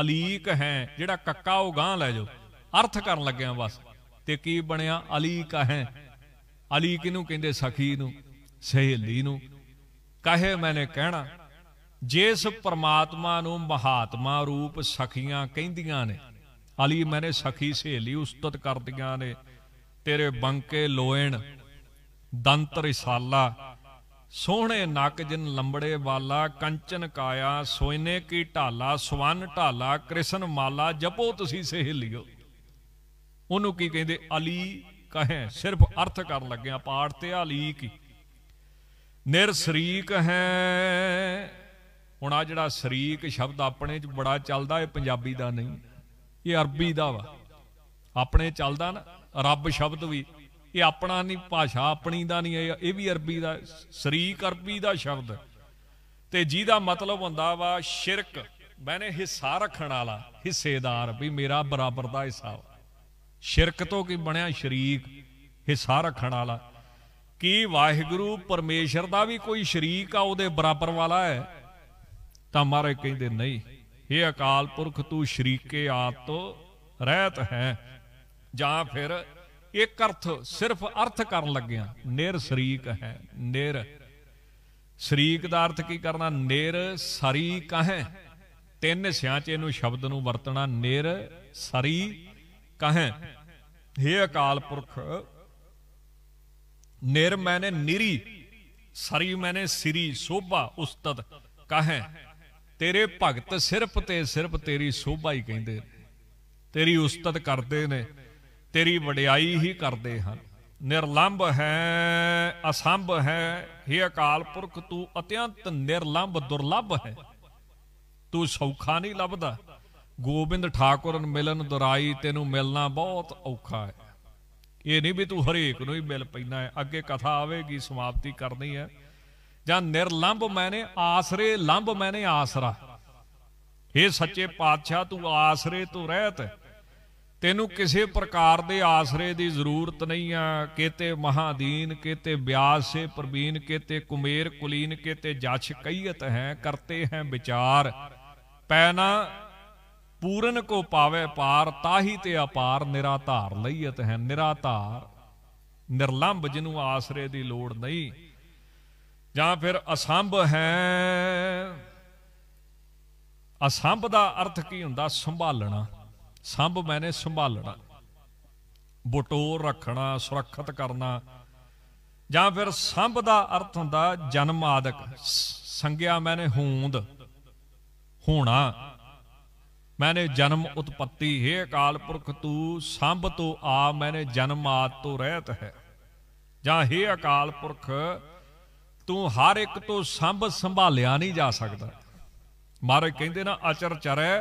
ਅਲੀਕ ਹੈ ਜਿਹੜਾ ਕੱਕਾ ਉਹ ਗਾਂ ਲੈ ਜਾਓ ਅਰਥ ਕਰਨ ਲੱਗਿਆ ਬਸ ਤੇ ਕੀ ਬਣਿਆ ਅਲੀਕ ਹੈ ਅਲੀ ਕਿਨੂੰ ਕਹਿੰਦੇ ਸਖੀ ਨੂੰ ਸਹੇਲੀ ਨੂੰ ਕਹੇ ਮੈਨੇ ਕਹਿਣਾ ਜਿਸ ਪਰਮਾਤਮਾ ਨੂੰ ਮਹਾਤਮਾ ਰੂਪ ਸਖੀਆਂ ਕਹਿੰਦੀਆਂ ਨੇ ਅਲੀ ਮੈਨੇ ਸਖੀ ਸਹੇਲੀ ਉਸਤਤ ਕਰਦੀਆਂ ਨੇ ਤੇਰੇ ਬੰਕੇ ਲੋਇਣ ਦੰਤ ਰਿਸਾਲਾ ਸੋਹਣੇ ਨਕ ਜਿਨ ਲੰਬੜੇ ਵਾਲਾ ਕੰਚਨ ਕਾਇਆ ਸੋਇਨੇ ਕੀ ਢਾਲਾ ਸਵਨ ਢਾਲਾ ਕ੍ਰਿਸ਼ਨ ਮਾਲਾ ਜਪੋ ਤੁਸੀਂ ਸਹੇਲਿਓ ਉਹਨੂੰ ਕੀ ਕਹਿੰਦੇ ਅਲੀ ਕਹੇ ਸਿਰਫ ਅਰਥ ਕਰਨ ਲੱਗਿਆ ਪਾਠ ਤੇ ਅਲੀ ਕੀ ਨਿਰ ਸ਼ਰੀਕ ਹੈ ਹੁਣ ਆ ਜਿਹੜਾ ਸ਼ਰੀਕ ਸ਼ਬਦ ਆਪਣੇ ਚ ਬੜਾ ਚੱਲਦਾ ਇਹ ਪੰਜਾਬੀ ਦਾ ਨਹੀਂ ਇਹ ਅਰਬੀ ਦਾ ਵਾ ਆਪਣੇ ਚੱਲਦਾ ਨਾ ਰੱਬ ਸ਼ਬਦ ਵੀ ਇਹ ਆਪਣਾ ਨਹੀਂ ਭਾਸ਼ਾ ਆਪਣੀ ਦਾ ਨਹੀਂ ਇਹ ਵੀ ਅਰਬੀ ਦਾ ਸ਼ਰੀਕ ਅਰਬੀ ਦਾ ਸ਼ਬਦ ਤੇ ਜਿਹਦਾ ਮਤਲਬ ਹੁੰਦਾ ਵਾ ਸ਼ਿਰਕ ਮੈਨੇ ਹਿੱਸਾ ਰੱਖਣ ਵਾਲਾ ਹਿੱਸੇਦਾਰ ਵੀ ਮੇਰਾ ਬਰਾਬਰ ਦਾ ਹਿੱਸਾ ਸ਼ਿਰਕ ਤੋਂ ਕੀ ਬਣਿਆ ਸ਼ਰੀਕ ਹਿੱਸਾ ਰੱਖਣ ਵਾਲਾ ਕੀ ਵਾਹਿਗੁਰੂ ਪਰਮੇਸ਼ਰ ਦਾ ਵੀ ਕੋਈ ਸ਼ਰੀਕ ਆ ਉਹਦੇ ਬਰਾਬਰ ਵਾਲਾ ਹੈ ਤਾਂ ਮਹਾਰਾਜ ਕਹਿੰਦੇ ਨਹੀਂ ਇਹ ਅਕਾਲ ਪੁਰਖ ਤੂੰ ਸ਼ਰੀਕੇ ਆਤ रहत ਰਹਿਤ ਹੈ ਜਾਂ ਫਿਰ ਇੱਕ ਅਰਥ ਸਿਰਫ ਅਰਥ ਕਰਨ ਲੱਗਿਆ ਨਿਰ ਸ਼ਰੀਕ ਹੈ ਨਿਰ ਸ਼ਰੀਕ ਦਾ ਅਰਥ ਕੀ ਕਰਨਾ ਨਿਰ ਸਰੀ ਕਹੈ ਤਿੰਨ ਸਿਆਂਚ ਇਹਨੂੰ ਸ਼ਬਦ ਨੂੰ ਵਰਤਣਾ ਨਿਰ ਸਰੀ ਕਹੈ हे ਅਕਾਲ ਪੁਰਖ ਨਿਰ ਮੈਨੇ ਨਿਰੀ ਸਰੀ ਮੈਨੇ ਸਿਰੀ ਸੋਭਾ ਉਸਤਤ ਕਹੈ ਤੇਰੇ ਭਗਤ ਸਿਰਫ ਤੇ ਸਿਰਫ ਤੇਰੀ ਸੋਭਾ ਹੀ ਕਹਿੰਦੇ ਤੇਰੀ ਉਸਤਤ ਕਰਦੇ ਨੇ ਤੇਰੀ ਵਡਿਆਈ ਹੀ ਕਰਦੇ ਹਨ ਨਿਰਲੰਭ ਹੈ ਅਸੰਭ ਹੈ हे ਅਕਾਲ ਪੁਰਖ ਤੂੰ ਅਤਿਅੰਤ ਨਿਰਲੰਭ ਦੁਰਲੱਭ ਹੈ ਤੂੰ ਸੌਖਾ ਨਹੀਂ ਲੱਭਦਾ ਗੋਬਿੰਦ ਠਾਕੁਰ ਨੂੰ ਮਿਲਨ ਦੁਰਾਈ ਤੈਨੂੰ ਮਿਲਣਾ ਬਹੁਤ ਔਖਾ ਹੈ ਇਹ ਨਹੀਂ ਵੀ ਤੂੰ ਹਰੇਕ ਨੂੰ ਹੀ ਮਿਲ ਪੈਣਾ ਹੈ ਅੱਗੇ ਕਥਾ ਆਵੇਗੀ ਸਮਾਪਤੀ ਕਰਨੀ ਹੈ ਜਾਂ ਨਿਰਲੰਭ ਮੈਨੇ ਆਸਰੇ ਲੰਭ ਮੈਨੇ ਆਸਰਾ ਇਹ ਸੱਚੇ ਪਾਤਸ਼ਾਹ ਤੂੰ ਆਸਰੇ ਤੋਂ ਰਹਿਤ ਹੈ ਤੈਨੂੰ ਕਿਸੇ ਪ੍ਰਕਾਰ ਦੇ ਆਸਰੇ ਦੀ ਜ਼ਰੂਰਤ ਨਹੀਂ ਆ ਕਿਤੇ ਮਹਾਦੀਨ ਕਿਤੇ ਬਿਆਸ ਸੇ ਪ੍ਰਵੀਨ ਕਿਤੇ ਕੁਮੇਰ ਕੁਲੀਨ ਕਿਤੇ ਜਛ ਕਈਤ ਹੈ ਕਰਤੇ ਹੈ ਵਿਚਾਰ ਪੈਨਾ ਪੂਰਨ ਕੋ ਪਾਵੇ ਪਾਰ ਤਾਹੀ ਤੇ ਅਪਾਰ ਨਿਰਾਧਾਰ ਲਈਤ ਹੈ ਨਿਰਾਧਾਰ ਨਿਰਲੰਭ ਜਿਹਨੂੰ ਆਸਰੇ ਦੀ ਲੋੜ ਨਹੀਂ ਜਾਂ ਫਿਰ ਅਸੰਭ ਹੈ ਅਸੰਭ ਦਾ ਅਰਥ ਕੀ ਹੁੰਦਾ ਸੰਭਾਲਣਾ ਸੰਭ ਮੈਨੇ ਸੰਭਾਲਣਾ ਬਟੋਰ ਰੱਖਣਾ ਸੁਰੱਖਿਤ ਕਰਨਾ ਜਾਂ ਫਿਰ ਸੰਭ ਦਾ ਅਰਥ ਹੁੰਦਾ ਜਨਮ ਆਦਿਕ ਸੰਗਿਆ ਮੈਨੇ ਹੋਂਦ ਹੋਣਾ ਮੈਨੇ ਜਨਮ ਉਤਪਤੀ ਹੈ ਅਕਾਲ ਪੁਰਖ ਤੂੰ ਸੰਭ ਤੋਂ ਆ ਮੈਨੇ ਜਨਮ ਆਦ ਤੋਂ ਰਹਿਤ ਹੈ ਜਾਂ ਹੈ ਅਕਾਲ ਪੁਰਖ ਤੂੰ ਹਰ ਇੱਕ ਤੋਂ ਸੰਭ ਸੰਭਾਲਿਆ ਨਹੀਂ ਜਾ ਸਕਦਾ ਮਹਾਰਾਜ ਕਹਿੰਦੇ ਨਾ ਅਚਰ ਚਰੈ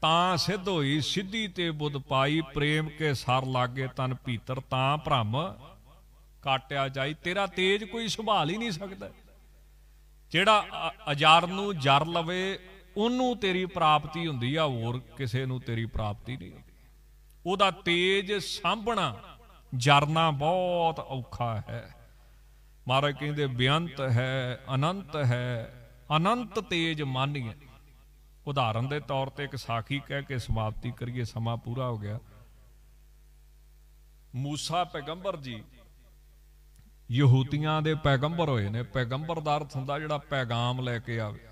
ਤਾਂ ਸਿੱਧ ਹੋਈ ਸਿੱਧੀ ਤੇ ਬੁੱਧ ਪਾਈ ਪ੍ਰੇਮ ਕੇ ਸਰ ਲਾਗੇ ਤਨ ਭੀਤਰ ਤਾਂ ਭ੍ਰਮ ਕਾਟਿਆ ਜਾਈ ਤੇਰਾ ਤੇਜ ਕੋਈ ਸੰਭਾਲ ਹੀ ਨਹੀਂ ਸਕਦਾ ਜਿਹੜਾ ਅਜਾਰ ਨੂੰ ਜਰ ਲਵੇ ਉਹਨੂੰ ਤੇਰੀ ਪ੍ਰਾਪਤੀ ਹੁੰਦੀ ਆ ਹੋਰ ਕਿਸੇ ਨੂੰ ਤੇਰੀ ਪ੍ਰਾਪਤੀ ਨਹੀਂ ਹੁੰਦੀ ਉਹਦਾ ਤੇਜ ਸਾਂਭਣਾ ਜਰਨਾ ਬਹੁਤ ਔਖਾ ਹੈ ਮਹਾਰਾਜ ਕਹਿੰਦੇ ਬੇਅੰਤ ਹੈ ਅਨੰਤ ਹੈ ਅਨੰਤ ਤੇਜ ਮਾਨੀਏ ਉਦਾਹਰਨ ਦੇ ਤੌਰ ਤੇ ਇੱਕ ਸਾਖੀ ਕਹਿ ਕੇ ਸਮਾਪਤੀ ਕਰੀਏ ਸਮਾਂ ਪੂਰਾ ਹੋ ਗਿਆ موسی ਪੈਗੰਬਰ ਜੀ ਯਹੂਦੀਆਂ ਦੇ ਪੈਗੰਬਰ ਹੋਏ ਨੇ ਪੈਗੰਬਰ ਦਾ ਅਰਥ ਹੁੰਦਾ ਜਿਹੜਾ ਪੈਗਾਮ ਲੈ ਕੇ ਆਵੇ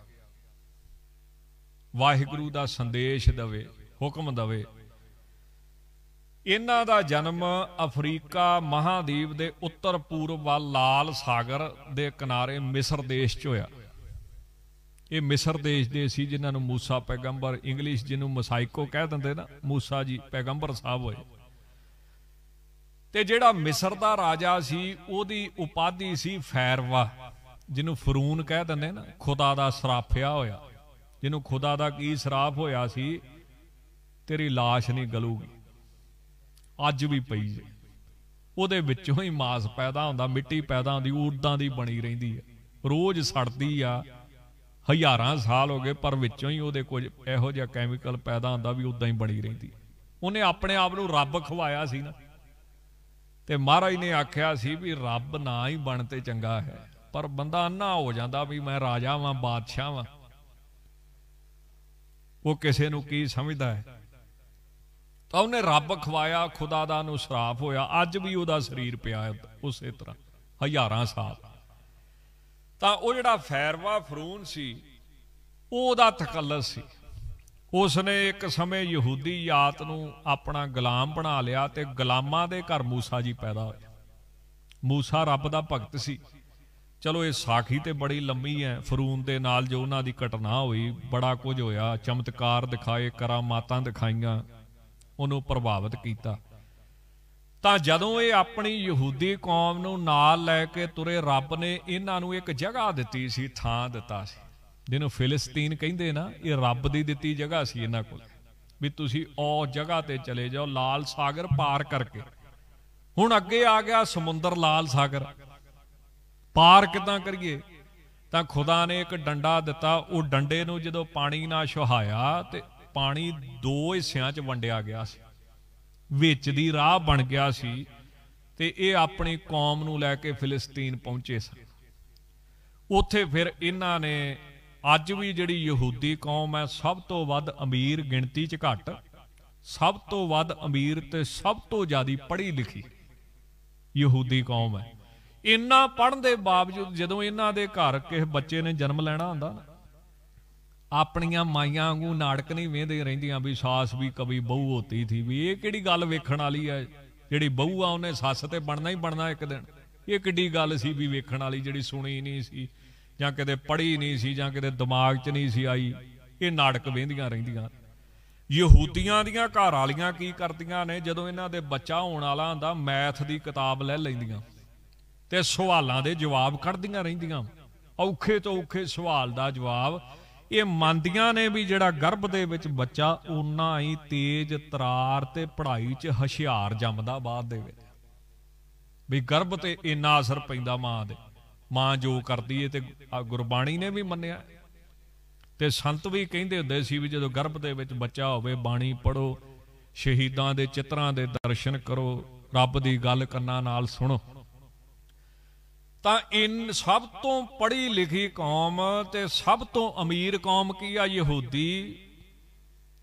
ਵਾਹਿਗੁਰੂ ਦਾ ਸੰਦੇਸ਼ ਦਵੇ ਹੁਕਮ ਦਵੇ ਇਹਨਾਂ ਦਾ ਜਨਮ ਅਫਰੀਕਾ ਮਹਾਦੀਪ ਦੇ ਉੱਤਰ ਪੂਰਬ ਵੱਲ ਲਾਲ ਸਾਗਰ ਦੇ ਕਿਨਾਰੇ ਮਿਸਰ ਦੇਸ਼ 'ਚ ਹੋਇਆ ਇਹ ਮਿਸਰ ਦੇਸ਼ ਦੇ ਸੀ ਜਿਨ੍ਹਾਂ ਨੂੰ موسی ਪੈਗੰਬਰ ਇੰਗਲਿਸ਼ ਜਿਹਨੂੰ ਮਸਾਈਕੋ ਕਹਿ ਦਿੰਦੇ ਨਾ موسی ਜੀ ਪੈਗੰਬਰ ਸਾਹਿਬ ਹੋਏ ਤੇ ਜਿਹੜਾ ਮਿਸਰ ਦਾ ਰਾਜਾ ਸੀ ਉਹਦੀ ਉਪਾਧੀ ਸੀ ਫੈਰਵਾ ਜਿਹਨੂੰ ਫਰੂਨ ਕਹਿ ਦਿੰਦੇ ਨਾ ਖੁਦਾ ਦਾ ਸਰਾਫਿਆ ਹੋਇਆ ਜਿਹਨੂੰ ਖੁਦਾ ਦਾ ਕੀ ਸਰਾਫ ਹੋਇਆ ਸੀ ਤੇਰੀ লাশ ਨਹੀਂ ਗਲੂਗੀ ਅੱਜ ਵੀ ਪਈ ਜੇ ਉਹਦੇ ਵਿੱਚੋਂ ਹੀ ਮਾਸ ਪੈਦਾ ਹੁੰਦਾ ਮਿੱਟੀ ਪੈਦਾ ਹੁੰਦੀ ਉਦਾਂ ਦੀ ਬਣੀ ਰਹਿੰਦੀ ਹੈ ਰੋਜ਼ ਸੜਦੀ ਆ ਹਜ਼ਾਰਾਂ ਸਾਲ ਹੋ ਗਏ ਪਰ ਵਿੱਚੋਂ ਹੀ ਉਹਦੇ ਕੁਝ ਇਹੋ ਜਿਹਾ ਕੈਮੀਕਲ ਪੈਦਾ ਹੁੰਦਾ ਵੀ ਉਦਾਂ ਹੀ ਬਣੀ ਰਹਿੰਦੀ ਉਹਨੇ ਆਪਣੇ ਆਪ ਨੂੰ ਰੱਬ ਖਵਾਇਆ ਸੀ ਨਾ ਤੇ ਮਹਾਰਾਜ ਨੇ ਆਖਿਆ ਸੀ ਵੀ ਰੱਬ ਨਾ ਹੀ ਬਣ ਤੇ ਚੰਗਾ ਹੈ ਪਰ ਬੰਦਾ ਅੰਨਾ ਹੋ ਜਾਂਦਾ ਵੀ ਮੈਂ ਰਾਜਾ ਵਾਂ ਬਾਦਸ਼ਾਹ ਵਾਂ ਉਹ ਕਿਸੇ ਨੂੰ ਕੀ ਸਮਝਦਾ ਹੈ ਤਾਂ ਉਹਨੇ ਰੱਬ ਖਵਾਇਆ ਖੁਦਾ ਦਾ ਨੂੰ ਸਰਾਫ ਹੋਇਆ ਅੱਜ ਵੀ ਉਹਦਾ ਸਰੀਰ ਪਿਆ ਉਸੇ ਤਰ੍ਹਾਂ ਹਜ਼ਾਰਾਂ ਸਾਲ ਤਾਂ ਉਹ ਜਿਹੜਾ ਫੈਰਵਾ ਫਰੂਨ ਸੀ ਉਹਦਾ ਤਕੱਲਸ ਸੀ ਉਸ ਨੇ ਇੱਕ ਸਮੇਂ ਯਹੂਦੀ ਯਾਤ ਨੂੰ ਆਪਣਾ ਗੁਲਾਮ ਬਣਾ ਲਿਆ ਤੇ ਗੁਲਾਮਾਂ ਦੇ ਘਰ موسی ਜੀ ਪੈਦਾ ਹੋਏ موسی ਰੱਬ ਦਾ ਭਗਤ ਸੀ ਚਲੋ ਇਹ ਸਾਖੀ ਤੇ ਬੜੀ ਲੰਮੀ ਹੈ ਫਰੂਨ ਦੇ ਨਾਲ ਜੋ ਉਹਨਾਂ ਦੀ ਘਟਨਾ ਹੋਈ ਬੜਾ ਕੁਝ ਹੋਇਆ ਚਮਤਕਾਰ ਦਿਖਾਏ ਕਰਾਮਾਤਾਂ ਦਿਖਾਈਆਂ ਉਹਨੂੰ ਪ੍ਰਭਾਵਿਤ ਕੀਤਾ ਤਾਂ ਜਦੋਂ ਇਹ ਆਪਣੀ ਯਹੂਦੀ ਕੌਮ ਨੂੰ ਨਾਲ ਲੈ ਕੇ ਤੁਰੇ ਰੱਬ ਨੇ ਇਹਨਾਂ ਨੂੰ ਇੱਕ ਜਗ੍ਹਾ ਦਿੱਤੀ ਸੀ ਥਾਂ ਦਿੱਤਾ ਸੀ ਜਿਹਨੂੰ ਫਿਲਸਤੀਨ ਕਹਿੰਦੇ ਨਾ ਇਹ ਰੱਬ ਦੀ ਦਿੱਤੀ ਜਗ੍ਹਾ ਸੀ ਇਹਨਾਂ ਕੋਲ ਵੀ ਤੁਸੀਂ ਉਹ ਜਗ੍ਹਾ ਤੇ ਚਲੇ ਜਾਓ ਲਾਲ ਸਾਗਰ ਪਾਰ ਕਰਕੇ ਹੁਣ ਅੱਗੇ ਆ ਗਿਆ ਸਮੁੰਦਰ ਲਾਲ ਸਾਗਰ ਪਾਰ ਕਿਦਾਂ ਕਰੀਏ ਤਾਂ ਖੁਦਾ ਨੇ ਇੱਕ ਡੰਡਾ ਦਿੱਤਾ ਉਹ ਡੰਡੇ ਨੂੰ ਜਦੋਂ ਪਾਣੀ ਨਾਲ ਸੁਹਾਇਆ ਤੇ ਪਾਣੀ ਦੋ ਹਿੱਸਿਆਂ 'ਚ ਵੰਡਿਆ ਗਿਆ ਸੀ ਵਿੱਚ ਦੀ ਰਾਹ ਬਣ ਗਿਆ ਸੀ ਤੇ ਇਹ ਆਪਣੀ ਕੌਮ ਨੂੰ ਲੈ ਕੇ ਫਿਲਸਤੀਨ ਪਹੁੰਚੇ ਸਨ ਉੱਥੇ ਫਿਰ ਇਹਨਾਂ ਨੇ ਅੱਜ ਵੀ ਜਿਹੜੀ ਯਹੂਦੀ ਕੌਮ ਹੈ ਸਭ ਤੋਂ ਵੱਧ ਅਮੀਰ ਗਿਣਤੀ 'ਚ ਘੱਟ ਸਭ ਤੋਂ ਵੱਧ ਅਮੀਰ ਤੇ ਸਭ ਤੋਂ ਜ਼ਿਆਦਾ ਪੜ੍ਹੀ ਲਿਖੀ ਯਹੂਦੀ ਕੌਮ ਹੈ ਇੰਨਾ ਪੜਨ ਦੇ ਬਾਵਜੂਦ ਜਦੋਂ ਇਹਨਾਂ ਦੇ ਘਰ ਕਿਸੇ ਬੱਚੇ ਨੇ ਜਨਮ ਲੈਣਾ ਹੁੰਦਾ ਨਾ ਆਪਣੀਆਂ ਮਾਈਆਂ ਵਾਂਗੂ ਨਾਟਕ ਨਹੀਂ ਵੇਂਦੇ ਰਹਿੰਦੀਆਂ ਵੀ ਸਾਸ ਵੀ ਕਵੀ ਬਹੂ ਹੋਤੀ ਥੀ ਵੀ ਇਹ ਕਿਹੜੀ ਗੱਲ ਵੇਖਣ ਵਾਲੀ ਹੈ ਜਿਹੜੀ ਬਹੂ ਆ ਉਹਨੇ ਸੱਸ ਤੇ ਬਣਨਾ ਹੀ ਬਣਨਾ ਇੱਕ ਦਿਨ ਇਹ ਕਿੱਡੀ ਗੱਲ ਸੀ ਵੀ ਵੇਖਣ ਵਾਲੀ ਜਿਹੜੀ ਸੁਣੀ ਨਹੀਂ ਸੀ ਜਾਂ ਕਿਤੇ ਪੜ੍ਹੀ ਨਹੀਂ ਸੀ ਜਾਂ ਕਿਤੇ ਦਿਮਾਗ 'ਚ ਨਹੀਂ ਸੀ ਆਈ ਇਹ ਨਾਟਕ ਵੇਂਦੀਆਂ ਰਹਿੰਦੀਆਂ ਯਹੂਦੀਆਂ ਦੀਆਂ ਘਰ ਵਾਲੀਆਂ ਕੀ ਕਰਦੀਆਂ ਨੇ ਜਦੋਂ ਇਹਨਾਂ ਦੇ ਬੱਚਾ ਹੋਣ ਵਾਲਾ ਹੁੰਦਾ ਮੈਥ ਦੀ ਕਿਤਾਬ ਲੈ ਲੈਂਦੀਆਂ ਤੇ ਸਵਾਲਾਂ ਦੇ ਜਵਾਬ ਕੱਢਦੀਆਂ ਰਹਿੰਦੀਆਂ ਔਖੇ ਤੋਂ ਔਖੇ ਸਵਾਲ ਦਾ ਜਵਾਬ ਇਹ ਮੰਨਦੀਆਂ ਨੇ ਵੀ ਜਿਹੜਾ ਗਰਭ ਦੇ ਵਿੱਚ ਬੱਚਾ ਉਨਾ ਹੀ ਤੇਜ਼ ਤਰਾਰ ਤੇ ਪੜ੍ਹਾਈ 'ਚ ਹੁਸ਼ਿਆਰ ਜੰਮਦਾ ਬਾਅਦ ਦੇ ਵਿੱਚ ਵੀ ਗਰਭ ਤੇ ਇੰਨਾ ਅਸਰ ਪੈਂਦਾ ਮਾਂ ਦੇ ਮਾਂ ਜੋ ਕਰਦੀ ਏ ਤੇ ਗੁਰਬਾਣੀ ਨੇ ਵੀ ਮੰਨਿਆ ਤੇ ਸੰਤ ਵੀ ਕਹਿੰਦੇ ਹੁੰਦੇ ਸੀ ਵੀ ਜਦੋਂ ਗਰਭ ਦੇ ਵਿੱਚ ਬੱਚਾ ਹੋਵੇ ਬਾਣੀ ਪੜੋ ਸ਼ਹੀਦਾਂ ਦੇ ਚਿੱਤਰਾਂ ਦੇ ਦਰਸ਼ਨ ਕਰੋ ਰੱਬ ਦੀ ਗੱਲ ਕੰਨਾਂ ਨਾਲ ਸੁਣੋ ਤਾਂ ਇਨ ਸਭ ਤੋਂ ਪੜ੍ਹੀ ਲਿਖੀ ਕੌਮ ਤੇ ਸਭ ਤੋਂ ਅਮੀਰ ਕੌਮ ਕੀ ਆ ਯਹੂਦੀ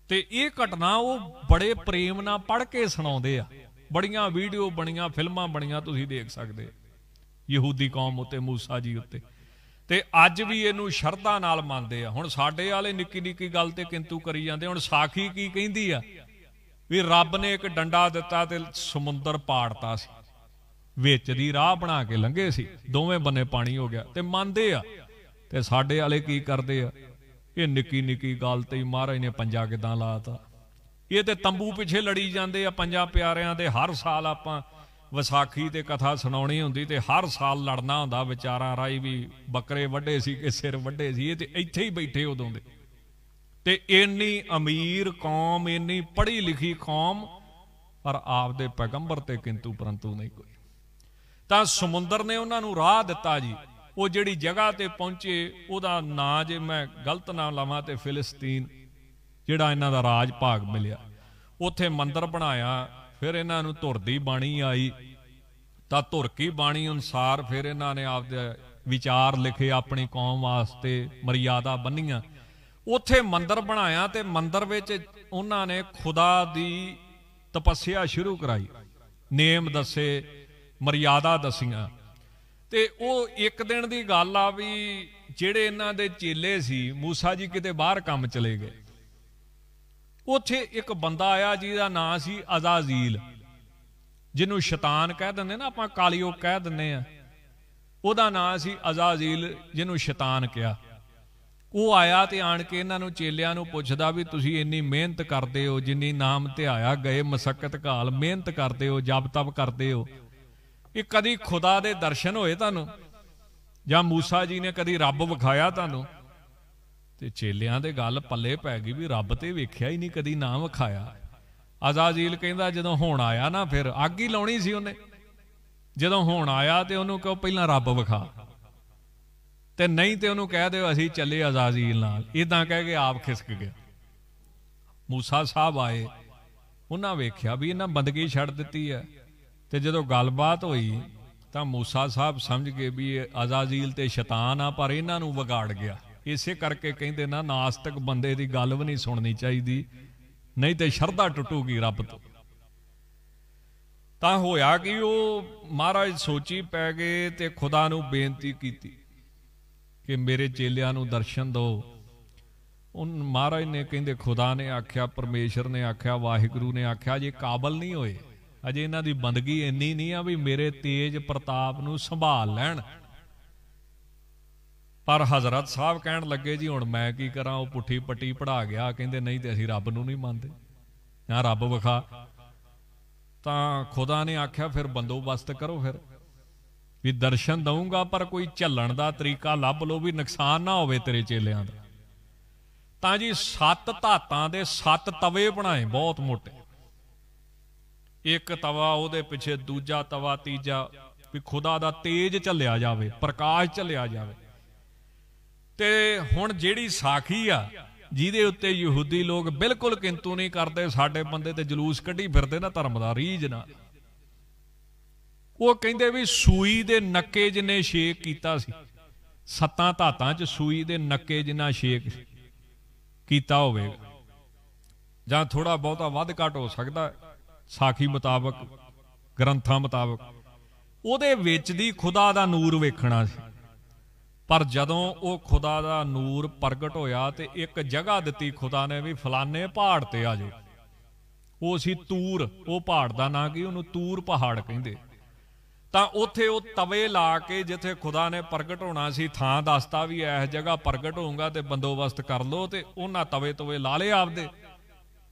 ਤੇ ਇਹ ਘਟਨਾ ਉਹ ਬੜੇ ਪ੍ਰੇਮ ਨਾਲ ਪੜ੍ਹ ਕੇ ਸੁਣਾਉਂਦੇ ਆ ਬੜੀਆਂ ਵੀਡੀਓ ਬਣੀਆਂ ਫਿਲਮਾਂ ਬਣੀਆਂ ਤੁਸੀਂ ਦੇਖ ਸਕਦੇ ਯਹੂਦੀ ਕੌਮ ਉਤੇ موسی ਜੀ ਉਤੇ ਤੇ ਅੱਜ ਵੀ ਇਹਨੂੰ ਸ਼ਰਧਾ ਨਾਲ ਮੰਨਦੇ ਆ ਹੁਣ ਸਾਡੇ ਵਾਲੇ ਨਿੱਕੀ ਨਿੱਕੀ ਗੱਲ ਤੇ ਕਿੰਤੂ ਕਰੀ ਜਾਂਦੇ ਹੁਣ ਸਾਖੀ ਕੀ ਕਹਿੰਦੀ ਆ ਵੀ ਰੱਬ ਨੇ ਇੱਕ ਡੰਡਾ ਦਿੱਤਾ ਤੇ ਸਮੁੰਦਰ ਪਾੜਤਾ ਸੀ ਵਿੱਚ ਦੀ ਰਾਹ ਬਣਾ ਕੇ ਲੰਘੇ ਸੀ ਦੋਵੇਂ ਬੰਨੇ ਪਾਣੀ ਹੋ ਗਿਆ ਤੇ ਮੰਨਦੇ ਆ ਤੇ ਸਾਡੇ ਵਾਲੇ ਕੀ ਕਰਦੇ ਆ ਇਹ ਨਿੱਕੀ ਨਿੱਕੀ ਗੱਲ ਤੇ ਮਹਾਰਾਜ ਨੇ ਪੰਜਾ ਕਿਦਾਂ ਲਾਤਾ ਇਹ ਤੇ ਤੰਬੂ ਪਿੱਛੇ ਲੜੀ ਜਾਂਦੇ ਆ ਪੰਜਾ ਪਿਆਰਿਆਂ ਦੇ ਹਰ ਸਾਲ ਆਪਾਂ ਵਿਸਾਖੀ ਤੇ ਕਥਾ ਸੁਣਾਉਣੀ ਹੁੰਦੀ ਤੇ ਹਰ ਸਾਲ ਲੜਨਾ ਹੁੰਦਾ ਵਿਚਾਰਾਂ ਰਾਈ ਵੀ ਬੱਕਰੇ ਵੱਡੇ ਸੀ ਕਿ ਸਿਰ ਵੱਡੇ ਸੀ ਇਹ ਤੇ ਇੱਥੇ ਹੀ ਬੈਠੇ ਉਦੋਂ ਦੇ ਤੇ ਇੰਨੀ ਅਮੀਰ ਕੌਮ ਇੰਨੀ ਪੜ੍ਹੀ ਲਿਖੀ ਕੌਮ ਪਰ ਆਪਦੇ ਪੈਗੰਬਰ ਤੇ ਕਿੰਤੂ ਪਰੰਤੂ ਨਹੀਂ ਕੋਈ ਤਾਂ ਸਮੁੰਦਰ ਨੇ ਉਹਨਾਂ ਨੂੰ ਰਾਹ ਦਿੱਤਾ ਜੀ ਉਹ ਜਿਹੜੀ ਜਗ੍ਹਾ ਤੇ ਪਹੁੰਚੇ ਉਹਦਾ ਨਾਂ ਜੇ ਮੈਂ ਗਲਤ ਨਾ ਲਾਵਾਂ ਤੇ ਫਿਲਸਤੀਨ ਜਿਹੜਾ ਇਹਨਾਂ ਦਾ ਰਾਜ ਭਾਗ ਮਿਲਿਆ ਉੱਥੇ ਮੰਦਰ ਬਣਾਇਆ ਫਿਰ ਇਹਨਾਂ ਨੂੰ ਧੁਰ ਦੀ ਬਾਣੀ ਆਈ ਤਾਂ ਧੁਰ ਕੀ ਬਾਣੀ ਅਨਸਾਰ ਫਿਰ ਇਹਨਾਂ ਨੇ ਆਪਦੇ ਵਿਚਾਰ ਲਿਖੇ ਆਪਣੀ ਕੌਮ ਵਾਸਤੇ ਮਰਿਆਦਾ ਬੰਨੀਆਂ ਉੱਥੇ ਮੰਦਰ ਬਣਾਇਆ ਤੇ ਮੰਦਰ ਵਿੱਚ ਉਹਨਾਂ ਨੇ ਖੁਦਾ ਦੀ ਤਪੱਸਿਆ ਸ਼ੁਰੂ ਕਰਾਈ ਨੇਮ ਦੱਸੇ ਮਰਿਆਦਾ ਦਸੀਆਂ ਤੇ ਉਹ ਇੱਕ ਦਿਨ ਦੀ ਗੱਲ ਆ ਵੀ ਜਿਹੜੇ ਇਹਨਾਂ ਦੇ ਚੇਲੇ ਸੀ موسی ਜੀ ਕਿਤੇ ਬਾਹਰ ਕੰਮ ਚਲੇ ਗਏ ਉੱਥੇ ਇੱਕ ਬੰਦਾ ਆਇਆ ਜਿਹਦਾ ਨਾਂ ਸੀ ਅਜ਼ਾਜ਼ੀਲ ਜਿਹਨੂੰ ਸ਼ੈਤਾਨ ਕਹਿ ਦਿੰਦੇ ਨਾ ਆਪਾਂ ਕਾਲੀਓ ਕਹਿ ਦਿੰਦੇ ਆ ਉਹਦਾ ਨਾਂ ਸੀ ਅਜ਼ਾਜ਼ੀਲ ਜਿਹਨੂੰ ਸ਼ੈਤਾਨ ਕਿਹਾ ਉਹ ਆਇਆ ਤੇ ਆਣ ਕੇ ਇਹਨਾਂ ਨੂੰ ਚੇਲਿਆਂ ਨੂੰ ਪੁੱਛਦਾ ਵੀ ਤੁਸੀਂ ਇੰਨੀ ਮਿਹਨਤ ਕਰਦੇ ਹੋ ਜਿੰਨੀ ਨਾਮ ਧਿਆਇਆ ਗਏ ਮਸਕਤ ਕਾਲ ਮਿਹਨਤ ਕਰਦੇ ਹੋ ਜਪ ਤਪ ਕਰਦੇ ਹੋ ਇਹ ਕਦੀ ਖੁਦਾ ਦੇ ਦਰਸ਼ਨ ਹੋਏ ਤੁਹਾਨੂੰ ਜਾਂ موسی ਜੀ ਨੇ ਕਦੀ ਰੱਬ ਵਿਖਾਇਆ ਤੁਹਾਨੂੰ ਤੇ ਚੇਲਿਆਂ ਦੇ ਗੱਲ ਪੱਲੇ ਪੈ ਗਈ ਵੀ ਰੱਬ ਤੇ ਵੇਖਿਆ ਹੀ ਨਹੀਂ ਕਦੀ ਨਾ ਵਿਖਾਇਆ ਆਜ਼ਾਜ਼ੀਲ ਕਹਿੰਦਾ ਜਦੋਂ ਹੁਣ ਆਇਆ ਨਾ ਫਿਰ ਅੱਗ ਹੀ ਲਾਉਣੀ ਸੀ ਉਹਨੇ ਜਦੋਂ ਹੁਣ ਆਇਆ ਤੇ ਉਹਨੂੰ ਕਹੋ ਪਹਿਲਾਂ ਰੱਬ ਵਿਖਾ ਤੇ ਨਹੀਂ ਤੇ ਉਹਨੂੰ ਕਹਿ ਦਿਓ ਅਸੀਂ ਚੱਲੇ ਆਜ਼ਾਜ਼ੀਲ ਨਾਲ ਇਦਾਂ ਕਹਿ ਕੇ ਆਪ ਖਿਸਕ ਗਿਆ موسی ਸਾਹਿਬ ਆਏ ਉਹਨਾਂ ਵੇਖਿਆ ਵੀ ਇਹਨਾਂ ਬੰਦਗੀ ਛੱਡ ਦਿੱਤੀ ਹੈ ਤੇ ਜਦੋਂ ਗੱਲਬਾਤ ਹੋਈ ਤਾਂ موسی ਸਾਹਿਬ ਸਮਝ ਗਏ ਵੀ ਇਹ ਅਜ਼ਾਜ਼ੀਲ ਤੇ ਸ਼ੈਤਾਨ ਆ ਪਰ ਇਹਨਾਂ ਨੂੰ ਵਿਗਾੜ ਗਿਆ ਇਸੇ ਕਰਕੇ ਕਹਿੰਦੇ ਨਾ ਨਾਸਤਕ ਬੰਦੇ ਦੀ ਗੱਲ ਵੀ ਨਹੀਂ ਸੁਣਨੀ ਚਾਹੀਦੀ ਨਹੀਂ ਤੇ ਸ਼ਰਧਾ ਟੁੱਟੂਗੀ ਰੱਬ ਤੋਂ ਤਾਂ ਹੋਇਆ ਕਿ ਉਹ ਮਹਾਰਾਜ ਸੋਚੀ ਪੈ ਗਏ ਤੇ ਖੁਦਾ ਨੂੰ ਬੇਨਤੀ ਕੀਤੀ ਕਿ ਮੇਰੇ ਚੇਲਿਆਂ ਨੂੰ ਦਰਸ਼ਨ ਦਿਓ ਉਹ ਮਹਾਰਾਜ ਨੇ ਕਹਿੰਦੇ ਖੁਦਾ ਨੇ ਆਖਿਆ ਪਰਮੇਸ਼ਰ ਨੇ ਆਖਿਆ ਵਾਹਿਗੁਰੂ ਨੇ ਆਖਿਆ ਜੇ ਕਾਬਲ ਨਹੀਂ ਹੋਏ ਅਜੇ ਇਹਨਾਂ ਦੀ ਬੰਦਗੀ ਇੰਨੀ ਨਹੀਂ ਆ ਵੀ ਮੇਰੇ ਤੇਜ ਪ੍ਰਤਾਪ ਨੂੰ ਸੰਭਾਲ ਲੈਣ ਪਰ ਹਜ਼ਰਤ ਸਾਹਿਬ ਕਹਿਣ ਲੱਗੇ ਜੀ ਹੁਣ ਮੈਂ ਕੀ ਕਰਾਂ ਉਹ ਪੁੱਠੀ ਪੱਟੀ ਪੜਾ ਗਿਆ ਕਹਿੰਦੇ ਨਹੀਂ ਤੇ ਅਸੀਂ ਰੱਬ ਨੂੰ ਨਹੀਂ ਮੰਨਦੇ ਆ ਰੱਬ ਵਿਖਾ ਤਾਂ ਖੁਦਾ ਨੇ ਆਖਿਆ ਫਿਰ ਬੰਦੋਬਸਤ ਕਰੋ ਫਿਰ ਵੀ ਦਰਸ਼ਨ ਦਊਂਗਾ ਪਰ ਕੋਈ ਝੱਲਣ ਦਾ ਤਰੀਕਾ ਲੱਭ ਲਓ ਵੀ ਨੁਕਸਾਨ ਨਾ ਹੋਵੇ ਤੇਰੇ ਚੇਲਿਆਂ ਦਾ ਤਾਂ ਜੀ ਸੱਤ ਧਾਤਾਂ ਦੇ ਸੱਤ ਤਵੇ ਬਣਾਏ ਬਹੁਤ ਮੋਟੇ ਇੱਕ ਤਵਾ ਉਹਦੇ ਪਿੱਛੇ ਦੂਜਾ ਤਵਾ ਤੀਜਾ ਵੀ ਖੁਦਾ ਦਾ ਤੇਜ ਚੱਲਿਆ ਜਾਵੇ ਪ੍ਰਕਾਸ਼ ਚੱਲਿਆ ਜਾਵੇ ਤੇ ਹੁਣ ਜਿਹੜੀ ਸਾਖੀ ਆ ਜਿਹਦੇ ਉੱਤੇ ਯਹੂਦੀ ਲੋਕ ਬਿਲਕੁਲ ਕਿੰਤੂ ਨਹੀਂ ਕਰਦੇ ਸਾਡੇ ਬੰਦੇ ਤੇ ਜਲੂਸ ਕੱਢੀ ਫਿਰਦੇ ਨਾ ਧਰਮ ਦਾ ਰੀਜ ਨਾ ਉਹ ਕਹਿੰਦੇ ਵੀ ਸੂਈ ਦੇ ਨੱਕੇ ਜਿੰਨੇ ਛੇਕ ਕੀਤਾ ਸੀ ਸੱਤਾਂ ਧਾਤਾਂ 'ਚ ਸੂਈ ਦੇ ਨੱਕੇ ਜਿੰਨਾ ਛੇਕ ਕੀਤਾ ਹੋਵੇਗਾ ਜਾਂ ਥੋੜਾ ਬਹੁਤਾ ਵੱਧ ਘਟ ਹੋ ਸਕਦਾ ਸਾਖੀ ਮੁਤਾਬਕ ਗ੍ਰੰਥਾਂ ਮੁਤਾਬਕ ਉਹਦੇ ਵਿੱਚ ਦੀ ਖੁਦਾ ਦਾ ਨੂਰ ਵੇਖਣਾ ਸੀ ਪਰ ਜਦੋਂ ਉਹ ਖੁਦਾ ਦਾ ਨੂਰ ਪ੍ਰਗਟ ਹੋਇਆ ਤੇ ਇੱਕ ਜਗ੍ਹਾ ਦਿੱਤੀ ਖੁਦਾ ਨੇ ਵੀ ਫਲਾਣੇ ਪਹਾੜ ਤੇ ਆ ਜਾਓ ਉਹ ਸੀ ਤੂਰ ਉਹ ਪਹਾੜ ਦਾ ਨਾਂ ਕੀ ਉਹਨੂੰ ਤੂਰ ਪਹਾੜ ਕਹਿੰਦੇ ਤਾਂ ਉੱਥੇ ਉਹ ਤਵੇ ਲਾ ਕੇ ਜਿੱਥੇ ਖੁਦਾ ਨੇ ਪ੍ਰਗਟ ਹੋਣਾ ਸੀ ਥਾਂ ਦੱਸਤਾ ਵੀ ਇਸ ਜਗ੍ਹਾ ਪ੍ਰਗਟ ਹੋਊਗਾ ਤੇ ਬੰਦੋਬਸਤ ਕਰ ਲਓ ਤੇ ਉਹਨਾਂ ਤਵੇ ਤਵੇ ਲਾ ਲਏ ਆਪਦੇ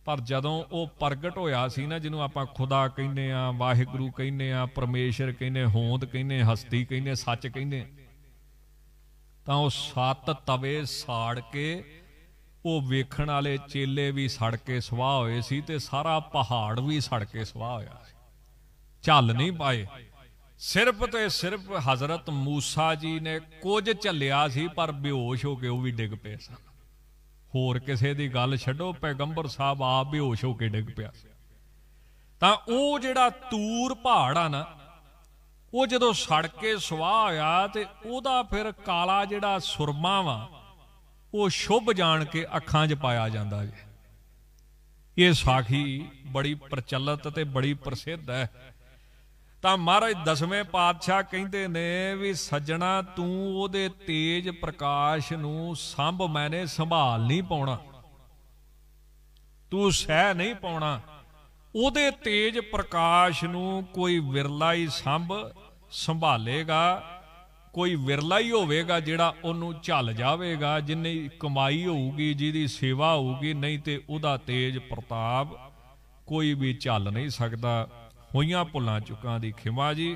ਪਰ ਜਦੋਂ ਉਹ ਪ੍ਰਗਟ ਹੋਇਆ ਸੀ ਨਾ ਜਿਹਨੂੰ ਆਪਾਂ ਖੁਦਾ ਕਹਿੰਦੇ ਆ ਵਾਹਿਗੁਰੂ ਕਹਿੰਦੇ ਆ ਪਰਮੇਸ਼ਰ ਕਹਿੰਦੇ ਹੋਂਦ ਕਹਿੰਦੇ ਹਸਤੀ ਕਹਿੰਦੇ ਸੱਚ ਕਹਿੰਦੇ ਤਾਂ ਉਹ ਸੱਤ ਤਵੇ ਸਾੜ ਕੇ ਉਹ ਵੇਖਣ ਵਾਲੇ ਚੇਲੇ ਵੀ ਸੜ ਕੇ ਸਵਾਹ ਹੋਏ ਸੀ ਤੇ ਸਾਰਾ ਪਹਾੜ ਵੀ ਸੜ ਕੇ ਸਵਾਹ ਹੋਇਆ ਸੀ ਝੱਲ ਨਹੀਂ ਪਾਏ ਸਿਰਫ ਤੇ ਸਿਰਫ ਹਜ਼ਰਤ موسی ਜੀ ਨੇ ਕੁਝ ਝੱਲਿਆ ਸੀ ਪਰ ਬੇਹੋਸ਼ ਹੋ ਕੇ ਉਹ ਵੀ ਡਿੱਗ ਪਏ ਸਨ ਹੋਰ ਕਿਸੇ ਦੀ ਗੱਲ ਛੱਡੋ ਪੈਗੰਬਰ ਸਾਹਿਬ ਆਪ ਹੋਸ਼ ਹੋ ਕੇ ਡਿੱਗ ਪਿਆ ਤਾਂ ਉਹ ਜਿਹੜਾ ਤੂਰ ਪਹਾੜ ਆ ਨਾ ਉਹ ਜਦੋਂ ਸੜ ਕੇ ਸਵਾਹ ਹੋਇਆ ਤੇ ਉਹਦਾ ਫਿਰ ਕਾਲਾ ਜਿਹੜਾ ਸੁਰਮਾ ਵਾ ਉਹ ਸ਼ੁਭ ਜਾਣ ਕੇ ਅੱਖਾਂ 'ਚ ਪਾਇਆ ਜਾਂਦਾ ਜੀ ਇਹ ਸਾਖੀ ਬੜੀ ਪ੍ਰਚਲਿਤ ਤੇ ਬੜੀ ਪ੍ਰਸਿੱਧ ਹੈ ਤਾਂ ਮਹਾਰਾਜ ਦਸਵੇਂ ਪਾਤਸ਼ਾਹ ਕਹਿੰਦੇ ਨੇ ਵੀ ਸੱਜਣਾ ਤੂੰ ਉਹਦੇ ਤੇਜ ਪ੍ਰਕਾਸ਼ ਨੂੰ ਸੰਭ ਮੈਨੇ ਸੰਭਾਲ ਨਹੀਂ ਪਾਉਣਾ ਤੂੰ ਸਹਿ ਨਹੀਂ ਪਾਉਣਾ ਉਹਦੇ ਤੇਜ ਪ੍ਰਕਾਸ਼ ਨੂੰ ਕੋਈ ਵਿਰਲਾ ਹੀ ਸੰਭ ਸੰਭਾਲੇਗਾ ਕੋਈ ਵਿਰਲਾ ਹੀ ਹੋਵੇਗਾ ਜਿਹੜਾ ਉਹਨੂੰ ਝੱਲ ਜਾਵੇਗਾ ਜਿੰਨੀ ਕਮਾਈ ਹੋਊਗੀ ਜਿਹਦੀ ਸੇਵਾ ਹੋਊਗੀ ਨਹੀਂ ਤੇ ਉਹਦਾ ਤੇਜ ਪ੍ਰਤਾਪ ਕੋਈ ਵੀ ਝੱਲ ਨਹੀਂ ਸਕਦਾ ਹੋਈਆਂ ਭੁੱਲਾਂ ਚੁੱਕਾਂ ਦੀ ਖਿਮਾ ਜੀ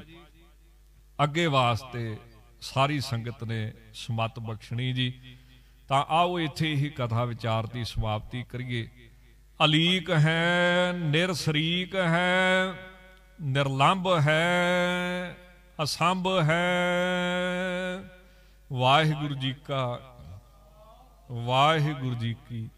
ਅੱਗੇ ਵਾਸਤੇ ਸਾਰੀ ਸੰਗਤ ਨੇ ਸਮਤ ਬਖਸ਼ਣੀ ਜੀ ਤਾਂ ਆਓ ਇੱਥੇ ਹੀ ਕਥਾ ਵਿਚਾਰ ਦੀ ਸਮਾਪਤੀ ਕਰੀਏ ਅਲੀਕ ਹੈ ਨਿਰਸਰੀਕ ਹੈ ਨਿਰਲੰਭ ਹੈ ਅਸੰਭ ਹੈ ਵਾਹਿਗੁਰੂ ਜੀ ਕਾ ਵਾਹਿਗੁਰੂ ਜੀ ਕੀ